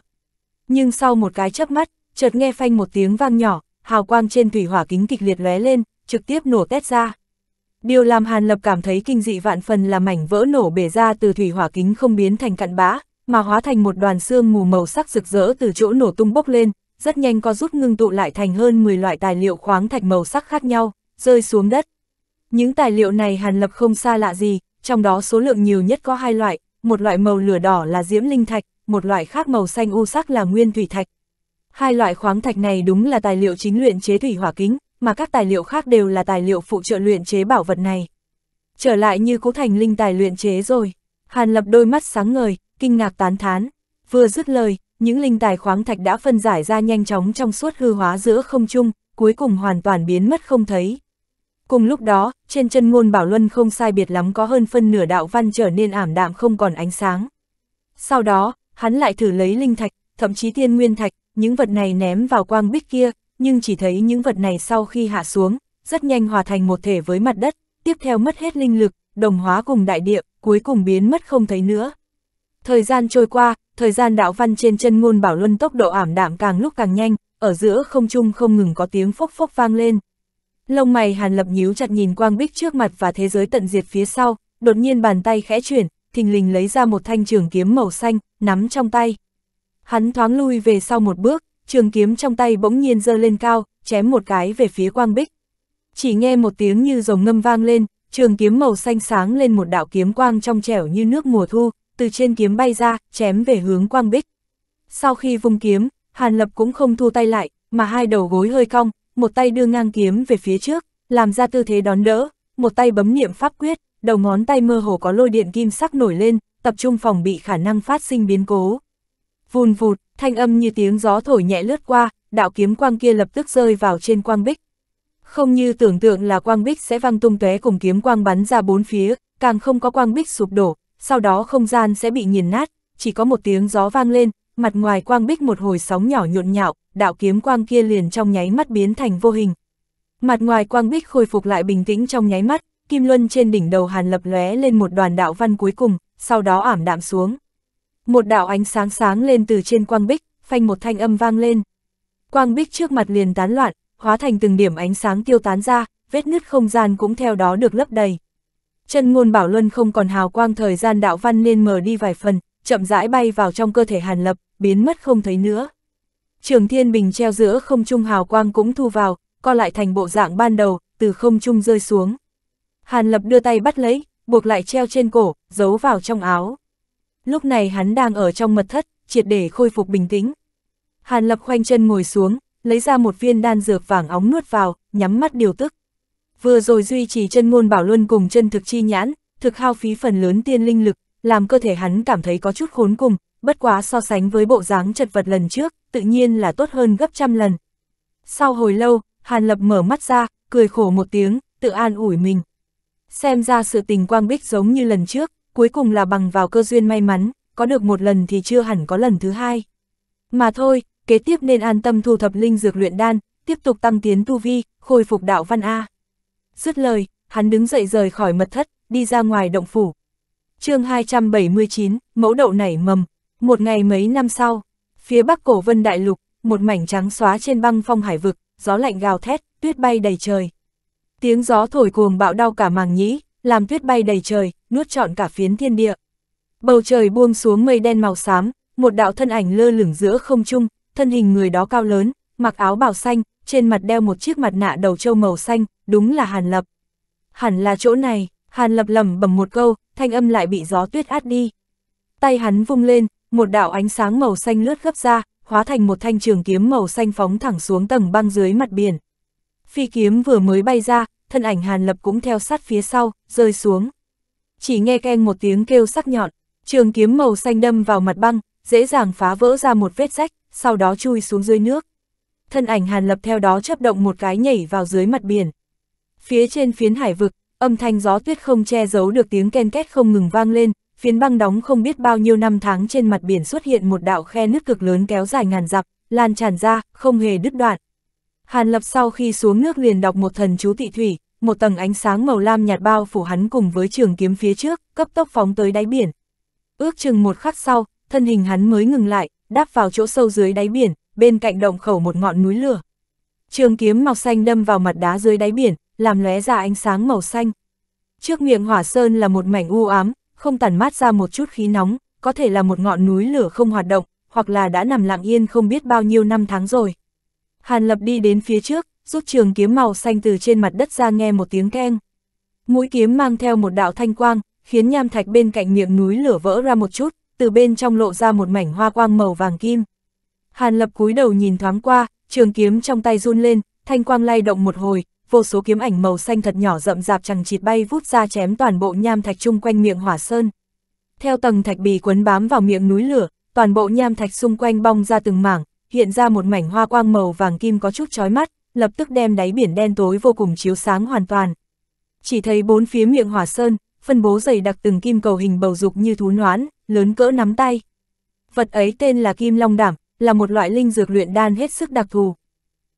Nhưng sau một cái chớp mắt, chợt nghe phanh một tiếng vang nhỏ, hào quang trên thủy hỏa kính kịch liệt lóe lên, trực tiếp nổ tét ra. Điều làm Hàn Lập cảm thấy kinh dị vạn phần là mảnh vỡ nổ bể ra từ thủy hỏa kính không biến thành cặn bã, mà hóa thành một đoàn xương mù màu sắc rực rỡ từ chỗ nổ tung bốc lên, rất nhanh có rút ngưng tụ lại thành hơn 10 loại tài liệu khoáng thạch màu sắc khác nhau, rơi xuống đất. Những tài liệu này Hàn Lập không xa lạ gì, trong đó số lượng nhiều nhất có hai loại, một loại màu lửa đỏ là diễm linh thạch, một loại khác màu xanh u sắc là nguyên thủy thạch. Hai loại khoáng thạch này đúng là tài liệu chính luyện chế thủy hỏa kính, mà các tài liệu khác đều là tài liệu phụ trợ luyện chế bảo vật này. Trở lại như cố thành linh tài luyện chế rồi, Hàn Lập đôi mắt sáng ngời, kinh ngạc tán thán, vừa dứt lời, những linh tài khoáng thạch đã phân giải ra nhanh chóng trong suốt hư hóa giữa không trung, cuối cùng hoàn toàn biến mất không thấy. Cùng lúc đó, trên chân ngôn Bảo Luân không sai biệt lắm có hơn phân nửa đạo văn trở nên ảm đạm không còn ánh sáng. Sau đó, hắn lại thử lấy linh thạch, thậm chí tiên nguyên thạch, những vật này ném vào quang bích kia, nhưng chỉ thấy những vật này sau khi hạ xuống, rất nhanh hòa thành một thể với mặt đất, tiếp theo mất hết linh lực, đồng hóa cùng đại địa, cuối cùng biến mất không thấy nữa. Thời gian trôi qua, thời gian đạo văn trên chân ngôn bảo luân tốc độ ảm đạm càng lúc càng nhanh, ở giữa không trung không ngừng có tiếng phốc phốc vang lên. Lông mày Hàn Lập nhíu chặt nhìn quang bích trước mặt và thế giới tận diệt phía sau, đột nhiên bàn tay khẽ chuyển, thình lình lấy ra một thanh trường kiếm màu xanh, nắm trong tay. Hắn thoáng lui về sau một bước, trường kiếm trong tay bỗng nhiên giơ lên cao, chém một cái về phía quang bích. Chỉ nghe một tiếng như rồng ngâm vang lên, trường kiếm màu xanh sáng lên một đạo kiếm quang trong trẻo như nước mùa thu, từ trên kiếm bay ra, chém về hướng quang bích. Sau khi vung kiếm, Hàn Lập cũng không thu tay lại, mà hai đầu gối hơi cong, một tay đưa ngang kiếm về phía trước, làm ra tư thế đón đỡ, một tay bấm niệm pháp quyết, đầu ngón tay mơ hồ có lôi điện kim sắc nổi lên, tập trung phòng bị khả năng phát sinh biến cố. Vùn vụt, thanh âm như tiếng gió thổi nhẹ lướt qua, đạo kiếm quang kia lập tức rơi vào trên quang bích. Không như tưởng tượng là quang bích sẽ văng tung tóe cùng kiếm quang bắn ra bốn phía, càng không có quang bích sụp đổ, sau đó không gian sẽ bị nghiền nát, chỉ có một tiếng gió vang lên, mặt ngoài quang bích một hồi sóng nhỏ nhộn nhạo, đạo kiếm quang kia liền trong nháy mắt biến thành vô hình. Mặt ngoài quang bích khôi phục lại bình tĩnh trong nháy mắt, kim luân trên đỉnh đầu Hàn Lập lóe lên một đoàn đạo văn cuối cùng, sau đó ảm đạm xuống một đạo ánh sáng sáng lên từ trên quang bích, phanh một thanh âm vang lên. Quang bích trước mặt liền tán loạn, hóa thành từng điểm ánh sáng tiêu tán ra, vết nứt không gian cũng theo đó được lấp đầy. Chân ngôn bảo luân không còn hào quang thời gian đạo văn nên mở đi vài phần, chậm rãi bay vào trong cơ thể hàn lập, biến mất không thấy nữa. Trường thiên bình treo giữa không trung hào quang cũng thu vào, co lại thành bộ dạng ban đầu, từ không trung rơi xuống. Hàn lập đưa tay bắt lấy, buộc lại treo trên cổ, giấu vào trong áo lúc này hắn đang ở trong mật thất, triệt để khôi phục bình tĩnh. Hàn Lập khoanh chân ngồi xuống, lấy ra một viên đan dược vàng óng nuốt vào, nhắm mắt điều tức. Vừa rồi duy trì chân môn bảo luân cùng chân thực chi nhãn, thực hao phí phần lớn tiên linh lực, làm cơ thể hắn cảm thấy có chút khốn cùng, bất quá so sánh với bộ dáng chật vật lần trước, tự nhiên là tốt hơn gấp trăm lần. Sau hồi lâu, Hàn Lập mở mắt ra, cười khổ một tiếng, tự an ủi mình. Xem ra sự tình quang bích giống như lần trước, cuối cùng là bằng vào cơ duyên may mắn, có được một lần thì chưa hẳn có lần thứ hai. Mà thôi, kế tiếp nên an tâm thu thập linh dược luyện đan, tiếp tục tăng tiến tu vi, khôi phục đạo văn A. Dứt lời, hắn đứng dậy rời khỏi mật thất, đi ra ngoài động phủ. chương 279, mẫu đậu nảy mầm, một ngày mấy năm sau, phía bắc cổ vân đại lục, một mảnh trắng xóa trên băng phong hải vực, gió lạnh gào thét, tuyết bay đầy trời. Tiếng gió thổi cuồng bạo đau cả màng nhĩ, làm tuyết bay đầy trời, nuốt trọn cả phiến thiên địa. Bầu trời buông xuống mây đen màu xám, một đạo thân ảnh lơ lửng giữa không trung, thân hình người đó cao lớn, mặc áo bào xanh, trên mặt đeo một chiếc mặt nạ đầu trâu màu xanh, đúng là Hàn Lập. Hẳn là chỗ này, Hàn Lập lẩm bẩm một câu, thanh âm lại bị gió tuyết át đi. Tay hắn vung lên, một đạo ánh sáng màu xanh lướt gấp ra, hóa thành một thanh trường kiếm màu xanh phóng thẳng xuống tầng băng dưới mặt biển. Phi kiếm vừa mới bay ra, thân ảnh Hàn Lập cũng theo sát phía sau, rơi xuống. Chỉ nghe keng một tiếng kêu sắc nhọn, trường kiếm màu xanh đâm vào mặt băng, dễ dàng phá vỡ ra một vết rách, sau đó chui xuống dưới nước. Thân ảnh Hàn Lập theo đó chấp động một cái nhảy vào dưới mặt biển. Phía trên phiến hải vực, âm thanh gió tuyết không che giấu được tiếng ken két không ngừng vang lên, phiến băng đóng không biết bao nhiêu năm tháng trên mặt biển xuất hiện một đạo khe nước cực lớn kéo dài ngàn dặm lan tràn ra, không hề đứt đoạn. Hàn Lập sau khi xuống nước liền đọc một thần chú tị thủy, một tầng ánh sáng màu lam nhạt bao phủ hắn cùng với trường kiếm phía trước, cấp tốc phóng tới đáy biển. Ước chừng một khắc sau, thân hình hắn mới ngừng lại, đáp vào chỗ sâu dưới đáy biển, bên cạnh động khẩu một ngọn núi lửa. Trường kiếm màu xanh đâm vào mặt đá dưới đáy biển, làm lóe ra ánh sáng màu xanh. Trước miệng hỏa sơn là một mảnh u ám, không tản mát ra một chút khí nóng, có thể là một ngọn núi lửa không hoạt động, hoặc là đã nằm lặng yên không biết bao nhiêu năm tháng rồi. Hàn Lập đi đến phía trước, rút trường kiếm màu xanh từ trên mặt đất ra nghe một tiếng keng. Mũi kiếm mang theo một đạo thanh quang, khiến nham thạch bên cạnh miệng núi lửa vỡ ra một chút, từ bên trong lộ ra một mảnh hoa quang màu vàng kim. Hàn Lập cúi đầu nhìn thoáng qua, trường kiếm trong tay run lên, thanh quang lay động một hồi, vô số kiếm ảnh màu xanh thật nhỏ rậm rạp chẳng chịt bay vút ra chém toàn bộ nham thạch chung quanh miệng hỏa sơn. Theo tầng thạch bì quấn bám vào miệng núi lửa, toàn bộ nham thạch xung quanh bong ra từng mảng, hiện ra một mảnh hoa quang màu vàng kim có chút chói mắt, lập tức đem đáy biển đen tối vô cùng chiếu sáng hoàn toàn. Chỉ thấy bốn phía miệng hỏa sơn, phân bố dày đặc từng kim cầu hình bầu dục như thú noãn, lớn cỡ nắm tay. Vật ấy tên là kim long đảm, là một loại linh dược luyện đan hết sức đặc thù.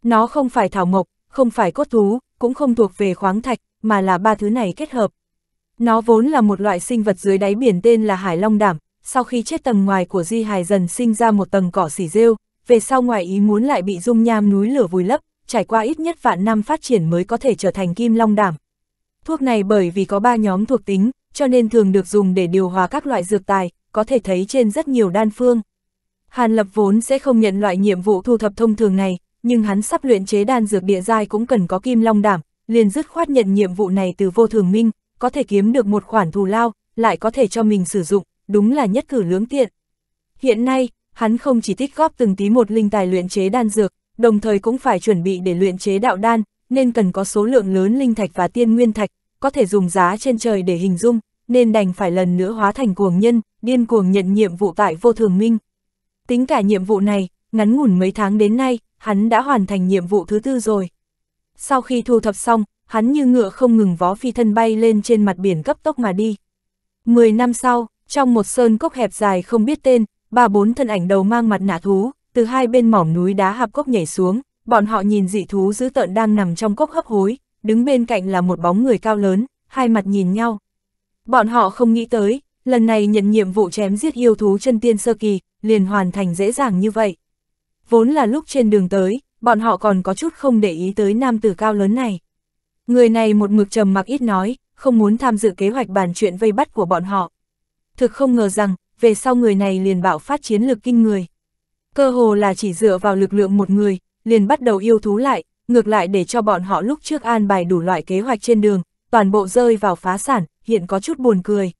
Nó không phải thảo mộc, không phải cốt thú, cũng không thuộc về khoáng thạch, mà là ba thứ này kết hợp. Nó vốn là một loại sinh vật dưới đáy biển tên là hải long đảm, sau khi chết tầng ngoài của di hài dần sinh ra một tầng cỏ xỉ rêu, về sau ngoài ý muốn lại bị dung nham núi lửa vùi lấp, trải qua ít nhất vạn năm phát triển mới có thể trở thành kim long đảm. Thuốc này bởi vì có ba nhóm thuộc tính, cho nên thường được dùng để điều hòa các loại dược tài, có thể thấy trên rất nhiều đan phương. Hàn Lập vốn sẽ không nhận loại nhiệm vụ thu thập thông thường này, nhưng hắn sắp luyện chế đan dược địa giai cũng cần có kim long đảm, liền dứt khoát nhận nhiệm vụ này từ vô thường minh, có thể kiếm được một khoản thù lao, lại có thể cho mình sử dụng, đúng là nhất cử lưỡng tiện. Hiện nay, hắn không chỉ tích góp từng tí một linh tài luyện chế đan dược, đồng thời cũng phải chuẩn bị để luyện chế đạo đan, nên cần có số lượng lớn linh thạch và tiên nguyên thạch, có thể dùng giá trên trời để hình dung, nên đành phải lần nữa hóa thành cuồng nhân, điên cuồng nhận nhiệm vụ tại vô thường minh. Tính cả nhiệm vụ này, ngắn ngủn mấy tháng đến nay, hắn đã hoàn thành nhiệm vụ thứ tư rồi. Sau khi thu thập xong, hắn như ngựa không ngừng vó phi thân bay lên trên mặt biển cấp tốc mà đi. Mười năm sau, trong một sơn cốc hẹp dài không biết tên, ba bốn thân ảnh đầu mang mặt nạ thú, từ hai bên mỏm núi đá hạp cốc nhảy xuống, bọn họ nhìn dị thú dữ tợn đang nằm trong cốc hấp hối, đứng bên cạnh là một bóng người cao lớn, hai mặt nhìn nhau. Bọn họ không nghĩ tới, lần này nhận nhiệm vụ chém giết yêu thú chân tiên sơ kỳ, liền hoàn thành dễ dàng như vậy. Vốn là lúc trên đường tới, bọn họ còn có chút không để ý tới nam tử cao lớn này. Người này một mực trầm mặc ít nói, không muốn tham dự kế hoạch bàn chuyện vây bắt của bọn họ. Thực không ngờ rằng, về sau người này liền bạo phát chiến lược kinh người. Cơ hồ là chỉ dựa vào lực lượng một người, liền bắt đầu yêu thú lại, ngược lại để cho bọn họ lúc trước an bài đủ loại kế hoạch trên đường, toàn bộ rơi vào phá sản, hiện có chút buồn cười.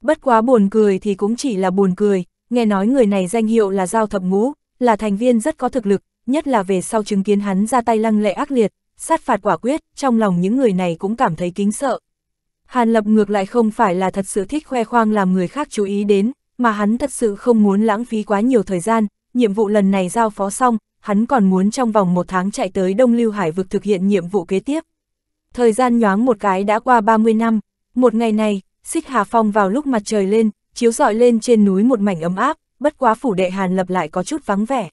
Bất quá buồn cười thì cũng chỉ là buồn cười, nghe nói người này danh hiệu là Giao Thập Ngũ, là thành viên rất có thực lực, nhất là về sau chứng kiến hắn ra tay lăng lệ ác liệt, sát phạt quả quyết, trong lòng những người này cũng cảm thấy kính sợ. Hàn Lập ngược lại không phải là thật sự thích khoe khoang làm người khác chú ý đến, mà hắn thật sự không muốn lãng phí quá nhiều thời gian, nhiệm vụ lần này giao phó xong, hắn còn muốn trong vòng một tháng chạy tới Đông Lưu Hải vực thực hiện nhiệm vụ kế tiếp. Thời gian nhoáng một cái đã qua 30 năm, một ngày này, xích Hà Phong vào lúc mặt trời lên, chiếu rọi lên trên núi một mảnh ấm áp, bất quá phủ đệ Hàn lập lại có chút vắng vẻ.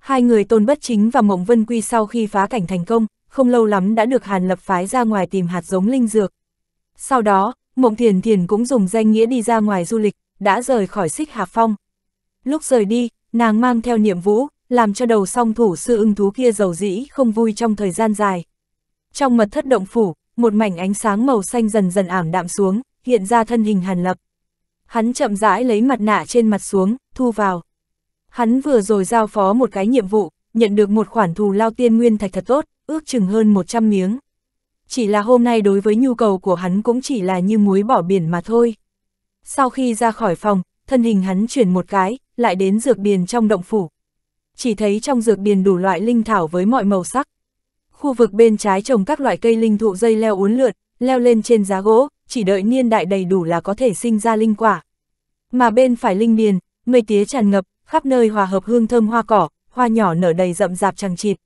Hai người Tôn Bất Chính và Mộng Vân Quy sau khi phá cảnh thành công, không lâu lắm đã được Hàn lập phái ra ngoài tìm hạt giống linh dược. Sau đó, Mộng Thiền Thiền cũng dùng danh nghĩa đi ra ngoài du lịch, đã rời khỏi xích hà phong. Lúc rời đi, nàng mang theo niệm vũ, làm cho đầu song thủ sư ưng thú kia giàu dĩ không vui trong thời gian dài. Trong mật thất động phủ, một mảnh ánh sáng màu xanh dần dần ảm đạm xuống, hiện ra thân hình hàn lập. Hắn chậm rãi lấy mặt nạ trên mặt xuống, thu vào. Hắn vừa rồi giao phó một cái nhiệm vụ, nhận được một khoản thù lao tiên nguyên thạch thật tốt, ước chừng hơn 100 miếng. Chỉ là hôm nay đối với nhu cầu của hắn cũng chỉ là như muối bỏ biển mà thôi. Sau khi ra khỏi phòng, thân hình hắn chuyển một cái, lại đến dược biển trong động phủ. Chỉ thấy trong dược biển đủ loại linh thảo với mọi màu sắc. Khu vực bên trái trồng các loại cây linh thụ dây leo uốn lượn, leo lên trên giá gỗ, chỉ đợi niên đại đầy đủ là có thể sinh ra linh quả. Mà bên phải linh điền, mây tía tràn ngập, khắp nơi hòa hợp hương thơm hoa cỏ, hoa nhỏ nở đầy rậm rạp chẳng chịt.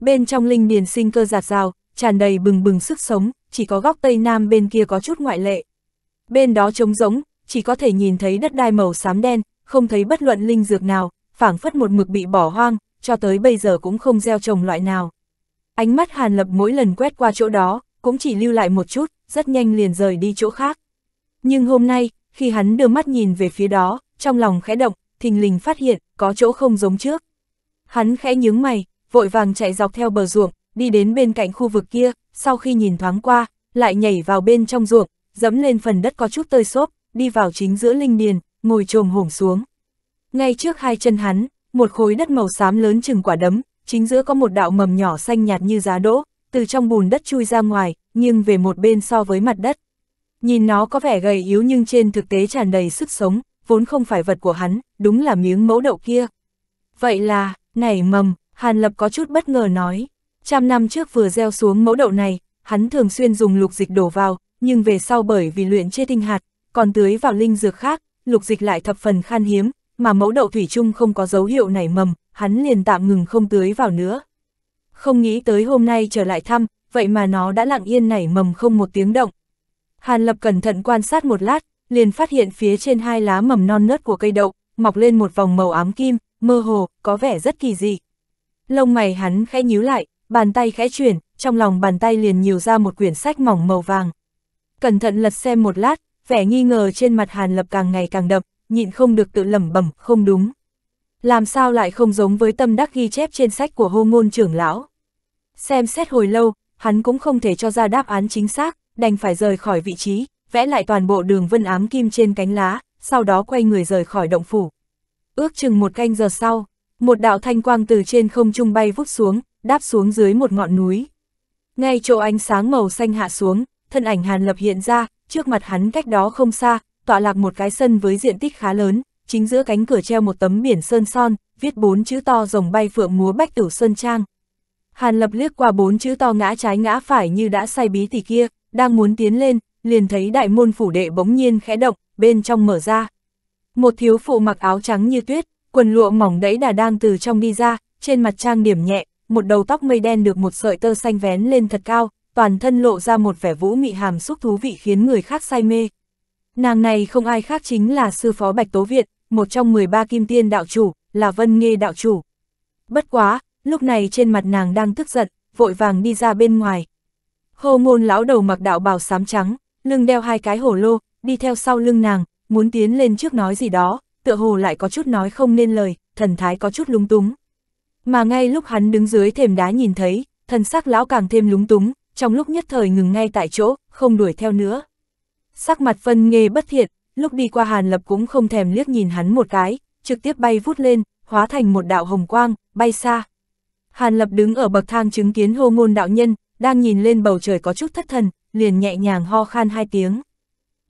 Bên trong linh điền sinh cơ giạt rào, tràn đầy bừng bừng sức sống, chỉ có góc tây nam bên kia có chút ngoại lệ. Bên đó trống rỗng, chỉ có thể nhìn thấy đất đai màu xám đen, không thấy bất luận linh dược nào, phảng phất một mực bị bỏ hoang, cho tới bây giờ cũng không gieo trồng loại nào. Ánh mắt Hàn Lập mỗi lần quét qua chỗ đó, cũng chỉ lưu lại một chút, rất nhanh liền rời đi chỗ khác. Nhưng hôm nay, khi hắn đưa mắt nhìn về phía đó, trong lòng khẽ động, thình lình phát hiện, có chỗ không giống trước. Hắn khẽ nhướng mày, vội vàng chạy dọc theo bờ ruộng, đi đến bên cạnh khu vực kia, sau khi nhìn thoáng qua, lại nhảy vào bên trong ruộng, dẫm lên phần đất có chút tơi xốp, đi vào chính giữa linh điền, ngồi trồm hổm xuống. Ngay trước hai chân hắn, một khối đất màu xám lớn chừng quả đấm, chính giữa có một đạo mầm nhỏ xanh nhạt như giá đỗ, từ trong bùn đất chui ra ngoài, nhưng về một bên so với mặt đất. Nhìn nó có vẻ gầy yếu nhưng trên thực tế tràn đầy sức sống, vốn không phải vật của hắn, đúng là miếng mẫu đậu kia. Vậy là, này mầm, Hàn Lập có chút bất ngờ nói. Trăm năm trước vừa gieo xuống mẫu đậu này, hắn thường xuyên dùng lục dịch đổ vào, nhưng về sau bởi vì luyện chế tinh hạt, còn tưới vào linh dược khác, lục dịch lại thập phần khan hiếm, mà mẫu đậu thủy chung không có dấu hiệu nảy mầm, hắn liền tạm ngừng không tưới vào nữa. Không nghĩ tới hôm nay trở lại thăm, vậy mà nó đã lặng yên nảy mầm không một tiếng động. Hàn Lập cẩn thận quan sát một lát, liền phát hiện phía trên hai lá mầm non nớt của cây đậu, mọc lên một vòng màu ám kim, mơ hồ, có vẻ rất kỳ dị. Lông mày hắn khẽ nhíu lại, bàn tay khẽ chuyển, trong lòng bàn tay liền nhiều ra một quyển sách mỏng màu vàng cẩn thận lật xem một lát, vẻ nghi ngờ trên mặt Hàn Lập càng ngày càng đậm, nhịn không được tự lẩm bẩm, không đúng. Làm sao lại không giống với tâm đắc ghi chép trên sách của hô ngôn trưởng lão? Xem xét hồi lâu, hắn cũng không thể cho ra đáp án chính xác, đành phải rời khỏi vị trí, vẽ lại toàn bộ đường vân ám kim trên cánh lá, sau đó quay người rời khỏi động phủ. Ước chừng một canh giờ sau, một đạo thanh quang từ trên không trung bay vút xuống, đáp xuống dưới một ngọn núi. Ngay chỗ ánh sáng màu xanh hạ xuống, thân ảnh Hàn Lập hiện ra, trước mặt hắn cách đó không xa, tọa lạc một cái sân với diện tích khá lớn, chính giữa cánh cửa treo một tấm biển sơn son, viết bốn chữ to rồng bay phượng múa bách tử sơn trang. Hàn Lập liếc qua bốn chữ to ngã trái ngã phải như đã say bí tỷ kia, đang muốn tiến lên, liền thấy đại môn phủ đệ bỗng nhiên khẽ động, bên trong mở ra. Một thiếu phụ mặc áo trắng như tuyết, quần lụa mỏng đẫy đà đang từ trong đi ra, trên mặt trang điểm nhẹ, một đầu tóc mây đen được một sợi tơ xanh vén lên thật cao, toàn thân lộ ra một vẻ vũ mị hàm xúc thú vị khiến người khác say mê. Nàng này không ai khác chính là sư phó Bạch Tố Việt, một trong 13 kim tiên đạo chủ, là Vân Nghê đạo chủ. Bất quá, lúc này trên mặt nàng đang tức giận, vội vàng đi ra bên ngoài. Hồ môn lão đầu mặc đạo bào xám trắng, lưng đeo hai cái hổ lô, đi theo sau lưng nàng, muốn tiến lên trước nói gì đó, tựa hồ lại có chút nói không nên lời, thần thái có chút lúng túng. Mà ngay lúc hắn đứng dưới thềm đá nhìn thấy, thần sắc lão càng thêm lúng túng, trong lúc nhất thời ngừng ngay tại chỗ, không đuổi theo nữa. Sắc mặt phân nghề bất thiện, lúc đi qua Hàn Lập cũng không thèm liếc nhìn hắn một cái, trực tiếp bay vút lên, hóa thành một đạo hồng quang, bay xa. Hàn Lập đứng ở bậc thang chứng kiến hô ngôn đạo nhân, đang nhìn lên bầu trời có chút thất thần, liền nhẹ nhàng ho khan hai tiếng.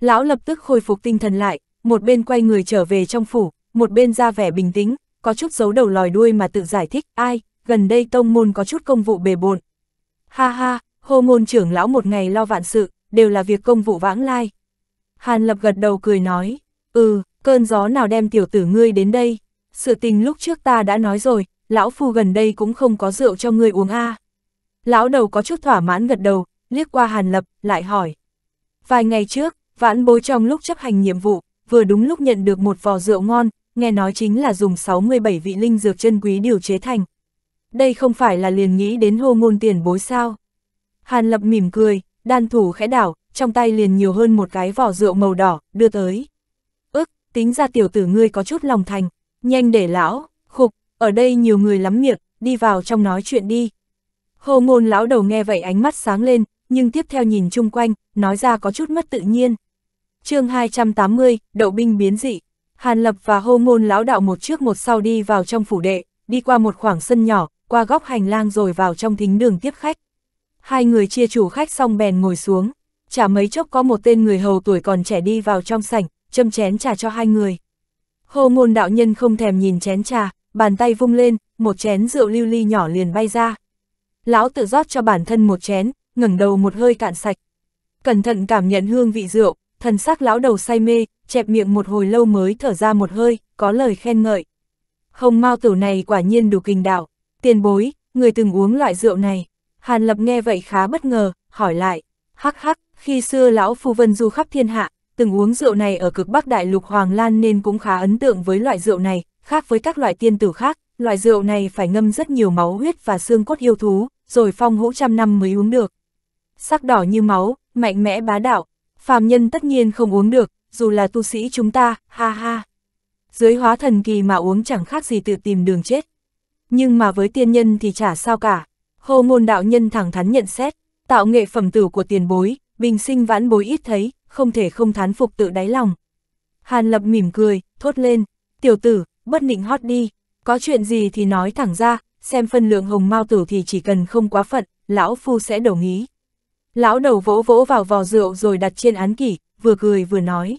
Lão lập tức khôi phục tinh thần lại, một bên quay người trở về trong phủ, một bên ra vẻ bình tĩnh, có chút giấu đầu lòi đuôi mà tự giải thích, ai, gần đây tông môn có chút công vụ bề bộn. Ha ha, Hô ngôn trưởng lão một ngày lo vạn sự, đều là việc công vụ vãng lai. Hàn Lập gật đầu cười nói, ừ, cơn gió nào đem tiểu tử ngươi đến đây. Sự tình lúc trước ta đã nói rồi, lão phu gần đây cũng không có rượu cho ngươi uống a. À. Lão đầu có chút thỏa mãn gật đầu, liếc qua Hàn Lập, lại hỏi. Vài ngày trước, vãn bối trong lúc chấp hành nhiệm vụ, vừa đúng lúc nhận được một vò rượu ngon, nghe nói chính là dùng 67 vị linh dược chân quý điều chế thành. Đây không phải là liền nghĩ đến hô ngôn tiền bối sao. Hàn Lập mỉm cười, đan thủ khẽ đảo, trong tay liền nhiều hơn một cái vỏ rượu màu đỏ, đưa tới. Ước, tính ra tiểu tử ngươi có chút lòng thành, nhanh để lão, khục, ở đây nhiều người lắm miệng, đi vào trong nói chuyện đi. Hồ ngôn lão đầu nghe vậy ánh mắt sáng lên, nhưng tiếp theo nhìn chung quanh, nói ra có chút mất tự nhiên. chương 280, đậu binh biến dị. Hàn Lập và hô ngôn lão đạo một trước một sau đi vào trong phủ đệ, đi qua một khoảng sân nhỏ, qua góc hành lang rồi vào trong thính đường tiếp khách hai người chia chủ khách xong bèn ngồi xuống, chả mấy chốc có một tên người hầu tuổi còn trẻ đi vào trong sảnh, châm chén trà cho hai người. Hồ ngôn đạo nhân không thèm nhìn chén trà, bàn tay vung lên, một chén rượu lưu ly nhỏ liền bay ra. Lão tự rót cho bản thân một chén, ngẩng đầu một hơi cạn sạch. Cẩn thận cảm nhận hương vị rượu, thần sắc lão đầu say mê, chẹp miệng một hồi lâu mới thở ra một hơi, có lời khen ngợi. Hồng mao tử này quả nhiên đủ kinh đạo, tiền bối, người từng uống loại rượu này. Hàn Lập nghe vậy khá bất ngờ, hỏi lại, hắc hắc, khi xưa lão phu vân du khắp thiên hạ, từng uống rượu này ở cực bắc đại lục Hoàng Lan nên cũng khá ấn tượng với loại rượu này, khác với các loại tiên tử khác, loại rượu này phải ngâm rất nhiều máu huyết và xương cốt yêu thú, rồi phong hũ trăm năm mới uống được. Sắc đỏ như máu, mạnh mẽ bá đạo, phàm nhân tất nhiên không uống được, dù là tu sĩ chúng ta, ha ha. Dưới hóa thần kỳ mà uống chẳng khác gì tự tìm đường chết. Nhưng mà với tiên nhân thì chả sao cả, Hồ ngôn đạo nhân thẳng thắn nhận xét, tạo nghệ phẩm tử của tiền bối, bình sinh vãn bối ít thấy, không thể không thán phục tự đáy lòng. Hàn lập mỉm cười, thốt lên, tiểu tử, bất định hót đi, có chuyện gì thì nói thẳng ra, xem phân lượng hồng mao tử thì chỉ cần không quá phận, lão phu sẽ đồng ý. Lão đầu vỗ vỗ vào vò rượu rồi đặt trên án kỷ, vừa cười vừa nói.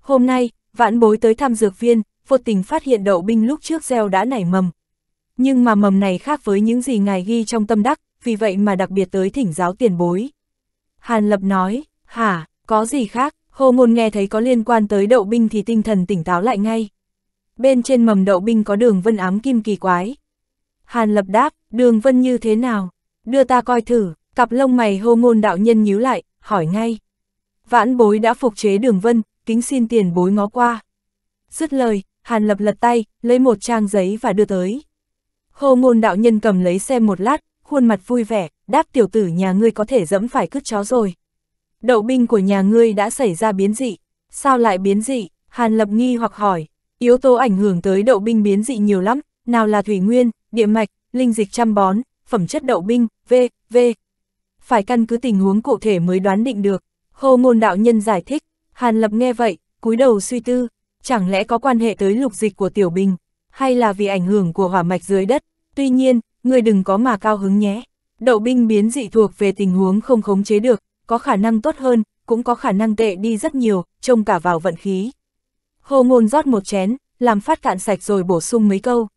Hôm nay, vãn bối tới thăm dược viên, vô tình phát hiện đậu binh lúc trước gieo đã nảy mầm, nhưng mà mầm này khác với những gì ngài ghi trong tâm đắc, vì vậy mà đặc biệt tới thỉnh giáo tiền bối. Hàn Lập nói, hả, có gì khác, hồ Môn nghe thấy có liên quan tới đậu binh thì tinh thần tỉnh táo lại ngay. Bên trên mầm đậu binh có đường vân ám kim kỳ quái. Hàn Lập đáp, đường vân như thế nào? Đưa ta coi thử, cặp lông mày hô Môn đạo nhân nhíu lại, hỏi ngay. Vãn bối đã phục chế đường vân, kính xin tiền bối ngó qua. Dứt lời, Hàn Lập lật tay, lấy một trang giấy và đưa tới. Hồ ngôn đạo nhân cầm lấy xem một lát, khuôn mặt vui vẻ, đáp tiểu tử nhà ngươi có thể dẫm phải cướp chó rồi. Đậu binh của nhà ngươi đã xảy ra biến dị, sao lại biến dị, Hàn Lập nghi hoặc hỏi, yếu tố ảnh hưởng tới đậu binh biến dị nhiều lắm, nào là thủy nguyên, địa mạch, linh dịch chăm bón, phẩm chất đậu binh, v, v. Phải căn cứ tình huống cụ thể mới đoán định được, Hồ ngôn đạo nhân giải thích, Hàn Lập nghe vậy, cúi đầu suy tư, chẳng lẽ có quan hệ tới lục dịch của tiểu binh? hay là vì ảnh hưởng của hỏa mạch dưới đất, Tuy nhiên, người đừng có mà cao hứng nhé. Đậu binh biến dị thuộc về tình huống không khống chế được, có khả năng tốt hơn, cũng có khả năng tệ đi rất nhiều, trông cả vào vận khí. Hồ ngôn rót một chén, làm phát cạn sạch rồi bổ sung mấy câu.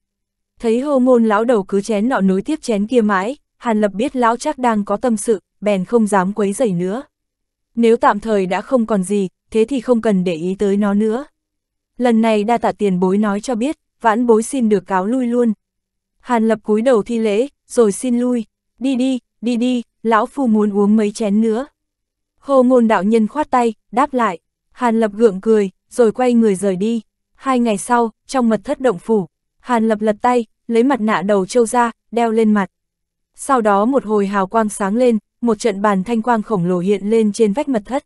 Thấy hồ ngôn lão đầu cứ chén nọ nối tiếp chén kia mãi, Hàn Lập biết lão chắc đang có tâm sự, bèn không dám quấy rầy nữa. Nếu tạm thời đã không còn gì, thế thì không cần để ý tới nó nữa. Lần này đa tạ tiền bối nói cho biết, vãn bối xin được cáo lui luôn. Hàn Lập cúi đầu thi lễ, rồi xin lui, đi đi, đi đi, lão phu muốn uống mấy chén nữa. Hồ ngôn đạo nhân khoát tay, đáp lại, Hàn Lập gượng cười, rồi quay người rời đi. Hai ngày sau, trong mật thất động phủ, Hàn Lập lật tay, lấy mặt nạ đầu trâu ra, đeo lên mặt. Sau đó một hồi hào quang sáng lên, một trận bàn thanh quang khổng lồ hiện lên trên vách mật thất.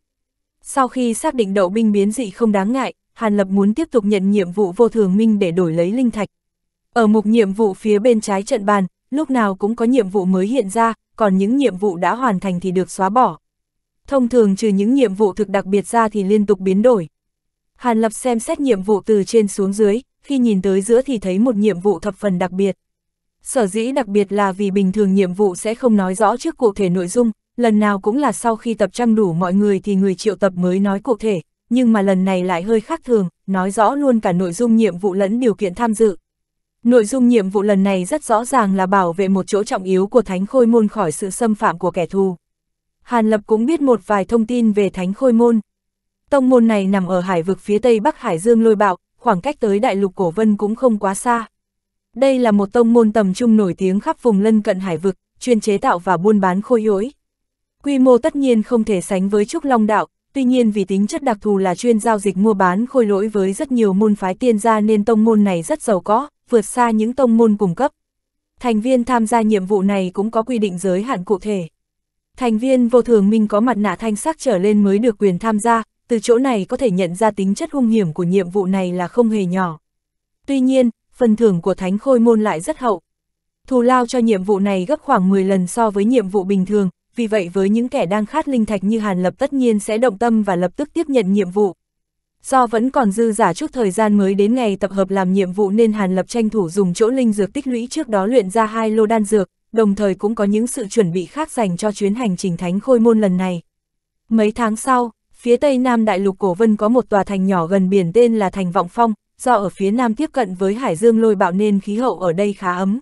Sau khi xác định đậu binh biến dị không đáng ngại, Hàn Lập muốn tiếp tục nhận nhiệm vụ vô thường minh để đổi lấy linh thạch. Ở mục nhiệm vụ phía bên trái trận bàn, lúc nào cũng có nhiệm vụ mới hiện ra, còn những nhiệm vụ đã hoàn thành thì được xóa bỏ. Thông thường trừ những nhiệm vụ thực đặc biệt ra thì liên tục biến đổi. Hàn Lập xem xét nhiệm vụ từ trên xuống dưới, khi nhìn tới giữa thì thấy một nhiệm vụ thập phần đặc biệt. Sở dĩ đặc biệt là vì bình thường nhiệm vụ sẽ không nói rõ trước cụ thể nội dung, lần nào cũng là sau khi tập trăng đủ mọi người thì người triệu tập mới nói cụ thể, nhưng mà lần này lại hơi khác thường, nói rõ luôn cả nội dung nhiệm vụ lẫn điều kiện tham dự. Nội dung nhiệm vụ lần này rất rõ ràng là bảo vệ một chỗ trọng yếu của Thánh Khôi Môn khỏi sự xâm phạm của kẻ thù. Hàn Lập cũng biết một vài thông tin về Thánh Khôi Môn. Tông môn này nằm ở hải vực phía tây Bắc Hải Dương lôi bạo, khoảng cách tới đại lục Cổ Vân cũng không quá xa. Đây là một tông môn tầm trung nổi tiếng khắp vùng lân cận hải vực, chuyên chế tạo và buôn bán khôi hối. Quy mô tất nhiên không thể sánh với Trúc Long Đạo, tuy nhiên vì tính chất đặc thù là chuyên giao dịch mua bán khôi lỗi với rất nhiều môn phái tiên gia nên tông môn này rất giàu có vượt xa những tông môn cung cấp. Thành viên tham gia nhiệm vụ này cũng có quy định giới hạn cụ thể. Thành viên vô thường minh có mặt nạ thanh sắc trở lên mới được quyền tham gia, từ chỗ này có thể nhận ra tính chất hung hiểm của nhiệm vụ này là không hề nhỏ. Tuy nhiên, phần thưởng của thánh khôi môn lại rất hậu. Thù lao cho nhiệm vụ này gấp khoảng 10 lần so với nhiệm vụ bình thường, vì vậy với những kẻ đang khát linh thạch như Hàn Lập tất nhiên sẽ động tâm và lập tức tiếp nhận nhiệm vụ. Do vẫn còn dư giả chút thời gian mới đến ngày tập hợp làm nhiệm vụ nên Hàn Lập tranh thủ dùng chỗ linh dược tích lũy trước đó luyện ra hai lô đan dược, đồng thời cũng có những sự chuẩn bị khác dành cho chuyến hành trình thánh khôi môn lần này. Mấy tháng sau, phía tây nam đại lục Cổ Vân có một tòa thành nhỏ gần biển tên là Thành Vọng Phong, do ở phía nam tiếp cận với hải dương lôi bạo nên khí hậu ở đây khá ấm.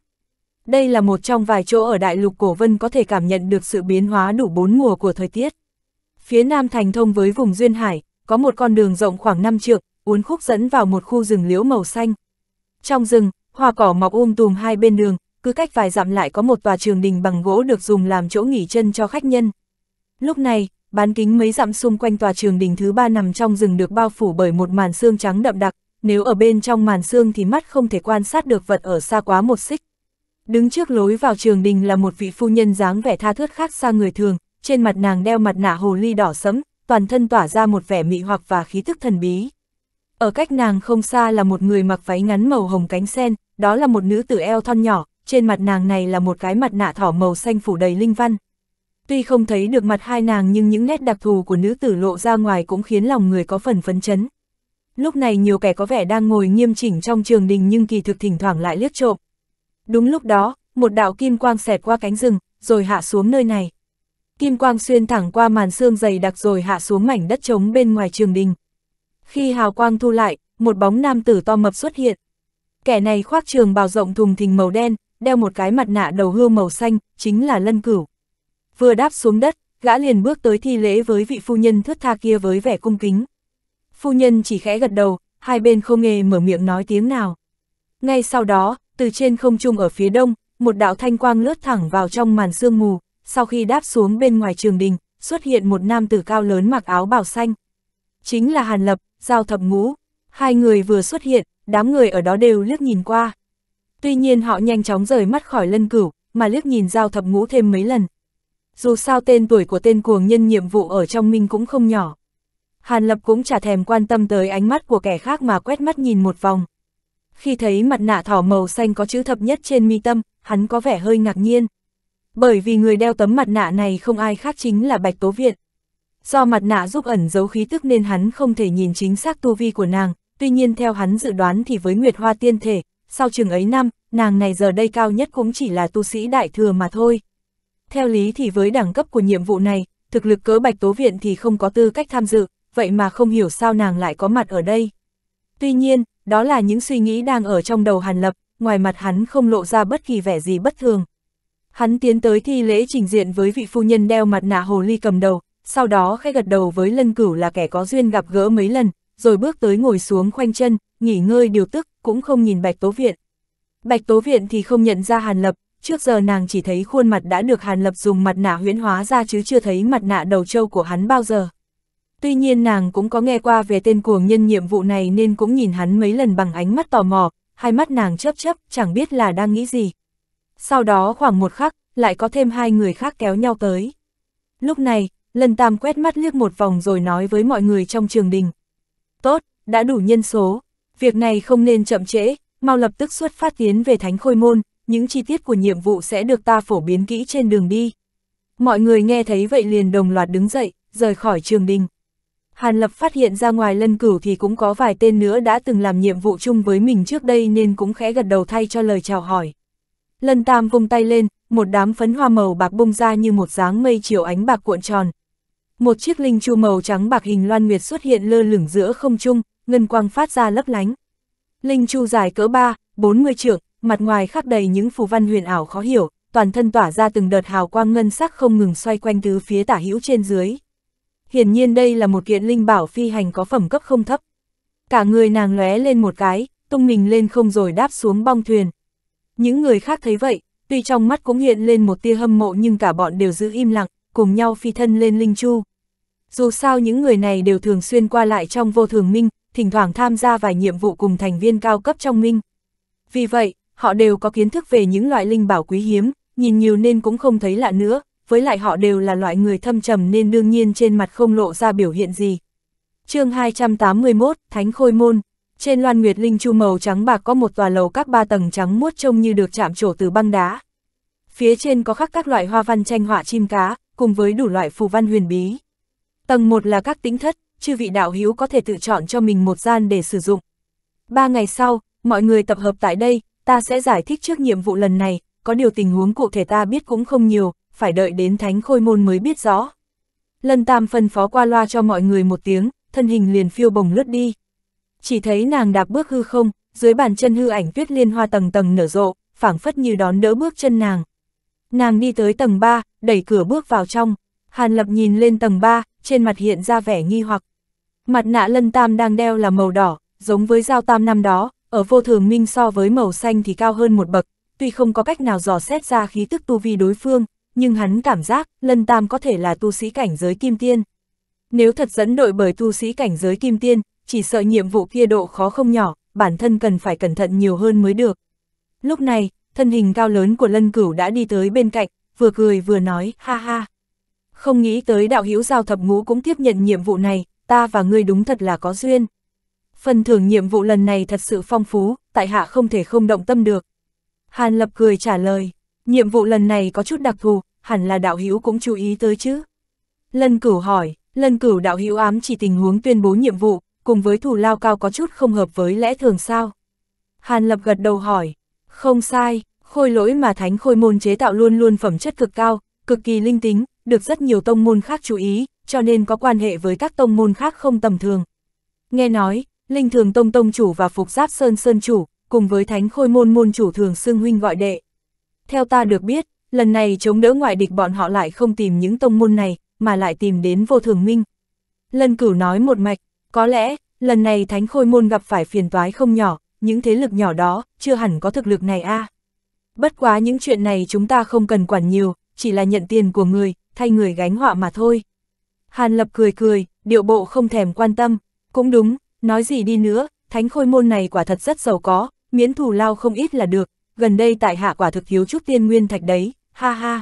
Đây là một trong vài chỗ ở đại lục Cổ Vân có thể cảm nhận được sự biến hóa đủ bốn mùa của thời tiết. Phía nam thành thông với vùng Duyên Hải, có một con đường rộng khoảng 5 trượng, uốn khúc dẫn vào một khu rừng liễu màu xanh. Trong rừng, hoa cỏ mọc um tùm hai bên đường, cứ cách vài dặm lại có một tòa trường đình bằng gỗ được dùng làm chỗ nghỉ chân cho khách nhân. Lúc này, bán kính mấy dặm xung quanh tòa trường đình thứ ba nằm trong rừng được bao phủ bởi một màn xương trắng đậm đặc, nếu ở bên trong màn xương thì mắt không thể quan sát được vật ở xa quá một xích. Đứng trước lối vào trường đình là một vị phu nhân dáng vẻ tha thướt khác xa người thường, trên mặt nàng đeo mặt nạ hồ ly đỏ sẫm, toàn thân tỏa ra một vẻ mị hoặc và khí thức thần bí. Ở cách nàng không xa là một người mặc váy ngắn màu hồng cánh sen, đó là một nữ tử eo thon nhỏ, trên mặt nàng này là một cái mặt nạ thỏ màu xanh phủ đầy linh văn. Tuy không thấy được mặt hai nàng nhưng những nét đặc thù của nữ tử lộ ra ngoài cũng khiến lòng người có phần phấn chấn. Lúc này nhiều kẻ có vẻ đang ngồi nghiêm chỉnh trong trường đình nhưng kỳ thực thỉnh thoảng lại liếc trộm. Đúng lúc đó, một đạo kim quang xẹt qua cánh rừng, rồi hạ xuống nơi này kim quang xuyên thẳng qua màn xương dày đặc rồi hạ xuống mảnh đất trống bên ngoài trường đình. Khi hào quang thu lại, một bóng nam tử to mập xuất hiện. Kẻ này khoác trường bào rộng thùng thình màu đen, đeo một cái mặt nạ đầu hươu màu xanh, chính là Lân Cửu. Vừa đáp xuống đất, gã liền bước tới thi lễ với vị phu nhân thướt tha kia với vẻ cung kính. Phu nhân chỉ khẽ gật đầu, hai bên không hề mở miệng nói tiếng nào. Ngay sau đó, từ trên không trung ở phía đông, một đạo thanh quang lướt thẳng vào trong màn sương mù, sau khi đáp xuống bên ngoài trường đình, xuất hiện một nam tử cao lớn mặc áo bào xanh. Chính là Hàn Lập, Giao Thập Ngũ. Hai người vừa xuất hiện, đám người ở đó đều liếc nhìn qua. Tuy nhiên họ nhanh chóng rời mắt khỏi lân cửu, mà liếc nhìn Giao Thập Ngũ thêm mấy lần. Dù sao tên tuổi của tên cuồng nhân nhiệm vụ ở trong minh cũng không nhỏ. Hàn Lập cũng chả thèm quan tâm tới ánh mắt của kẻ khác mà quét mắt nhìn một vòng. Khi thấy mặt nạ thỏ màu xanh có chữ thập nhất trên mi tâm, hắn có vẻ hơi ngạc nhiên. Bởi vì người đeo tấm mặt nạ này không ai khác chính là Bạch Tố Viện. Do mặt nạ giúp ẩn giấu khí tức nên hắn không thể nhìn chính xác tu vi của nàng, tuy nhiên theo hắn dự đoán thì với Nguyệt Hoa Tiên Thể, sau trường ấy năm, nàng này giờ đây cao nhất cũng chỉ là tu sĩ đại thừa mà thôi. Theo lý thì với đẳng cấp của nhiệm vụ này, thực lực cỡ Bạch Tố Viện thì không có tư cách tham dự, vậy mà không hiểu sao nàng lại có mặt ở đây. Tuy nhiên, đó là những suy nghĩ đang ở trong đầu Hàn Lập, ngoài mặt hắn không lộ ra bất kỳ vẻ gì bất thường. Hắn tiến tới thi lễ trình diện với vị phu nhân đeo mặt nạ hồ ly cầm đầu, sau đó khẽ gật đầu với lân cửu là kẻ có duyên gặp gỡ mấy lần, rồi bước tới ngồi xuống khoanh chân, nghỉ ngơi điều tức, cũng không nhìn Bạch Tố Viện. Bạch Tố Viện thì không nhận ra Hàn Lập, trước giờ nàng chỉ thấy khuôn mặt đã được Hàn Lập dùng mặt nạ huyễn hóa ra chứ chưa thấy mặt nạ đầu trâu của hắn bao giờ. Tuy nhiên nàng cũng có nghe qua về tên cuồng nhân nhiệm vụ này nên cũng nhìn hắn mấy lần bằng ánh mắt tò mò, hai mắt nàng chớp chớp, chẳng biết là đang nghĩ gì sau đó khoảng một khắc, lại có thêm hai người khác kéo nhau tới. Lúc này, lần tam quét mắt liếc một vòng rồi nói với mọi người trong trường đình. Tốt, đã đủ nhân số, việc này không nên chậm trễ, mau lập tức xuất phát tiến về Thánh Khôi Môn, những chi tiết của nhiệm vụ sẽ được ta phổ biến kỹ trên đường đi. Mọi người nghe thấy vậy liền đồng loạt đứng dậy, rời khỏi trường đình. Hàn Lập phát hiện ra ngoài lân cửu thì cũng có vài tên nữa đã từng làm nhiệm vụ chung với mình trước đây nên cũng khẽ gật đầu thay cho lời chào hỏi. Lân Tam vung tay lên, một đám phấn hoa màu bạc bung ra như một dáng mây chiều ánh bạc cuộn tròn. Một chiếc linh chu màu trắng bạc hình loan nguyệt xuất hiện lơ lửng giữa không trung, ngân quang phát ra lấp lánh. Linh chu dài cỡ 3, 40 trượng, mặt ngoài khắc đầy những phù văn huyền ảo khó hiểu, toàn thân tỏa ra từng đợt hào quang ngân sắc không ngừng xoay quanh tứ phía tả hữu trên dưới. Hiển nhiên đây là một kiện linh bảo phi hành có phẩm cấp không thấp. Cả người nàng lóe lên một cái, tung mình lên không rồi đáp xuống bong thuyền, những người khác thấy vậy, tuy trong mắt cũng hiện lên một tia hâm mộ nhưng cả bọn đều giữ im lặng, cùng nhau phi thân lên Linh Chu. Dù sao những người này đều thường xuyên qua lại trong vô thường minh, thỉnh thoảng tham gia vài nhiệm vụ cùng thành viên cao cấp trong minh. Vì vậy, họ đều có kiến thức về những loại linh bảo quý hiếm, nhìn nhiều nên cũng không thấy lạ nữa, với lại họ đều là loại người thâm trầm nên đương nhiên trên mặt không lộ ra biểu hiện gì. chương 281, Thánh Khôi Môn trên loan nguyệt linh chu màu trắng bạc có một tòa lầu các ba tầng trắng muốt trông như được chạm trổ từ băng đá. Phía trên có khắc các loại hoa văn tranh họa chim cá, cùng với đủ loại phù văn huyền bí. Tầng 1 là các tĩnh thất, chư vị đạo hiếu có thể tự chọn cho mình một gian để sử dụng. Ba ngày sau, mọi người tập hợp tại đây, ta sẽ giải thích trước nhiệm vụ lần này, có điều tình huống cụ thể ta biết cũng không nhiều, phải đợi đến thánh khôi môn mới biết rõ. Lần tam phân phó qua loa cho mọi người một tiếng, thân hình liền phiêu bồng lướt đi chỉ thấy nàng đạp bước hư không, dưới bàn chân hư ảnh tuyết liên hoa tầng tầng nở rộ, phảng phất như đón đỡ bước chân nàng. Nàng đi tới tầng 3, đẩy cửa bước vào trong, Hàn Lập nhìn lên tầng 3, trên mặt hiện ra vẻ nghi hoặc. Mặt nạ lân tam đang đeo là màu đỏ, giống với dao tam năm đó, ở vô thường minh so với màu xanh thì cao hơn một bậc, tuy không có cách nào dò xét ra khí tức tu vi đối phương, nhưng hắn cảm giác lân tam có thể là tu sĩ cảnh giới kim tiên. Nếu thật dẫn đội bởi tu sĩ cảnh giới kim tiên, chỉ sợ nhiệm vụ kia độ khó không nhỏ, bản thân cần phải cẩn thận nhiều hơn mới được. Lúc này, thân hình cao lớn của lân cửu đã đi tới bên cạnh, vừa cười vừa nói, ha ha. Không nghĩ tới đạo hữu giao thập ngũ cũng tiếp nhận nhiệm vụ này, ta và ngươi đúng thật là có duyên. Phần thưởng nhiệm vụ lần này thật sự phong phú, tại hạ không thể không động tâm được. Hàn lập cười trả lời, nhiệm vụ lần này có chút đặc thù, hẳn là đạo hữu cũng chú ý tới chứ. Lân cửu hỏi, lân cửu đạo hữu ám chỉ tình huống tuyên bố nhiệm vụ, cùng với thù lao cao có chút không hợp với lẽ thường sao? Hàn Lập gật đầu hỏi, không sai, khôi lỗi mà thánh khôi môn chế tạo luôn luôn phẩm chất cực cao, cực kỳ linh tính, được rất nhiều tông môn khác chú ý, cho nên có quan hệ với các tông môn khác không tầm thường. Nghe nói, linh thường tông tông chủ và phục giáp sơn sơn chủ, cùng với thánh khôi môn môn chủ thường xưng huynh gọi đệ. Theo ta được biết, lần này chống đỡ ngoại địch bọn họ lại không tìm những tông môn này, mà lại tìm đến vô thường minh. Lân cửu nói một mạch, có lẽ, lần này thánh khôi môn gặp phải phiền toái không nhỏ, những thế lực nhỏ đó, chưa hẳn có thực lực này a. À. Bất quá những chuyện này chúng ta không cần quản nhiều, chỉ là nhận tiền của người, thay người gánh họa mà thôi. Hàn Lập cười cười, điệu bộ không thèm quan tâm, cũng đúng, nói gì đi nữa, thánh khôi môn này quả thật rất giàu có, miễn thù lao không ít là được, gần đây tại hạ quả thực thiếu chút tiên nguyên thạch đấy, ha ha.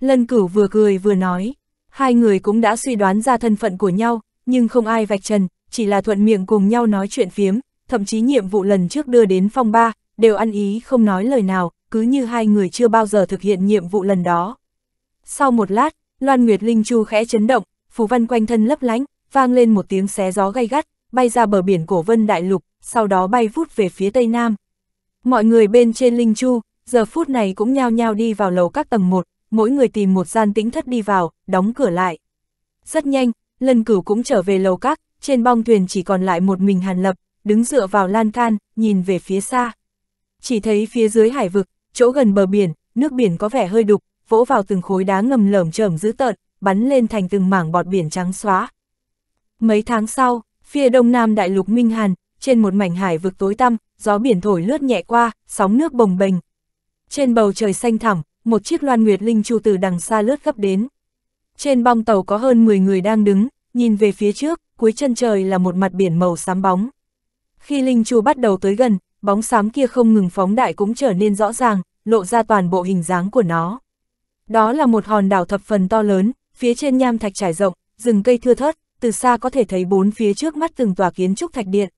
Lân cửu vừa cười vừa nói, hai người cũng đã suy đoán ra thân phận của nhau, nhưng không ai vạch trần, chỉ là thuận miệng cùng nhau nói chuyện phiếm, thậm chí nhiệm vụ lần trước đưa đến phong ba, đều ăn ý không nói lời nào, cứ như hai người chưa bao giờ thực hiện nhiệm vụ lần đó. Sau một lát, Loan Nguyệt Linh Chu khẽ chấn động, phù văn quanh thân lấp lánh, vang lên một tiếng xé gió gay gắt, bay ra bờ biển cổ vân đại lục, sau đó bay vút về phía tây nam. Mọi người bên trên Linh Chu, giờ phút này cũng nhao nhao đi vào lầu các tầng 1, mỗi người tìm một gian tĩnh thất đi vào, đóng cửa lại. Rất nhanh, lân cửu cũng trở về lầu các, trên bong thuyền chỉ còn lại một mình hàn lập, đứng dựa vào lan can, nhìn về phía xa. Chỉ thấy phía dưới hải vực, chỗ gần bờ biển, nước biển có vẻ hơi đục, vỗ vào từng khối đá ngầm lởm chởm dữ tợn, bắn lên thành từng mảng bọt biển trắng xóa. Mấy tháng sau, phía đông nam đại lục Minh Hàn, trên một mảnh hải vực tối tăm, gió biển thổi lướt nhẹ qua, sóng nước bồng bềnh. Trên bầu trời xanh thẳm, một chiếc loan nguyệt linh chu từ đằng xa lướt gấp đến. Trên bong tàu có hơn 10 người đang đứng, nhìn về phía trước, cuối chân trời là một mặt biển màu xám bóng. Khi Linh Chu bắt đầu tới gần, bóng xám kia không ngừng phóng đại cũng trở nên rõ ràng, lộ ra toàn bộ hình dáng của nó. Đó là một hòn đảo thập phần to lớn, phía trên nham thạch trải rộng, rừng cây thưa thớt, từ xa có thể thấy bốn phía trước mắt từng tòa kiến trúc thạch điện.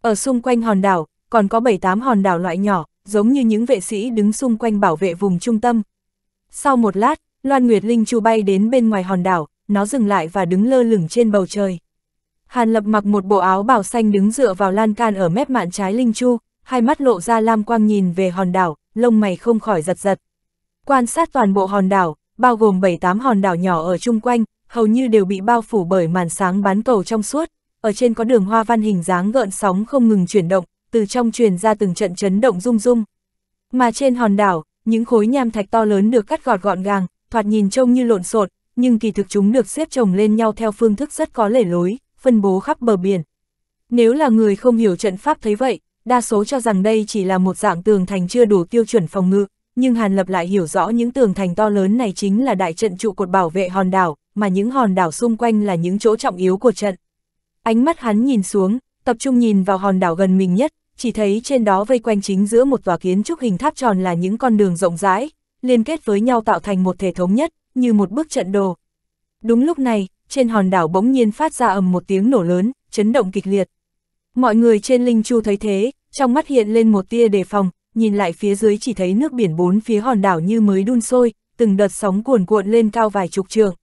Ở xung quanh hòn đảo, còn có 7-8 hòn đảo loại nhỏ, giống như những vệ sĩ đứng xung quanh bảo vệ vùng trung tâm. Sau một lát, Loan Nguyệt Linh Chu bay đến bên ngoài hòn đảo, nó dừng lại và đứng lơ lửng trên bầu trời. Hàn Lập mặc một bộ áo bào xanh đứng dựa vào lan can ở mép mạn trái Linh Chu, hai mắt lộ ra lam quang nhìn về hòn đảo, lông mày không khỏi giật giật. Quan sát toàn bộ hòn đảo, bao gồm 7-8 hòn đảo nhỏ ở chung quanh, hầu như đều bị bao phủ bởi màn sáng bán cầu trong suốt, ở trên có đường hoa văn hình dáng gợn sóng không ngừng chuyển động, từ trong truyền ra từng trận chấn động rung rung. Mà trên hòn đảo, những khối nham thạch to lớn được cắt gọt gọn gàng, thoạt nhìn trông như lộn xộn, nhưng kỳ thực chúng được xếp chồng lên nhau theo phương thức rất có lề lối, phân bố khắp bờ biển. Nếu là người không hiểu trận pháp thấy vậy, đa số cho rằng đây chỉ là một dạng tường thành chưa đủ tiêu chuẩn phòng ngự, nhưng Hàn Lập lại hiểu rõ những tường thành to lớn này chính là đại trận trụ cột bảo vệ hòn đảo, mà những hòn đảo xung quanh là những chỗ trọng yếu của trận. Ánh mắt hắn nhìn xuống, tập trung nhìn vào hòn đảo gần mình nhất, chỉ thấy trên đó vây quanh chính giữa một tòa kiến trúc hình tháp tròn là những con đường rộng rãi, liên kết với nhau tạo thành một thể thống nhất, như một bức trận đồ. Đúng lúc này, trên hòn đảo bỗng nhiên phát ra ầm một tiếng nổ lớn, chấn động kịch liệt. Mọi người trên linh chu thấy thế, trong mắt hiện lên một tia đề phòng, nhìn lại phía dưới chỉ thấy nước biển bốn phía hòn đảo như mới đun sôi, từng đợt sóng cuồn cuộn lên cao vài chục trường.